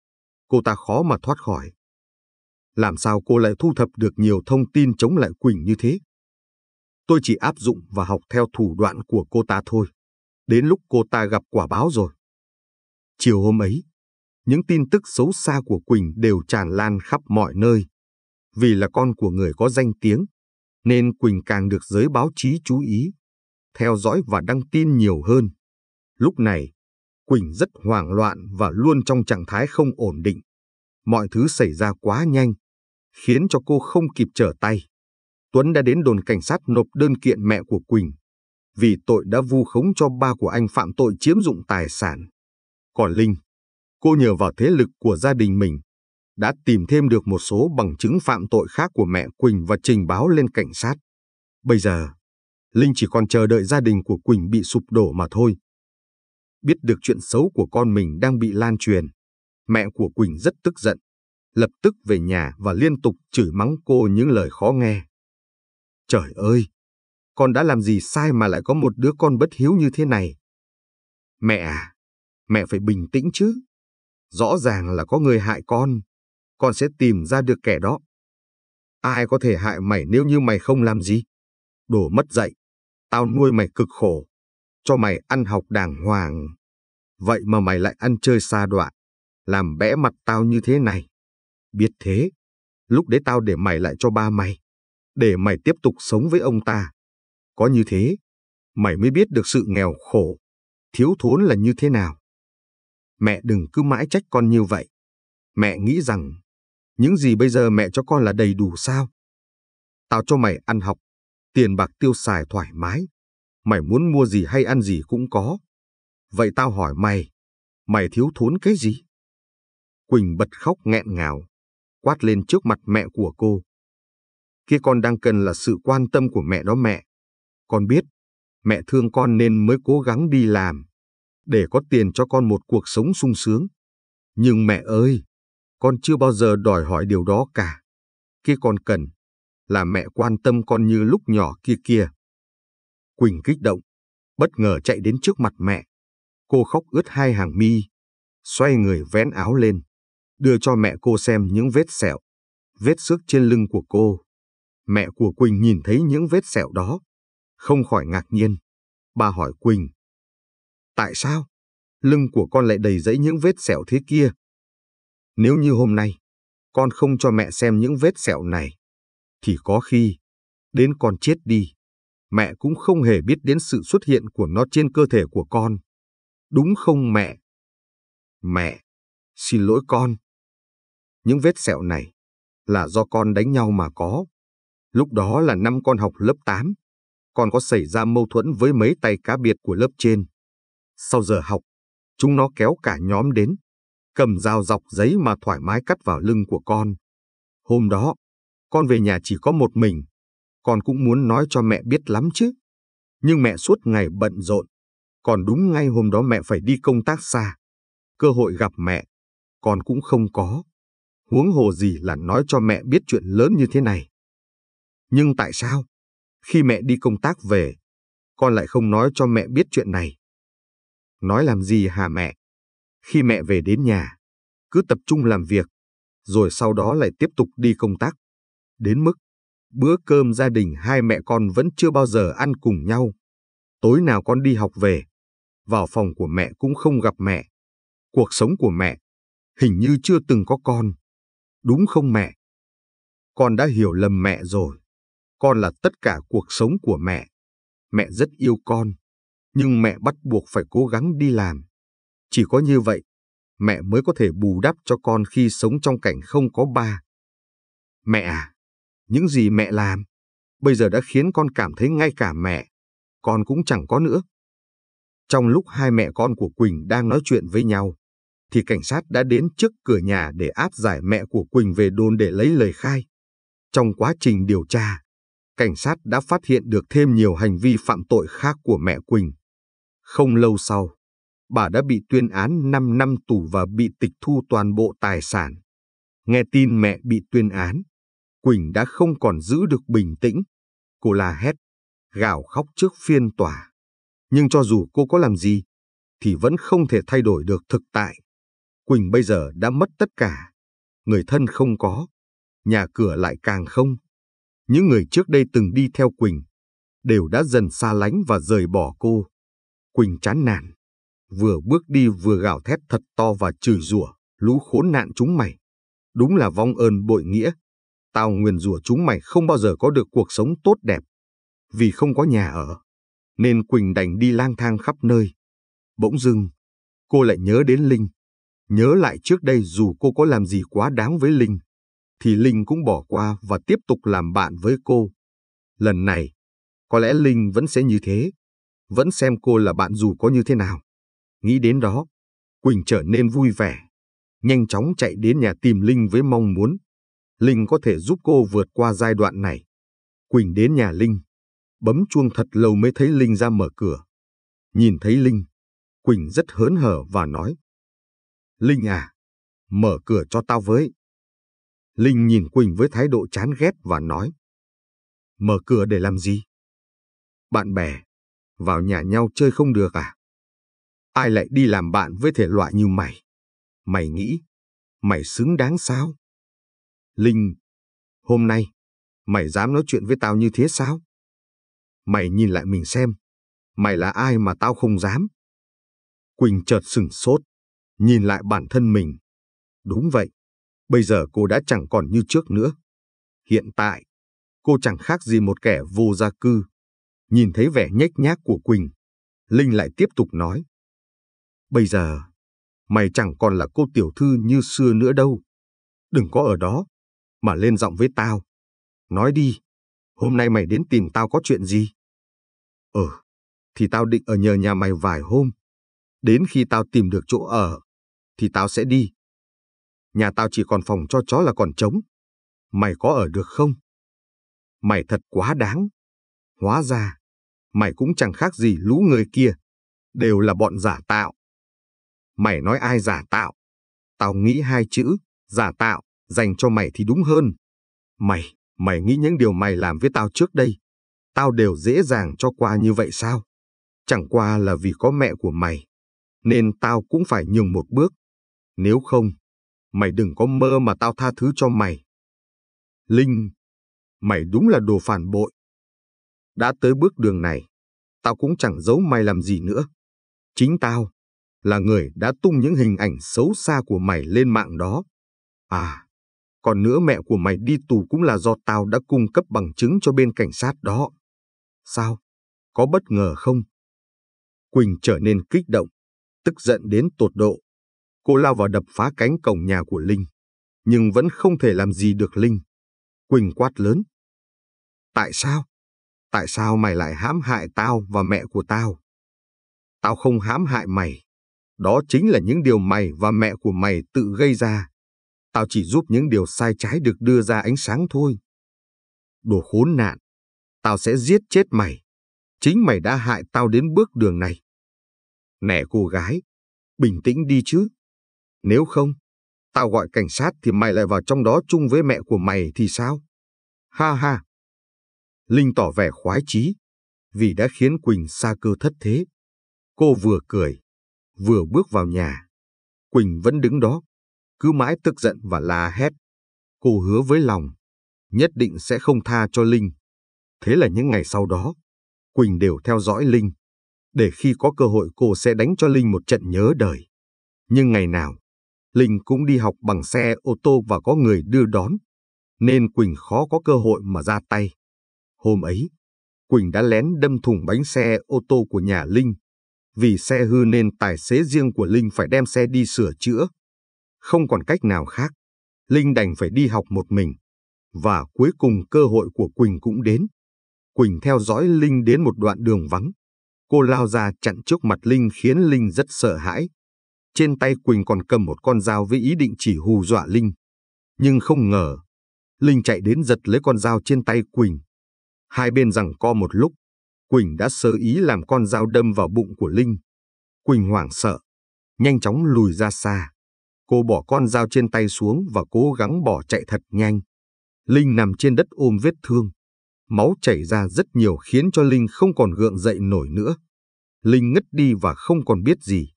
cô ta khó mà thoát khỏi. Làm sao cô lại thu thập được nhiều thông tin chống lại Quỳnh như thế? Tôi chỉ áp dụng và học theo thủ đoạn của cô ta thôi. Đến lúc cô ta gặp quả báo rồi. Chiều hôm ấy, những tin tức xấu xa của Quỳnh đều tràn lan khắp mọi nơi. Vì là con của người có danh tiếng, nên Quỳnh càng được giới báo chí chú ý, theo dõi và đăng tin nhiều hơn. Lúc này, Quỳnh rất hoảng loạn và luôn trong trạng thái không ổn định. Mọi thứ xảy ra quá nhanh, khiến cho cô không kịp trở tay. Tuấn đã đến đồn cảnh sát nộp đơn kiện mẹ của Quỳnh vì tội đã vu khống cho ba của anh phạm tội chiếm dụng tài sản. Còn Linh, cô nhờ vào thế lực của gia đình mình, đã tìm thêm được một số bằng chứng phạm tội khác của mẹ Quỳnh và trình báo lên cảnh sát. Bây giờ, Linh chỉ còn chờ đợi gia đình của Quỳnh bị sụp đổ mà thôi. Biết được chuyện xấu của con mình đang bị lan truyền, mẹ của Quỳnh rất tức giận, lập tức về nhà và liên tục chửi mắng cô những lời khó nghe. Trời ơi! Con đã làm gì sai mà lại có một đứa con bất hiếu như thế này? Mẹ à! Mẹ phải bình tĩnh chứ. Rõ ràng là có người hại con. Con sẽ tìm ra được kẻ đó. Ai có thể hại mày nếu như mày không làm gì? Đồ mất dạy. Tao nuôi mày cực khổ. Cho mày ăn học đàng hoàng. Vậy mà mày lại ăn chơi xa đoạn. Làm bẽ mặt tao như thế này. Biết thế, lúc đấy tao để mày lại cho ba mày để mày tiếp tục sống với ông ta. Có như thế, mày mới biết được sự nghèo khổ, thiếu thốn là như thế nào. Mẹ đừng cứ mãi trách con như vậy. Mẹ nghĩ rằng, những gì bây giờ mẹ cho con là đầy đủ sao? Tao cho mày ăn học, tiền bạc tiêu xài thoải mái. Mày muốn mua gì hay ăn gì cũng có. Vậy tao hỏi mày, mày thiếu thốn cái gì? Quỳnh bật khóc nghẹn ngào, quát lên trước mặt mẹ của cô kia con đang cần là sự quan tâm của mẹ đó mẹ. Con biết, mẹ thương con nên mới cố gắng đi làm, để có tiền cho con một cuộc sống sung sướng. Nhưng mẹ ơi, con chưa bao giờ đòi hỏi điều đó cả. kia con cần là mẹ quan tâm con như lúc nhỏ kia kia. Quỳnh kích động, bất ngờ chạy đến trước mặt mẹ. Cô khóc ướt hai hàng mi, xoay người vén áo lên, đưa cho mẹ cô xem những vết sẹo, vết xước trên lưng của cô. Mẹ của Quỳnh nhìn thấy những vết sẹo đó, không khỏi ngạc nhiên. Bà hỏi Quỳnh, tại sao lưng của con lại đầy dẫy những vết sẹo thế kia? Nếu như hôm nay, con không cho mẹ xem những vết sẹo này, thì có khi, đến con chết đi, mẹ cũng không hề biết đến sự xuất hiện của nó trên cơ thể của con. Đúng không mẹ? Mẹ, xin lỗi con. Những vết sẹo này là do con đánh nhau mà có. Lúc đó là năm con học lớp 8, con có xảy ra mâu thuẫn với mấy tay cá biệt của lớp trên. Sau giờ học, chúng nó kéo cả nhóm đến, cầm dao dọc giấy mà thoải mái cắt vào lưng của con. Hôm đó, con về nhà chỉ có một mình, con cũng muốn nói cho mẹ biết lắm chứ. Nhưng mẹ suốt ngày bận rộn, còn đúng ngay hôm đó mẹ phải đi công tác xa. Cơ hội gặp mẹ, con cũng không có. Huống hồ gì là nói cho mẹ biết chuyện lớn như thế này. Nhưng tại sao? Khi mẹ đi công tác về, con lại không nói cho mẹ biết chuyện này. Nói làm gì hả mẹ? Khi mẹ về đến nhà, cứ tập trung làm việc, rồi sau đó lại tiếp tục đi công tác. Đến mức, bữa cơm gia đình hai mẹ con vẫn chưa bao giờ ăn cùng nhau. Tối nào con đi học về, vào phòng của mẹ cũng không gặp mẹ. Cuộc sống của mẹ hình như chưa từng có con. Đúng không mẹ? Con đã hiểu lầm mẹ rồi. Con là tất cả cuộc sống của mẹ. Mẹ rất yêu con, nhưng mẹ bắt buộc phải cố gắng đi làm. Chỉ có như vậy, mẹ mới có thể bù đắp cho con khi sống trong cảnh không có ba. Mẹ à, những gì mẹ làm, bây giờ đã khiến con cảm thấy ngay cả mẹ, con cũng chẳng có nữa. Trong lúc hai mẹ con của Quỳnh đang nói chuyện với nhau, thì cảnh sát đã đến trước cửa nhà để áp giải mẹ của Quỳnh về đồn để lấy lời khai. Trong quá trình điều tra, cảnh sát đã phát hiện được thêm nhiều hành vi phạm tội khác của mẹ Quỳnh. Không lâu sau, bà đã bị tuyên án 5 năm tù và bị tịch thu toàn bộ tài sản. Nghe tin mẹ bị tuyên án, Quỳnh đã không còn giữ được bình tĩnh. Cô la hét, gào khóc trước phiên tòa. Nhưng cho dù cô có làm gì, thì vẫn không thể thay đổi được thực tại. Quỳnh bây giờ đã mất tất cả. Người thân không có, nhà cửa lại càng không. Những người trước đây từng đi theo Quỳnh, đều đã dần xa lánh và rời bỏ cô. Quỳnh chán nản, vừa bước đi vừa gào thét thật to và chửi rủa lũ khốn nạn chúng mày. Đúng là vong ơn bội nghĩa. Tao nguyền rủa chúng mày không bao giờ có được cuộc sống tốt đẹp. Vì không có nhà ở, nên Quỳnh đành đi lang thang khắp nơi. Bỗng dưng, cô lại nhớ đến Linh. Nhớ lại trước đây dù cô có làm gì quá đáng với Linh, thì Linh cũng bỏ qua và tiếp tục làm bạn với cô. Lần này, có lẽ Linh vẫn sẽ như thế, vẫn xem cô là bạn dù có như thế nào. Nghĩ đến đó, Quỳnh trở nên vui vẻ, nhanh chóng chạy đến nhà tìm Linh với mong muốn Linh có thể giúp cô vượt qua giai đoạn này. Quỳnh đến nhà Linh, bấm chuông thật lâu mới thấy Linh ra mở cửa. Nhìn thấy Linh, Quỳnh rất hớn hở và nói. Linh à, mở cửa cho tao với. Linh nhìn Quỳnh với thái độ chán ghét và nói. Mở cửa để làm gì? Bạn bè, vào nhà nhau chơi không được à? Ai lại đi làm bạn với thể loại như mày? Mày nghĩ, mày xứng đáng sao? Linh, hôm nay, mày dám nói chuyện với tao như thế sao? Mày nhìn lại mình xem, mày là ai mà tao không dám? Quỳnh chợt sừng sốt, nhìn lại bản thân mình. Đúng vậy, Bây giờ cô đã chẳng còn như trước nữa. Hiện tại, cô chẳng khác gì một kẻ vô gia cư. Nhìn thấy vẻ nhếch nhác của Quỳnh, Linh lại tiếp tục nói. Bây giờ, mày chẳng còn là cô tiểu thư như xưa nữa đâu. Đừng có ở đó, mà lên giọng với tao. Nói đi, hôm nay mày đến tìm tao có chuyện gì? Ờ, thì tao định ở nhờ nhà mày vài hôm. Đến khi tao tìm được chỗ ở, thì tao sẽ đi nhà tao chỉ còn phòng cho chó là còn trống. Mày có ở được không? Mày thật quá đáng. Hóa ra, mày cũng chẳng khác gì lũ người kia. Đều là bọn giả tạo. Mày nói ai giả tạo? Tao nghĩ hai chữ, giả tạo, dành cho mày thì đúng hơn. Mày, mày nghĩ những điều mày làm với tao trước đây, tao đều dễ dàng cho qua như vậy sao? Chẳng qua là vì có mẹ của mày, nên tao cũng phải nhường một bước. Nếu không, mày đừng có mơ mà tao tha thứ cho mày. Linh, mày đúng là đồ phản bội. Đã tới bước đường này, tao cũng chẳng giấu mày làm gì nữa. Chính tao là người đã tung những hình ảnh xấu xa của mày lên mạng đó. À, còn nữa mẹ của mày đi tù cũng là do tao đã cung cấp bằng chứng cho bên cảnh sát đó. Sao? Có bất ngờ không? Quỳnh trở nên kích động, tức giận đến tột độ cô lao vào đập phá cánh cổng nhà của Linh, nhưng vẫn không thể làm gì được Linh. Quỳnh quát lớn. Tại sao? Tại sao mày lại hãm hại tao và mẹ của tao? Tao không hãm hại mày. Đó chính là những điều mày và mẹ của mày tự gây ra. Tao chỉ giúp những điều sai trái được đưa ra ánh sáng thôi. Đồ khốn nạn. Tao sẽ giết chết mày. Chính mày đã hại tao đến bước đường này. Nè cô gái, bình tĩnh đi chứ. Nếu không, tao gọi cảnh sát thì mày lại vào trong đó chung với mẹ của mày thì sao? Ha ha! Linh tỏ vẻ khoái chí vì đã khiến Quỳnh xa cơ thất thế. Cô vừa cười, vừa bước vào nhà. Quỳnh vẫn đứng đó, cứ mãi tức giận và la hét. Cô hứa với lòng, nhất định sẽ không tha cho Linh. Thế là những ngày sau đó, Quỳnh đều theo dõi Linh. Để khi có cơ hội cô sẽ đánh cho Linh một trận nhớ đời. Nhưng ngày nào, Linh cũng đi học bằng xe ô tô và có người đưa đón, nên Quỳnh khó có cơ hội mà ra tay. Hôm ấy, Quỳnh đã lén đâm thùng bánh xe ô tô của nhà Linh. Vì xe hư nên tài xế riêng của Linh phải đem xe đi sửa chữa. Không còn cách nào khác, Linh đành phải đi học một mình. Và cuối cùng cơ hội của Quỳnh cũng đến. Quỳnh theo dõi Linh đến một đoạn đường vắng. Cô lao ra chặn trước mặt Linh khiến Linh rất sợ hãi. Trên tay Quỳnh còn cầm một con dao với ý định chỉ hù dọa Linh. Nhưng không ngờ, Linh chạy đến giật lấy con dao trên tay Quỳnh. Hai bên rằng co một lúc, Quỳnh đã sơ ý làm con dao đâm vào bụng của Linh. Quỳnh hoảng sợ, nhanh chóng lùi ra xa. Cô bỏ con dao trên tay xuống và cố gắng bỏ chạy thật nhanh. Linh nằm trên đất ôm vết thương. Máu chảy ra rất nhiều khiến cho Linh không còn gượng dậy nổi nữa. Linh ngất đi và không còn biết gì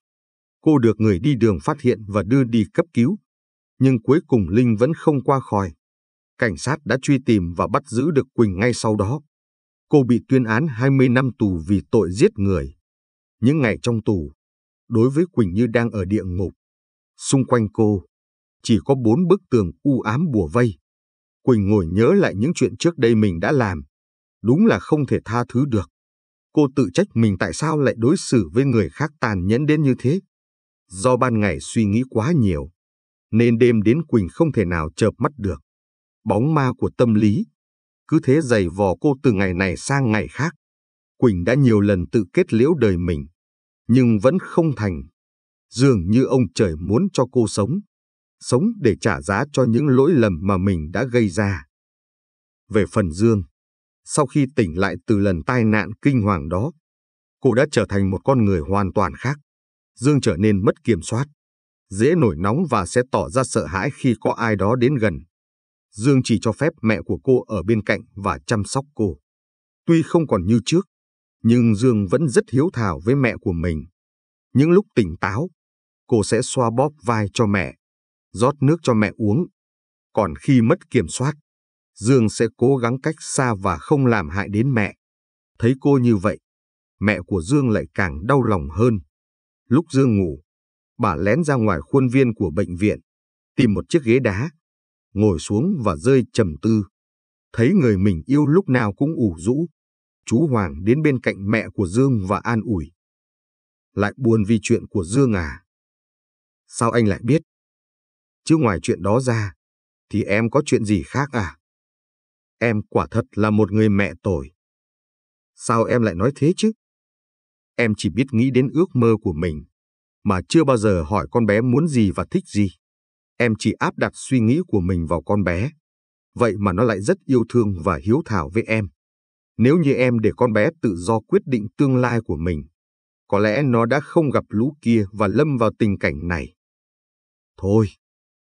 cô được người đi đường phát hiện và đưa đi cấp cứu. Nhưng cuối cùng Linh vẫn không qua khỏi. Cảnh sát đã truy tìm và bắt giữ được Quỳnh ngay sau đó. Cô bị tuyên án 20 năm tù vì tội giết người. Những ngày trong tù, đối với Quỳnh như đang ở địa ngục. Xung quanh cô, chỉ có bốn bức tường u ám bùa vây. Quỳnh ngồi nhớ lại những chuyện trước đây mình đã làm. Đúng là không thể tha thứ được. Cô tự trách mình tại sao lại đối xử với người khác tàn nhẫn đến như thế. Do ban ngày suy nghĩ quá nhiều, nên đêm đến Quỳnh không thể nào chợp mắt được. Bóng ma của tâm lý, cứ thế dày vò cô từ ngày này sang ngày khác. Quỳnh đã nhiều lần tự kết liễu đời mình, nhưng vẫn không thành. Dường như ông trời muốn cho cô sống, sống để trả giá cho những lỗi lầm mà mình đã gây ra. Về phần Dương, sau khi tỉnh lại từ lần tai nạn kinh hoàng đó, cô đã trở thành một con người hoàn toàn khác. Dương trở nên mất kiểm soát, dễ nổi nóng và sẽ tỏ ra sợ hãi khi có ai đó đến gần. Dương chỉ cho phép mẹ của cô ở bên cạnh và chăm sóc cô. Tuy không còn như trước, nhưng Dương vẫn rất hiếu thảo với mẹ của mình. Những lúc tỉnh táo, cô sẽ xoa bóp vai cho mẹ, rót nước cho mẹ uống. Còn khi mất kiểm soát, Dương sẽ cố gắng cách xa và không làm hại đến mẹ. Thấy cô như vậy, mẹ của Dương lại càng đau lòng hơn. Lúc Dương ngủ, bà lén ra ngoài khuôn viên của bệnh viện, tìm một chiếc ghế đá, ngồi xuống và rơi trầm tư. Thấy người mình yêu lúc nào cũng ủ rũ, chú Hoàng đến bên cạnh mẹ của Dương và an ủi. Lại buồn vì chuyện của Dương à? Sao anh lại biết? Chứ ngoài chuyện đó ra, thì em có chuyện gì khác à? Em quả thật là một người mẹ tồi. Sao em lại nói thế chứ? Em chỉ biết nghĩ đến ước mơ của mình, mà chưa bao giờ hỏi con bé muốn gì và thích gì. Em chỉ áp đặt suy nghĩ của mình vào con bé. Vậy mà nó lại rất yêu thương và hiếu thảo với em. Nếu như em để con bé tự do quyết định tương lai của mình, có lẽ nó đã không gặp lũ kia và lâm vào tình cảnh này. Thôi,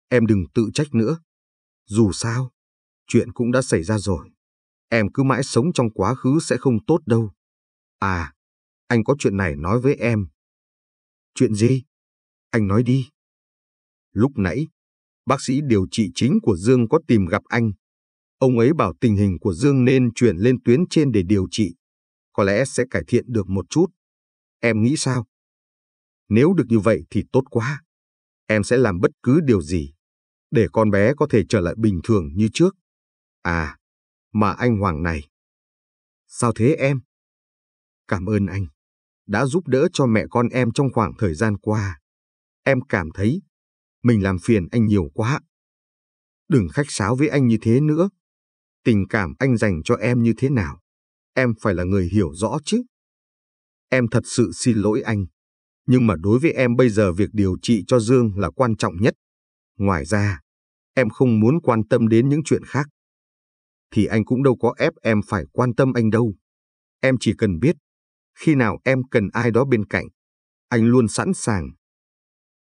em đừng tự trách nữa. Dù sao, chuyện cũng đã xảy ra rồi. Em cứ mãi sống trong quá khứ sẽ không tốt đâu. À, anh có chuyện này nói với em. Chuyện gì? Anh nói đi. Lúc nãy, bác sĩ điều trị chính của Dương có tìm gặp anh. Ông ấy bảo tình hình của Dương nên chuyển lên tuyến trên để điều trị. Có lẽ sẽ cải thiện được một chút. Em nghĩ sao? Nếu được như vậy thì tốt quá. Em sẽ làm bất cứ điều gì để con bé có thể trở lại bình thường như trước. À, mà anh Hoàng này. Sao thế em? Cảm ơn anh đã giúp đỡ cho mẹ con em trong khoảng thời gian qua. Em cảm thấy mình làm phiền anh nhiều quá. Đừng khách sáo với anh như thế nữa. Tình cảm anh dành cho em như thế nào, em phải là người hiểu rõ chứ. Em thật sự xin lỗi anh, nhưng mà đối với em bây giờ việc điều trị cho Dương là quan trọng nhất. Ngoài ra, em không muốn quan tâm đến những chuyện khác. Thì anh cũng đâu có ép em phải quan tâm anh đâu. Em chỉ cần biết khi nào em cần ai đó bên cạnh, anh luôn sẵn sàng.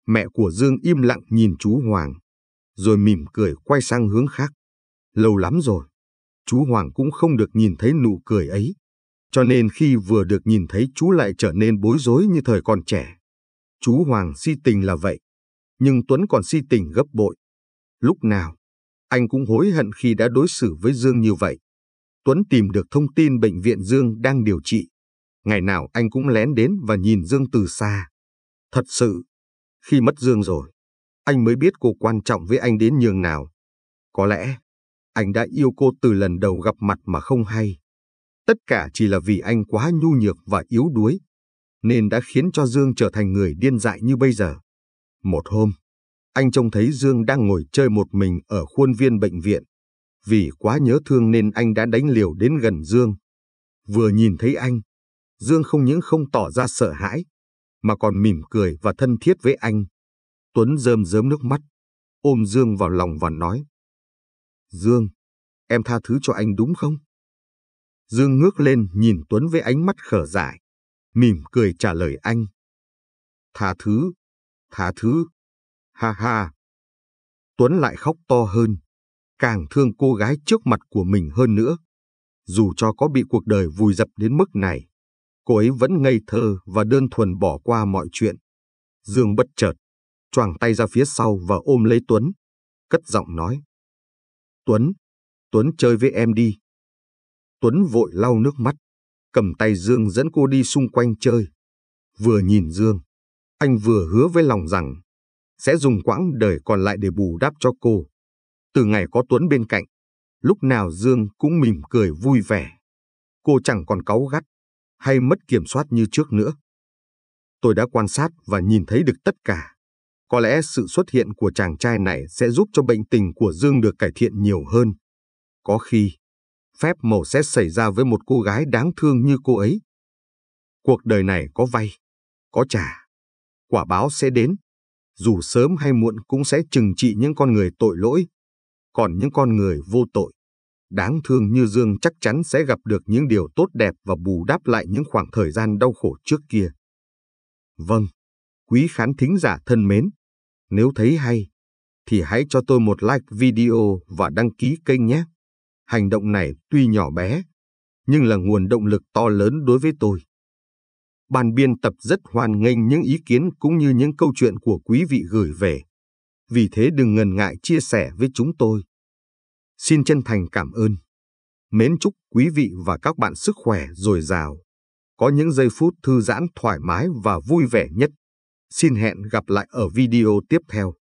Mẹ của Dương im lặng nhìn chú Hoàng, rồi mỉm cười quay sang hướng khác. Lâu lắm rồi, chú Hoàng cũng không được nhìn thấy nụ cười ấy. Cho nên khi vừa được nhìn thấy chú lại trở nên bối rối như thời còn trẻ. Chú Hoàng si tình là vậy, nhưng Tuấn còn si tình gấp bội. Lúc nào, anh cũng hối hận khi đã đối xử với Dương như vậy. Tuấn tìm được thông tin bệnh viện Dương đang điều trị ngày nào anh cũng lén đến và nhìn Dương từ xa. Thật sự, khi mất Dương rồi, anh mới biết cô quan trọng với anh đến nhường nào. Có lẽ, anh đã yêu cô từ lần đầu gặp mặt mà không hay. Tất cả chỉ là vì anh quá nhu nhược và yếu đuối, nên đã khiến cho Dương trở thành người điên dại như bây giờ. Một hôm, anh trông thấy Dương đang ngồi chơi một mình ở khuôn viên bệnh viện. Vì quá nhớ thương nên anh đã đánh liều đến gần Dương. Vừa nhìn thấy anh, Dương không những không tỏ ra sợ hãi, mà còn mỉm cười và thân thiết với anh. Tuấn rơm rớm nước mắt, ôm Dương vào lòng và nói. Dương, em tha thứ cho anh đúng không? Dương ngước lên nhìn Tuấn với ánh mắt khở dại, mỉm cười trả lời anh. Tha thứ, tha thứ, ha ha. Tuấn lại khóc to hơn, càng thương cô gái trước mặt của mình hơn nữa, dù cho có bị cuộc đời vùi dập đến mức này cô ấy vẫn ngây thơ và đơn thuần bỏ qua mọi chuyện. Dương bất chợt, choàng tay ra phía sau và ôm lấy Tuấn, cất giọng nói. Tuấn, Tuấn chơi với em đi. Tuấn vội lau nước mắt, cầm tay Dương dẫn cô đi xung quanh chơi. Vừa nhìn Dương, anh vừa hứa với lòng rằng sẽ dùng quãng đời còn lại để bù đắp cho cô. Từ ngày có Tuấn bên cạnh, lúc nào Dương cũng mỉm cười vui vẻ. Cô chẳng còn cáu gắt, hay mất kiểm soát như trước nữa. Tôi đã quan sát và nhìn thấy được tất cả. Có lẽ sự xuất hiện của chàng trai này sẽ giúp cho bệnh tình của Dương được cải thiện nhiều hơn. Có khi, phép màu sẽ xảy ra với một cô gái đáng thương như cô ấy. Cuộc đời này có vay, có trả. Quả báo sẽ đến. Dù sớm hay muộn cũng sẽ trừng trị những con người tội lỗi, còn những con người vô tội Đáng thương như Dương chắc chắn sẽ gặp được những điều tốt đẹp và bù đắp lại những khoảng thời gian đau khổ trước kia. Vâng, quý khán thính giả thân mến, nếu thấy hay, thì hãy cho tôi một like video và đăng ký kênh nhé. Hành động này tuy nhỏ bé, nhưng là nguồn động lực to lớn đối với tôi. Ban biên tập rất hoan nghênh những ý kiến cũng như những câu chuyện của quý vị gửi về. Vì thế đừng ngần ngại chia sẻ với chúng tôi. Xin chân thành cảm ơn. Mến chúc quý vị và các bạn sức khỏe dồi dào, có những giây phút thư giãn thoải mái và vui vẻ nhất. Xin hẹn gặp lại ở video tiếp theo.